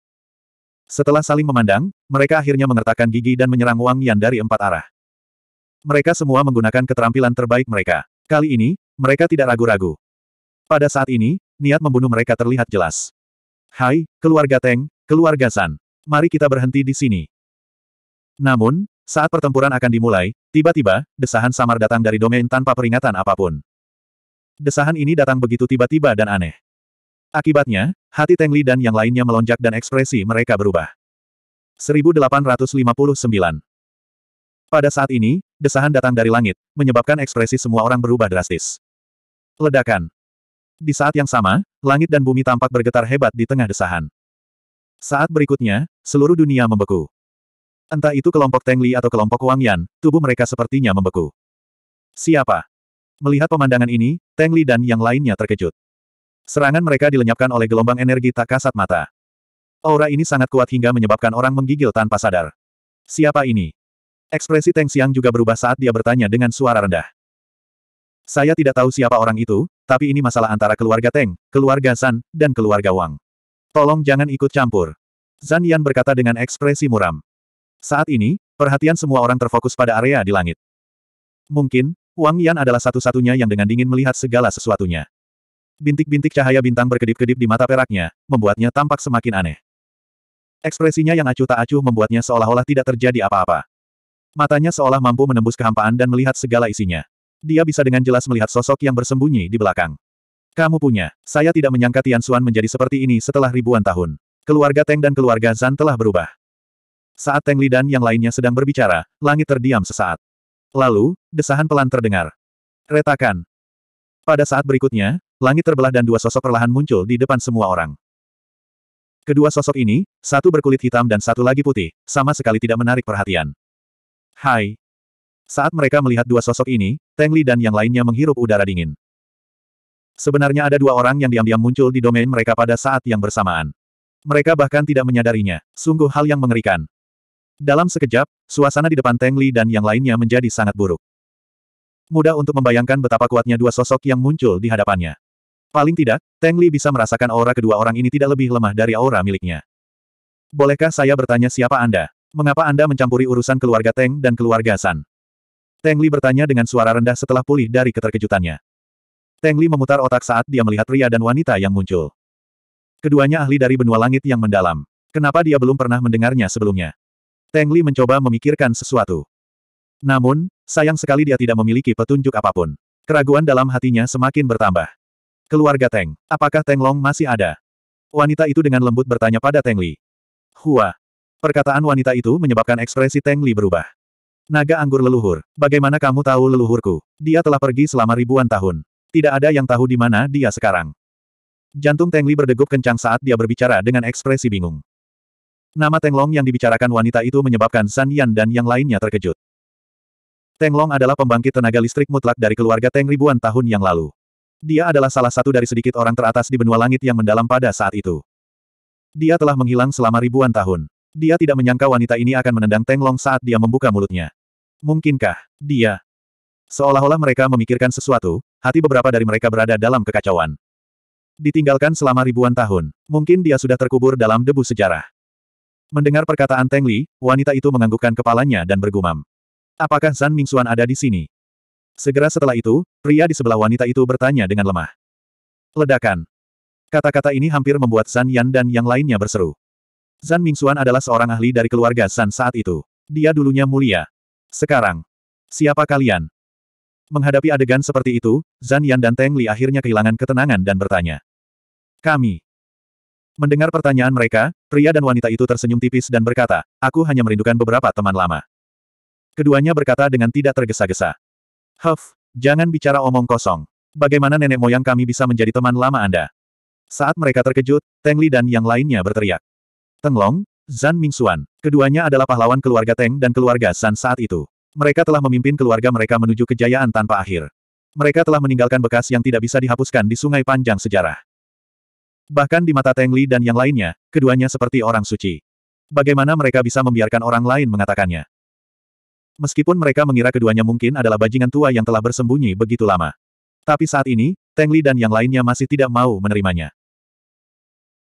Speaker 1: Setelah saling memandang, mereka akhirnya mengertakkan gigi dan menyerang Wang Yan dari empat arah. Mereka semua menggunakan keterampilan terbaik mereka. Kali ini, mereka tidak ragu-ragu. Pada saat ini, niat membunuh mereka terlihat jelas. Hai, keluarga Teng, keluarga San. Mari kita berhenti di sini. Namun, saat pertempuran akan dimulai, tiba-tiba, desahan samar datang dari domain tanpa peringatan apapun. Desahan ini datang begitu tiba-tiba dan aneh. Akibatnya, hati Teng Li dan yang lainnya melonjak dan ekspresi mereka berubah. 1859 Pada saat ini, desahan datang dari langit, menyebabkan ekspresi semua orang berubah drastis. Ledakan. Di saat yang sama, langit dan bumi tampak bergetar hebat di tengah desahan. Saat berikutnya, seluruh dunia membeku. Entah itu kelompok Li atau kelompok Wang Yan, tubuh mereka sepertinya membeku. Siapa? Melihat pemandangan ini, Li dan yang lainnya terkejut. Serangan mereka dilenyapkan oleh gelombang energi tak kasat mata. Aura ini sangat kuat hingga menyebabkan orang menggigil tanpa sadar. Siapa ini? Ekspresi Teng Xiang juga berubah saat dia bertanya dengan suara rendah. Saya tidak tahu siapa orang itu, tapi ini masalah antara keluarga Teng, keluarga San, dan keluarga Wang. Tolong jangan ikut campur. Zan Yan berkata dengan ekspresi muram. Saat ini, perhatian semua orang terfokus pada area di langit. Mungkin, Wang Yan adalah satu-satunya yang dengan dingin melihat segala sesuatunya. Bintik-bintik cahaya bintang berkedip-kedip di mata peraknya, membuatnya tampak semakin aneh. Ekspresinya yang acuh tak acuh membuatnya seolah-olah tidak terjadi apa-apa. Matanya seolah mampu menembus kehampaan dan melihat segala isinya. Dia bisa dengan jelas melihat sosok yang bersembunyi di belakang. Kamu punya. Saya tidak menyangka Tian Xuan menjadi seperti ini setelah ribuan tahun. Keluarga Teng dan keluarga Zan telah berubah. Saat Teng Li dan yang lainnya sedang berbicara, langit terdiam sesaat. Lalu, desahan pelan terdengar. Retakan. Pada saat berikutnya, langit terbelah dan dua sosok perlahan muncul di depan semua orang. Kedua sosok ini, satu berkulit hitam dan satu lagi putih, sama sekali tidak menarik perhatian. Hai, saat mereka melihat dua sosok ini, Teng Li dan yang lainnya menghirup udara dingin. Sebenarnya ada dua orang yang diam-diam muncul di domain mereka pada saat yang bersamaan. Mereka bahkan tidak menyadarinya. Sungguh hal yang mengerikan. Dalam sekejap, suasana di depan Teng Li dan yang lainnya menjadi sangat buruk. Mudah untuk membayangkan betapa kuatnya dua sosok yang muncul di hadapannya. Paling tidak, Teng Li bisa merasakan aura kedua orang ini tidak lebih lemah dari aura miliknya. Bolehkah saya bertanya siapa Anda? Mengapa Anda mencampuri urusan keluarga Teng dan keluarga San? Teng Li bertanya dengan suara rendah setelah pulih dari keterkejutannya. Teng Li memutar otak saat dia melihat pria dan wanita yang muncul. Keduanya ahli dari benua langit yang mendalam. Kenapa dia belum pernah mendengarnya sebelumnya? Teng Li mencoba memikirkan sesuatu. Namun, sayang sekali dia tidak memiliki petunjuk apapun. Keraguan dalam hatinya semakin bertambah. Keluarga Teng, apakah Teng Long masih ada? Wanita itu dengan lembut bertanya pada Teng Li. Hua. Perkataan wanita itu menyebabkan ekspresi Teng Li berubah. Naga anggur leluhur. Bagaimana kamu tahu leluhurku? Dia telah pergi selama ribuan tahun. Tidak ada yang tahu di mana dia sekarang. Jantung Teng Li berdegup kencang saat dia berbicara dengan ekspresi bingung. Nama Teng Long yang dibicarakan wanita itu menyebabkan San Yan dan yang lainnya terkejut. Teng Long adalah pembangkit tenaga listrik mutlak dari keluarga Teng ribuan tahun yang lalu. Dia adalah salah satu dari sedikit orang teratas di benua langit yang mendalam pada saat itu. Dia telah menghilang selama ribuan tahun. Dia tidak menyangka wanita ini akan menendang Teng Long saat dia membuka mulutnya. Mungkinkah dia? Seolah-olah mereka memikirkan sesuatu, hati beberapa dari mereka berada dalam kekacauan. Ditinggalkan selama ribuan tahun, mungkin dia sudah terkubur dalam debu sejarah. Mendengar perkataan Teng Li, wanita itu menganggukkan kepalanya dan bergumam. Apakah Zan Mingxuan ada di sini? Segera setelah itu, pria di sebelah wanita itu bertanya dengan lemah. Ledakan. Kata-kata ini hampir membuat Zan Yan dan yang lainnya berseru. Zan Mingxuan adalah seorang ahli dari keluarga Zan saat itu. Dia dulunya mulia, sekarang, siapa kalian? Menghadapi adegan seperti itu, Zan Yan dan Teng Li akhirnya kehilangan ketenangan dan bertanya. Kami. Mendengar pertanyaan mereka, pria dan wanita itu tersenyum tipis dan berkata, aku hanya merindukan beberapa teman lama. Keduanya berkata dengan tidak tergesa-gesa. Huff, jangan bicara omong kosong. Bagaimana nenek moyang kami bisa menjadi teman lama Anda? Saat mereka terkejut, Teng Li dan yang lainnya berteriak. Tenglong, Zan Mingxuan. Keduanya adalah pahlawan keluarga Teng dan keluarga San saat itu. Mereka telah memimpin keluarga mereka menuju kejayaan tanpa akhir. Mereka telah meninggalkan bekas yang tidak bisa dihapuskan di sungai panjang sejarah. Bahkan di mata Teng Li dan yang lainnya, keduanya seperti orang suci. Bagaimana mereka bisa membiarkan orang lain mengatakannya? Meskipun mereka mengira keduanya mungkin adalah bajingan tua yang telah bersembunyi begitu lama. Tapi saat ini, Teng Li dan yang lainnya masih tidak mau menerimanya.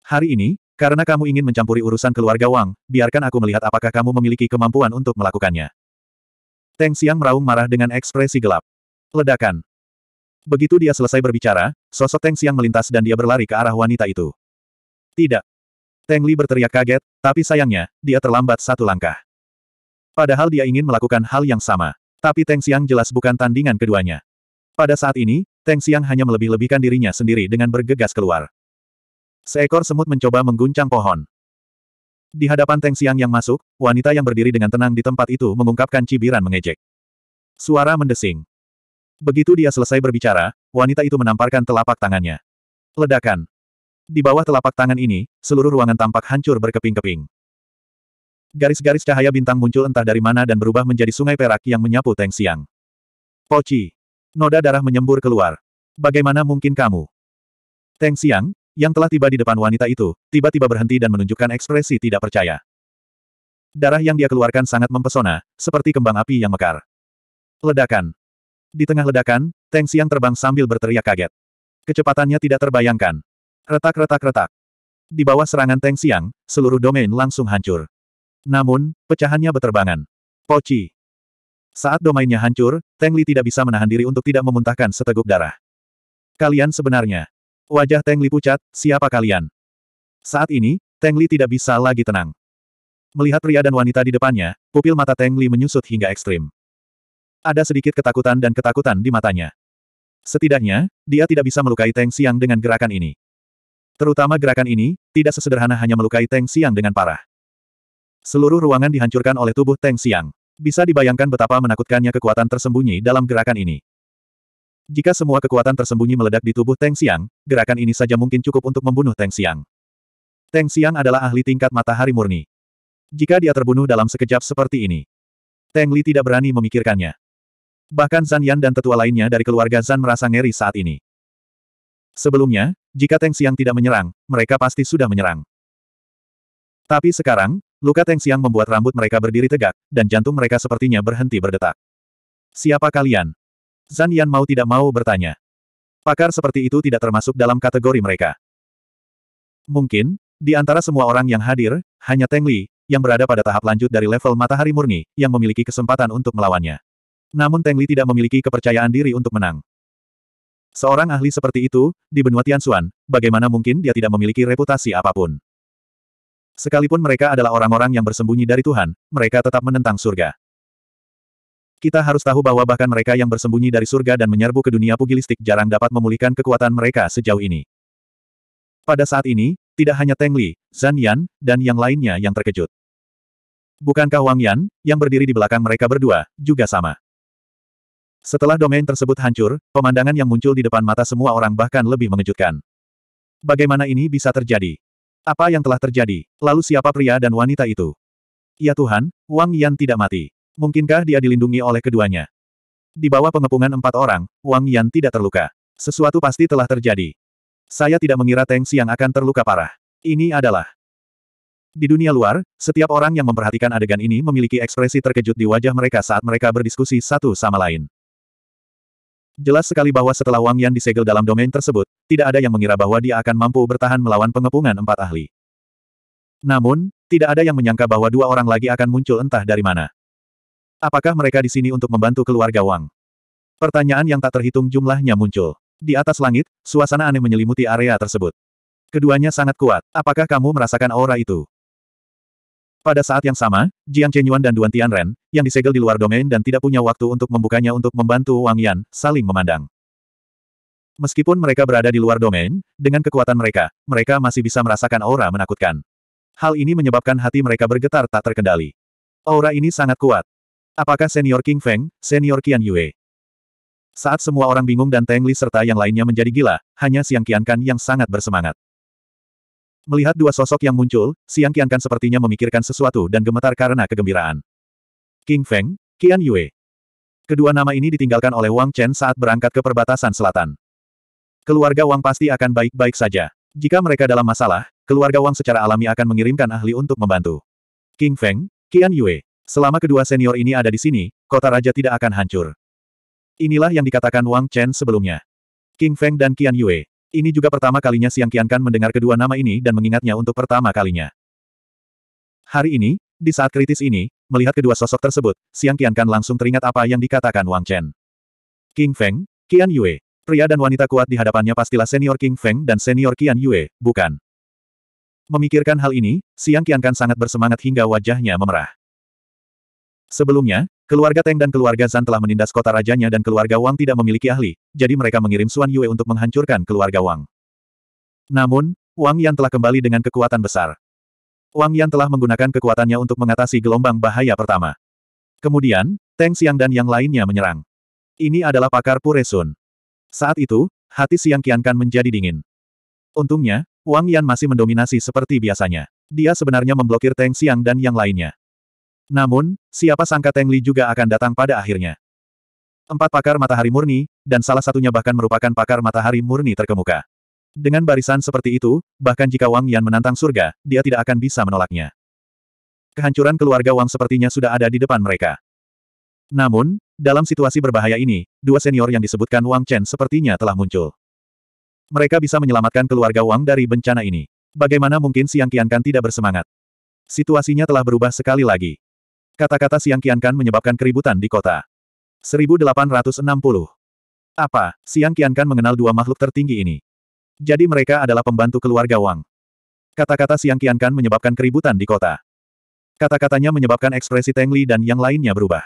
Speaker 1: Hari ini, karena kamu ingin mencampuri urusan keluarga Wang, biarkan aku melihat apakah kamu memiliki kemampuan untuk melakukannya. Teng Xiang meraung marah dengan ekspresi gelap. Ledakan. Begitu dia selesai berbicara, sosok Teng Xiang melintas dan dia berlari ke arah wanita itu. Tidak. Teng Li berteriak kaget, tapi sayangnya, dia terlambat satu langkah. Padahal dia ingin melakukan hal yang sama. Tapi Teng Xiang jelas bukan tandingan keduanya. Pada saat ini, Teng Xiang hanya melebih-lebihkan dirinya sendiri dengan bergegas keluar. Seekor semut mencoba mengguncang pohon. Di hadapan Teng Siang yang masuk, wanita yang berdiri dengan tenang di tempat itu mengungkapkan cibiran mengejek. Suara mendesing. Begitu dia selesai berbicara, wanita itu menamparkan telapak tangannya. Ledakan. Di bawah telapak tangan ini, seluruh ruangan tampak hancur berkeping-keping. Garis-garis cahaya bintang muncul entah dari mana dan berubah menjadi sungai perak yang menyapu Teng Siang. Poci. Noda darah menyembur keluar. Bagaimana mungkin kamu? Teng Siang? yang telah tiba di depan wanita itu, tiba-tiba berhenti dan menunjukkan ekspresi tidak percaya. Darah yang dia keluarkan sangat mempesona, seperti kembang api yang mekar. Ledakan. Di tengah ledakan, Teng Siang terbang sambil berteriak kaget. Kecepatannya tidak terbayangkan. Retak-retak-retak. Di bawah serangan Teng Siang, seluruh domain langsung hancur. Namun, pecahannya beterbangan. Poci. Saat domainnya hancur, Teng Li tidak bisa menahan diri untuk tidak memuntahkan seteguk darah. Kalian sebenarnya Wajah Teng Li pucat, siapa kalian? Saat ini, Teng Li tidak bisa lagi tenang. Melihat pria dan wanita di depannya, pupil mata Teng Li menyusut hingga ekstrim. Ada sedikit ketakutan dan ketakutan di matanya. Setidaknya, dia tidak bisa melukai Teng Siang dengan gerakan ini. Terutama gerakan ini, tidak sesederhana hanya melukai Teng Siang dengan parah. Seluruh ruangan dihancurkan oleh tubuh Teng Siang. Bisa dibayangkan betapa menakutkannya kekuatan tersembunyi dalam gerakan ini. Jika semua kekuatan tersembunyi meledak di tubuh Teng Xiang, gerakan ini saja mungkin cukup untuk membunuh Teng Xiang. Teng Xiang adalah ahli tingkat matahari murni. Jika dia terbunuh dalam sekejap seperti ini, Teng Li tidak berani memikirkannya. Bahkan Zan Yan dan tetua lainnya dari keluarga Zan merasa ngeri saat ini. Sebelumnya, jika Teng Xiang tidak menyerang, mereka pasti sudah menyerang. Tapi sekarang, luka Teng Xiang membuat rambut mereka berdiri tegak, dan jantung mereka sepertinya berhenti berdetak. Siapa kalian? Zan Yan mau tidak mau bertanya. Pakar seperti itu tidak termasuk dalam kategori mereka. Mungkin, di antara semua orang yang hadir, hanya Teng Li, yang berada pada tahap lanjut dari level matahari murni, yang memiliki kesempatan untuk melawannya. Namun Teng Li tidak memiliki kepercayaan diri untuk menang. Seorang ahli seperti itu, di benua Tianxuan, bagaimana mungkin dia tidak memiliki reputasi apapun. Sekalipun mereka adalah orang-orang yang bersembunyi dari Tuhan, mereka tetap menentang surga. Kita harus tahu bahwa bahkan mereka yang bersembunyi dari surga dan menyerbu ke dunia pugilistik jarang dapat memulihkan kekuatan mereka sejauh ini. Pada saat ini, tidak hanya Teng Li, Zan Yan, dan yang lainnya yang terkejut. Bukankah Wang Yan, yang berdiri di belakang mereka berdua, juga sama? Setelah domain tersebut hancur, pemandangan yang muncul di depan mata semua orang bahkan lebih mengejutkan. Bagaimana ini bisa terjadi? Apa yang telah terjadi? Lalu siapa pria dan wanita itu? Ya Tuhan, Wang Yan tidak mati. Mungkinkah dia dilindungi oleh keduanya? Di bawah pengepungan empat orang, Wang Yan tidak terluka. Sesuatu pasti telah terjadi. Saya tidak mengira Teng Xiang akan terluka parah. Ini adalah... Di dunia luar, setiap orang yang memperhatikan adegan ini memiliki ekspresi terkejut di wajah mereka saat mereka berdiskusi satu sama lain. Jelas sekali bahwa setelah Wang Yan disegel dalam domain tersebut, tidak ada yang mengira bahwa dia akan mampu bertahan melawan pengepungan empat ahli. Namun, tidak ada yang menyangka bahwa dua orang lagi akan muncul entah dari mana. Apakah mereka di sini untuk membantu keluarga Wang? Pertanyaan yang tak terhitung jumlahnya muncul. Di atas langit, suasana aneh menyelimuti area tersebut. Keduanya sangat kuat. Apakah kamu merasakan aura itu? Pada saat yang sama, Jiang Chenyuan dan Duan Tianren, yang disegel di luar domain dan tidak punya waktu untuk membukanya untuk membantu Wang Yan, saling memandang. Meskipun mereka berada di luar domain, dengan kekuatan mereka, mereka masih bisa merasakan aura menakutkan. Hal ini menyebabkan hati mereka bergetar tak terkendali. Aura ini sangat kuat, Apakah senior King Feng, senior Qian Yue? Saat semua orang bingung dan Teng Li serta yang lainnya menjadi gila, hanya Siang Kan yang sangat bersemangat. Melihat dua sosok yang muncul, Siang Kan sepertinya memikirkan sesuatu dan gemetar karena kegembiraan. King Feng, Qian Yue. Kedua nama ini ditinggalkan oleh Wang Chen saat berangkat ke perbatasan selatan. Keluarga Wang pasti akan baik-baik saja. Jika mereka dalam masalah, keluarga Wang secara alami akan mengirimkan ahli untuk membantu. King Feng, Qian Yue. Selama kedua senior ini ada di sini, kota raja tidak akan hancur. Inilah yang dikatakan Wang Chen sebelumnya. King Feng dan Qian Yue. Ini juga pertama kalinya Siang Qian Kan mendengar kedua nama ini dan mengingatnya untuk pertama kalinya. Hari ini, di saat kritis ini, melihat kedua sosok tersebut, Siang Qian Kan langsung teringat apa yang dikatakan Wang Chen. King Feng, Qian Yue, Pria dan wanita kuat di hadapannya pastilah senior King Feng dan senior Qian Yue, bukan? Memikirkan hal ini, Siang Qian Kan sangat bersemangat hingga wajahnya memerah. Sebelumnya, keluarga Teng dan keluarga Zan telah menindas kota rajanya dan keluarga Wang tidak memiliki ahli, jadi mereka mengirim Xuan Yue untuk menghancurkan keluarga Wang. Namun, Wang Yan telah kembali dengan kekuatan besar. Wang Yan telah menggunakan kekuatannya untuk mengatasi gelombang bahaya pertama. Kemudian, Teng Xiang dan yang lainnya menyerang. Ini adalah pakar Puresun. Saat itu, hati Xiang Kan menjadi dingin. Untungnya, Wang Yan masih mendominasi seperti biasanya. Dia sebenarnya memblokir Teng Xiang dan yang lainnya. Namun, siapa sangka Teng Li juga akan datang pada akhirnya. Empat pakar matahari murni, dan salah satunya bahkan merupakan pakar matahari murni terkemuka. Dengan barisan seperti itu, bahkan jika Wang Yan menantang surga, dia tidak akan bisa menolaknya. Kehancuran keluarga Wang sepertinya sudah ada di depan mereka. Namun, dalam situasi berbahaya ini, dua senior yang disebutkan Wang Chen sepertinya telah muncul. Mereka bisa menyelamatkan keluarga Wang dari bencana ini. Bagaimana mungkin Siang Qiankan tidak bersemangat? Situasinya telah berubah sekali lagi. Kata-kata Siang Kian Kan menyebabkan keributan di kota. 1860. Apa, Siang Kian Kan mengenal dua makhluk tertinggi ini? Jadi mereka adalah pembantu keluarga Wang. Kata-kata Siang Kian Kan menyebabkan keributan di kota. Kata-katanya menyebabkan ekspresi Teng Li dan yang lainnya berubah.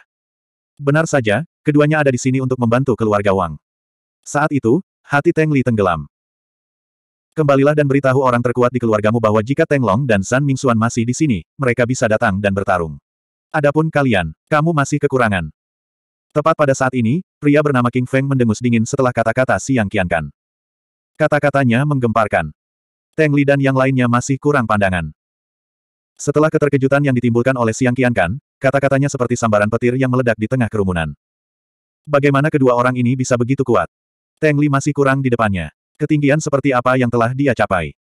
Speaker 1: Benar saja, keduanya ada di sini untuk membantu keluarga Wang. Saat itu, hati Teng Li tenggelam. Kembalilah dan beritahu orang terkuat di keluargamu bahwa jika Teng Long dan San Mingxuan masih di sini, mereka bisa datang dan bertarung. Adapun kalian, kamu masih kekurangan. Tepat pada saat ini, pria bernama King Feng mendengus dingin setelah kata-kata Siang Qiankan. Kata-katanya menggemparkan. Teng Li dan yang lainnya masih kurang pandangan. Setelah keterkejutan yang ditimbulkan oleh Siang Qiankan, kata-katanya seperti sambaran petir yang meledak di tengah kerumunan. Bagaimana kedua orang ini bisa begitu kuat? Teng Li masih kurang di depannya. Ketinggian seperti apa yang telah dia capai?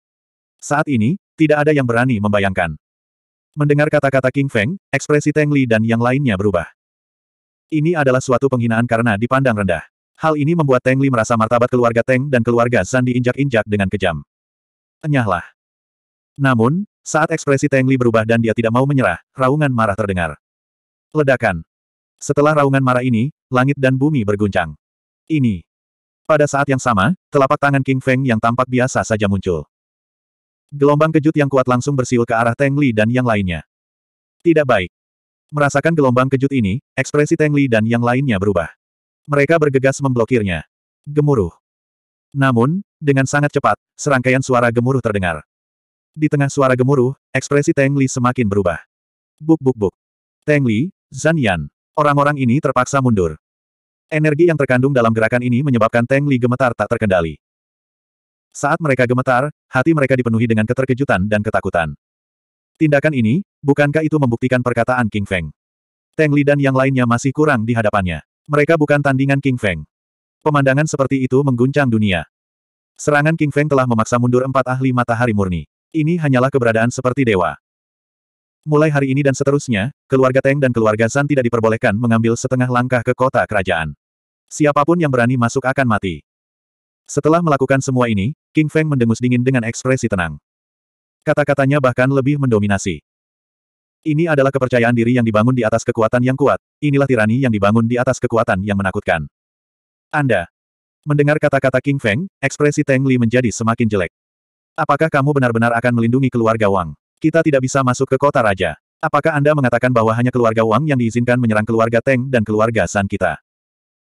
Speaker 1: Saat ini, tidak ada yang berani membayangkan. Mendengar kata-kata King Feng, ekspresi Teng Li dan yang lainnya berubah. Ini adalah suatu penghinaan karena dipandang rendah. Hal ini membuat Teng Li merasa martabat keluarga Teng dan keluarga Zan diinjak-injak dengan kejam. Enyahlah. Namun, saat ekspresi Teng Li berubah dan dia tidak mau menyerah, raungan marah terdengar. Ledakan. Setelah raungan marah ini, langit dan bumi berguncang. Ini. Pada saat yang sama, telapak tangan King Feng yang tampak biasa saja muncul. Gelombang kejut yang kuat langsung bersiul ke arah Teng Li dan yang lainnya. Tidak baik. Merasakan gelombang kejut ini, ekspresi Teng Li dan yang lainnya berubah. Mereka bergegas memblokirnya. Gemuruh. Namun, dengan sangat cepat, serangkaian suara gemuruh terdengar. Di tengah suara gemuruh, ekspresi Teng Li semakin berubah. Buk buk buk. Teng Li, Zan Yan. Orang-orang ini terpaksa mundur. Energi yang terkandung dalam gerakan ini menyebabkan Teng Li gemetar tak terkendali. Saat mereka gemetar, hati mereka dipenuhi dengan keterkejutan dan ketakutan. Tindakan ini, bukankah itu membuktikan perkataan King Feng? Teng Li dan yang lainnya masih kurang di hadapannya. Mereka bukan tandingan King Feng. Pemandangan seperti itu mengguncang dunia. Serangan King Feng telah memaksa mundur empat ahli matahari murni. Ini hanyalah keberadaan seperti dewa. Mulai hari ini dan seterusnya, keluarga Teng dan keluarga San tidak diperbolehkan mengambil setengah langkah ke kota kerajaan. Siapapun yang berani masuk akan mati. Setelah melakukan semua ini, King Feng mendengus dingin dengan ekspresi tenang. Kata-katanya bahkan lebih mendominasi. Ini adalah kepercayaan diri yang dibangun di atas kekuatan yang kuat, inilah tirani yang dibangun di atas kekuatan yang menakutkan. Anda. Mendengar kata-kata King Feng, ekspresi Teng Li menjadi semakin jelek. Apakah kamu benar-benar akan melindungi keluarga Wang? Kita tidak bisa masuk ke kota raja. Apakah Anda mengatakan bahwa hanya keluarga Wang yang diizinkan menyerang keluarga Teng dan keluarga San kita?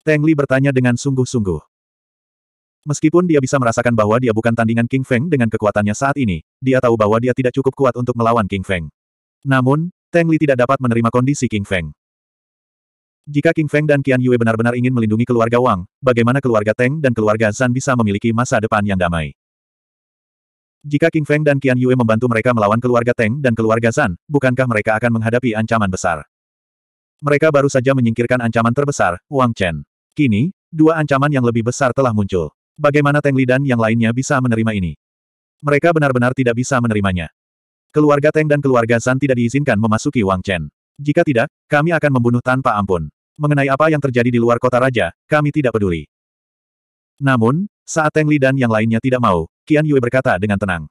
Speaker 1: Teng Li bertanya dengan sungguh-sungguh. Meskipun dia bisa merasakan bahwa dia bukan tandingan King Feng dengan kekuatannya saat ini, dia tahu bahwa dia tidak cukup kuat untuk melawan King Feng. Namun, Tang Li tidak dapat menerima kondisi King Feng. Jika King Feng dan Qian Yue benar-benar ingin melindungi keluarga Wang, bagaimana keluarga Tang dan keluarga Zan bisa memiliki masa depan yang damai? Jika King Feng dan Qian Yue membantu mereka melawan keluarga Tang dan keluarga Zan, bukankah mereka akan menghadapi ancaman besar? Mereka baru saja menyingkirkan ancaman terbesar, Wang Chen. Kini, dua ancaman yang lebih besar telah muncul. Bagaimana Teng Li dan yang lainnya bisa menerima ini? Mereka benar-benar tidak bisa menerimanya. Keluarga Teng dan keluarga San tidak diizinkan memasuki Wang Chen. Jika tidak, kami akan membunuh tanpa ampun. Mengenai apa yang terjadi di luar kota raja, kami tidak peduli. Namun, saat Teng Li dan yang lainnya tidak mau, Qian Yue berkata dengan tenang.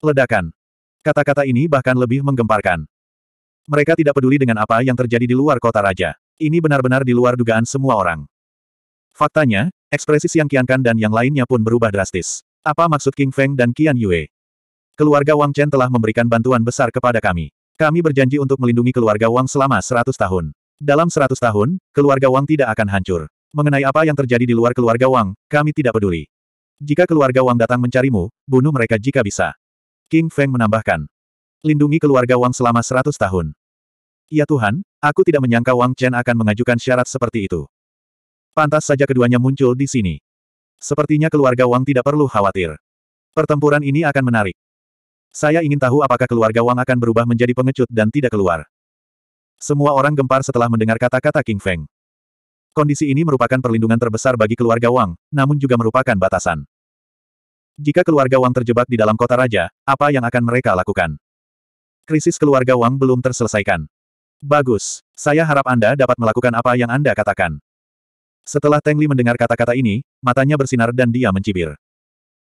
Speaker 1: Ledakan. Kata-kata ini bahkan lebih menggemparkan. Mereka tidak peduli dengan apa yang terjadi di luar kota raja. Ini benar-benar di luar dugaan semua orang. Faktanya, Ekspresi Xiang Qiankan dan yang lainnya pun berubah drastis. Apa maksud King Feng dan Kian Yue? Keluarga Wang Chen telah memberikan bantuan besar kepada kami. Kami berjanji untuk melindungi keluarga Wang selama 100 tahun. Dalam 100 tahun, keluarga Wang tidak akan hancur. Mengenai apa yang terjadi di luar keluarga Wang, kami tidak peduli. Jika keluarga Wang datang mencarimu, bunuh mereka jika bisa. King Feng menambahkan. Lindungi keluarga Wang selama 100 tahun. Ya Tuhan, aku tidak menyangka Wang Chen akan mengajukan syarat seperti itu. Pantas saja keduanya muncul di sini. Sepertinya keluarga Wang tidak perlu khawatir. Pertempuran ini akan menarik. Saya ingin tahu apakah keluarga Wang akan berubah menjadi pengecut dan tidak keluar. Semua orang gempar setelah mendengar kata-kata King Feng. Kondisi ini merupakan perlindungan terbesar bagi keluarga Wang, namun juga merupakan batasan. Jika keluarga Wang terjebak di dalam kota raja, apa yang akan mereka lakukan? Krisis keluarga Wang belum terselesaikan. Bagus. Saya harap Anda dapat melakukan apa yang Anda katakan. Setelah Teng Li mendengar kata-kata ini, matanya bersinar dan dia mencibir.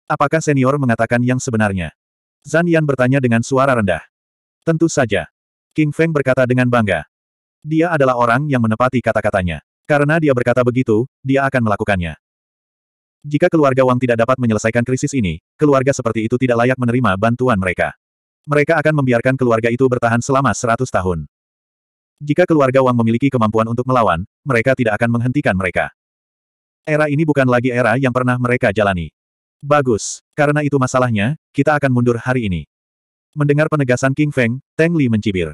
Speaker 1: Apakah senior mengatakan yang sebenarnya? Zan Yan bertanya dengan suara rendah. Tentu saja. King Feng berkata dengan bangga. Dia adalah orang yang menepati kata-katanya. Karena dia berkata begitu, dia akan melakukannya. Jika keluarga Wang tidak dapat menyelesaikan krisis ini, keluarga seperti itu tidak layak menerima bantuan mereka. Mereka akan membiarkan keluarga itu bertahan selama seratus tahun. Jika keluarga Wang memiliki kemampuan untuk melawan, mereka tidak akan menghentikan mereka. Era ini bukan lagi era yang pernah mereka jalani. Bagus, karena itu masalahnya, kita akan mundur hari ini. Mendengar penegasan King Feng, Teng Li mencibir.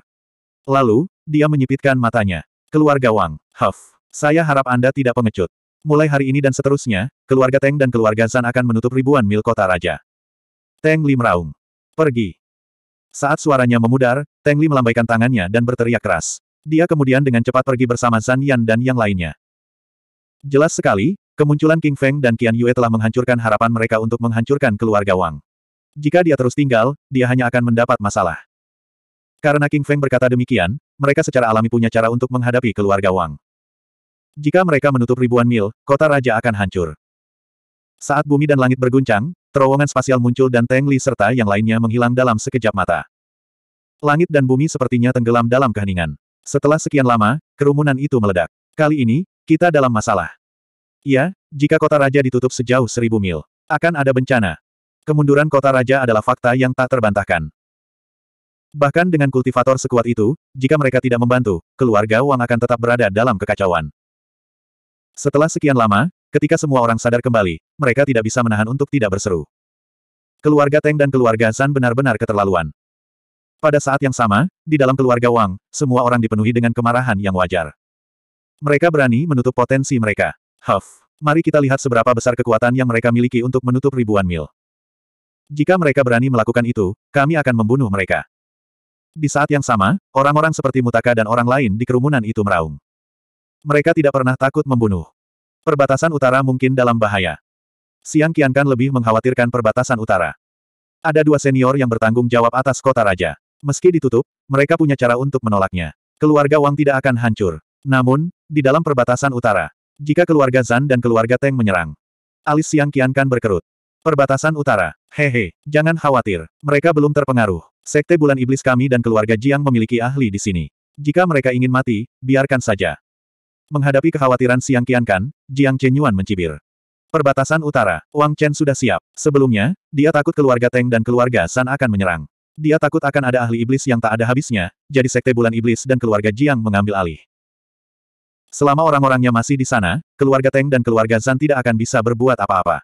Speaker 1: Lalu, dia menyipitkan matanya. Keluarga Wang, Huff, saya harap Anda tidak pengecut. Mulai hari ini dan seterusnya, keluarga Teng dan keluarga Zan akan menutup ribuan mil kota raja. Teng Li meraung. Pergi. Saat suaranya memudar, Teng Li melambaikan tangannya dan berteriak keras. Dia kemudian dengan cepat pergi bersama Zan Yan dan yang lainnya. Jelas sekali, kemunculan King Feng dan Qian Yue telah menghancurkan harapan mereka untuk menghancurkan keluarga Wang. Jika dia terus tinggal, dia hanya akan mendapat masalah. Karena King Feng berkata demikian, mereka secara alami punya cara untuk menghadapi keluarga Wang. Jika mereka menutup ribuan mil, kota raja akan hancur. Saat bumi dan langit berguncang, terowongan spasial muncul dan Teng Li serta yang lainnya menghilang dalam sekejap mata. Langit dan bumi sepertinya tenggelam dalam keheningan. Setelah sekian lama, kerumunan itu meledak. Kali ini, kita dalam masalah. Ya, jika kota raja ditutup sejauh seribu mil, akan ada bencana. Kemunduran kota raja adalah fakta yang tak terbantahkan. Bahkan dengan kultivator sekuat itu, jika mereka tidak membantu, keluarga Wang akan tetap berada dalam kekacauan. Setelah sekian lama, ketika semua orang sadar kembali, mereka tidak bisa menahan untuk tidak berseru. Keluarga Teng dan keluarga San benar-benar keterlaluan. Pada saat yang sama, di dalam keluarga Wang, semua orang dipenuhi dengan kemarahan yang wajar. Mereka berani menutup potensi mereka. Huff. Mari kita lihat seberapa besar kekuatan yang mereka miliki untuk menutup ribuan mil. Jika mereka berani melakukan itu, kami akan membunuh mereka. Di saat yang sama, orang-orang seperti Mutaka dan orang lain di kerumunan itu meraung. Mereka tidak pernah takut membunuh. Perbatasan utara mungkin dalam bahaya. Siang Kiankan lebih mengkhawatirkan perbatasan utara. Ada dua senior yang bertanggung jawab atas kota raja. Meski ditutup, mereka punya cara untuk menolaknya. Keluarga Wang tidak akan hancur. Namun, di dalam perbatasan utara, jika keluarga Zan dan keluarga Teng menyerang, alis Siang Kiankan berkerut. Perbatasan utara. Hehe, jangan khawatir. Mereka belum terpengaruh. Sekte Bulan Iblis kami dan keluarga Jiang memiliki ahli di sini. Jika mereka ingin mati, biarkan saja. Menghadapi kekhawatiran Siang Kiankan, Jiang Chen Yuan mencibir. Perbatasan utara, Wang Chen sudah siap. Sebelumnya, dia takut keluarga Teng dan keluarga San akan menyerang. Dia takut akan ada ahli iblis yang tak ada habisnya, jadi sekte bulan iblis dan keluarga Jiang mengambil alih. Selama orang-orangnya masih di sana, keluarga Teng dan keluarga Zan tidak akan bisa berbuat apa-apa.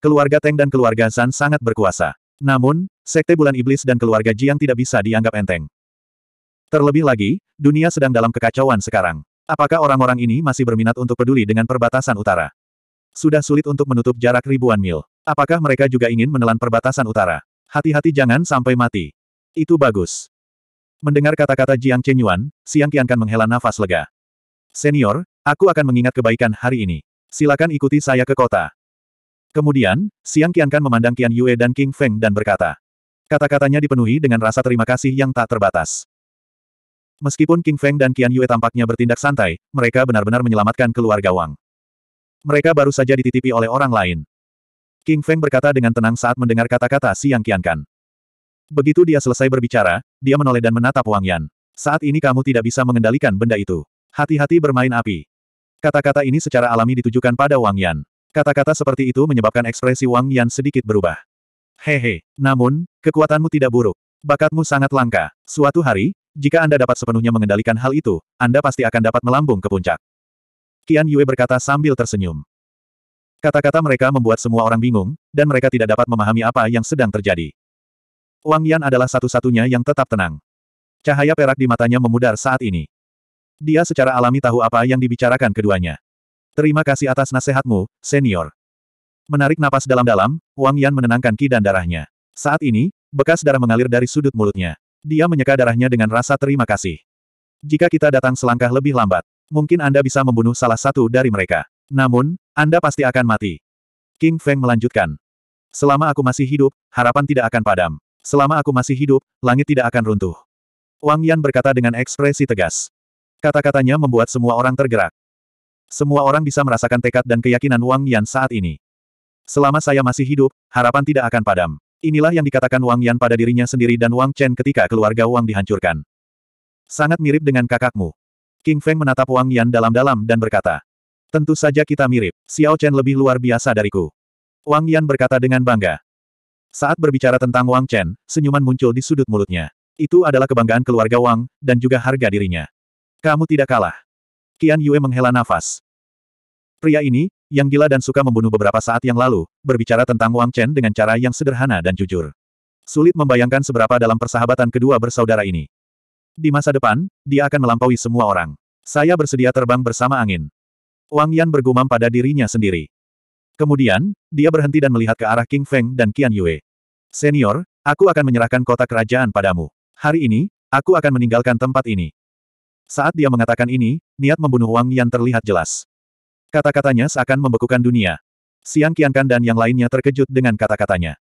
Speaker 1: Keluarga Teng dan keluarga Zan sangat berkuasa. Namun, sekte bulan iblis dan keluarga Jiang tidak bisa dianggap enteng. Terlebih lagi, dunia sedang dalam kekacauan sekarang. Apakah orang-orang ini masih berminat untuk peduli dengan perbatasan utara? Sudah sulit untuk menutup jarak ribuan mil. Apakah mereka juga ingin menelan perbatasan utara? Hati-hati jangan sampai mati. Itu bagus. Mendengar kata-kata Jiang Chenyuan, Kian Kan menghela nafas lega. Senior, aku akan mengingat kebaikan hari ini. Silakan ikuti saya ke kota. Kemudian, Siang Kian Kan memandang Qian Yue dan King Feng dan berkata. Kata-katanya dipenuhi dengan rasa terima kasih yang tak terbatas. Meskipun King Feng dan Qian Yue tampaknya bertindak santai, mereka benar-benar menyelamatkan keluarga Wang. Mereka baru saja dititipi oleh orang lain. King Feng berkata dengan tenang saat mendengar kata-kata Siang Qiankan. Begitu dia selesai berbicara, dia menoleh dan menatap Wang Yan. Saat ini kamu tidak bisa mengendalikan benda itu. Hati-hati bermain api. Kata-kata ini secara alami ditujukan pada Wang Yan. Kata-kata seperti itu menyebabkan ekspresi Wang Yan sedikit berubah. Hehe, namun, kekuatanmu tidak buruk. Bakatmu sangat langka. Suatu hari, jika Anda dapat sepenuhnya mengendalikan hal itu, Anda pasti akan dapat melambung ke puncak. Qian Yue berkata sambil tersenyum. Kata-kata mereka membuat semua orang bingung, dan mereka tidak dapat memahami apa yang sedang terjadi. Wang Yan adalah satu-satunya yang tetap tenang. Cahaya perak di matanya memudar saat ini. Dia secara alami tahu apa yang dibicarakan keduanya. Terima kasih atas nasihatmu, senior. Menarik napas dalam-dalam, Wang Yan menenangkan ki dan darahnya. Saat ini, bekas darah mengalir dari sudut mulutnya. Dia menyeka darahnya dengan rasa terima kasih. Jika kita datang selangkah lebih lambat, mungkin Anda bisa membunuh salah satu dari mereka. Namun, Anda pasti akan mati. King Feng melanjutkan. Selama aku masih hidup, harapan tidak akan padam. Selama aku masih hidup, langit tidak akan runtuh. Wang Yan berkata dengan ekspresi tegas. Kata-katanya membuat semua orang tergerak. Semua orang bisa merasakan tekad dan keyakinan Wang Yan saat ini. Selama saya masih hidup, harapan tidak akan padam. Inilah yang dikatakan Wang Yan pada dirinya sendiri dan Wang Chen ketika keluarga Wang dihancurkan. Sangat mirip dengan kakakmu. King Feng menatap Wang Yan dalam-dalam dan berkata, Tentu saja kita mirip, Xiao Chen lebih luar biasa dariku. Wang Yan berkata dengan bangga. Saat berbicara tentang Wang Chen, senyuman muncul di sudut mulutnya. Itu adalah kebanggaan keluarga Wang, dan juga harga dirinya. Kamu tidak kalah. Qian Yue menghela nafas. Pria ini, yang gila dan suka membunuh beberapa saat yang lalu, berbicara tentang Wang Chen dengan cara yang sederhana dan jujur. Sulit membayangkan seberapa dalam persahabatan kedua bersaudara ini. Di masa depan, dia akan melampaui semua orang. Saya bersedia terbang bersama angin. Wang Yan bergumam pada dirinya sendiri. Kemudian, dia berhenti dan melihat ke arah King Feng dan Qian Yue. Senior, aku akan menyerahkan kota kerajaan padamu. Hari ini, aku akan meninggalkan tempat ini. Saat dia mengatakan ini, niat membunuh Wang Yan terlihat jelas. Kata-katanya seakan membekukan dunia. Siang Qiankan dan yang lainnya terkejut dengan kata-katanya.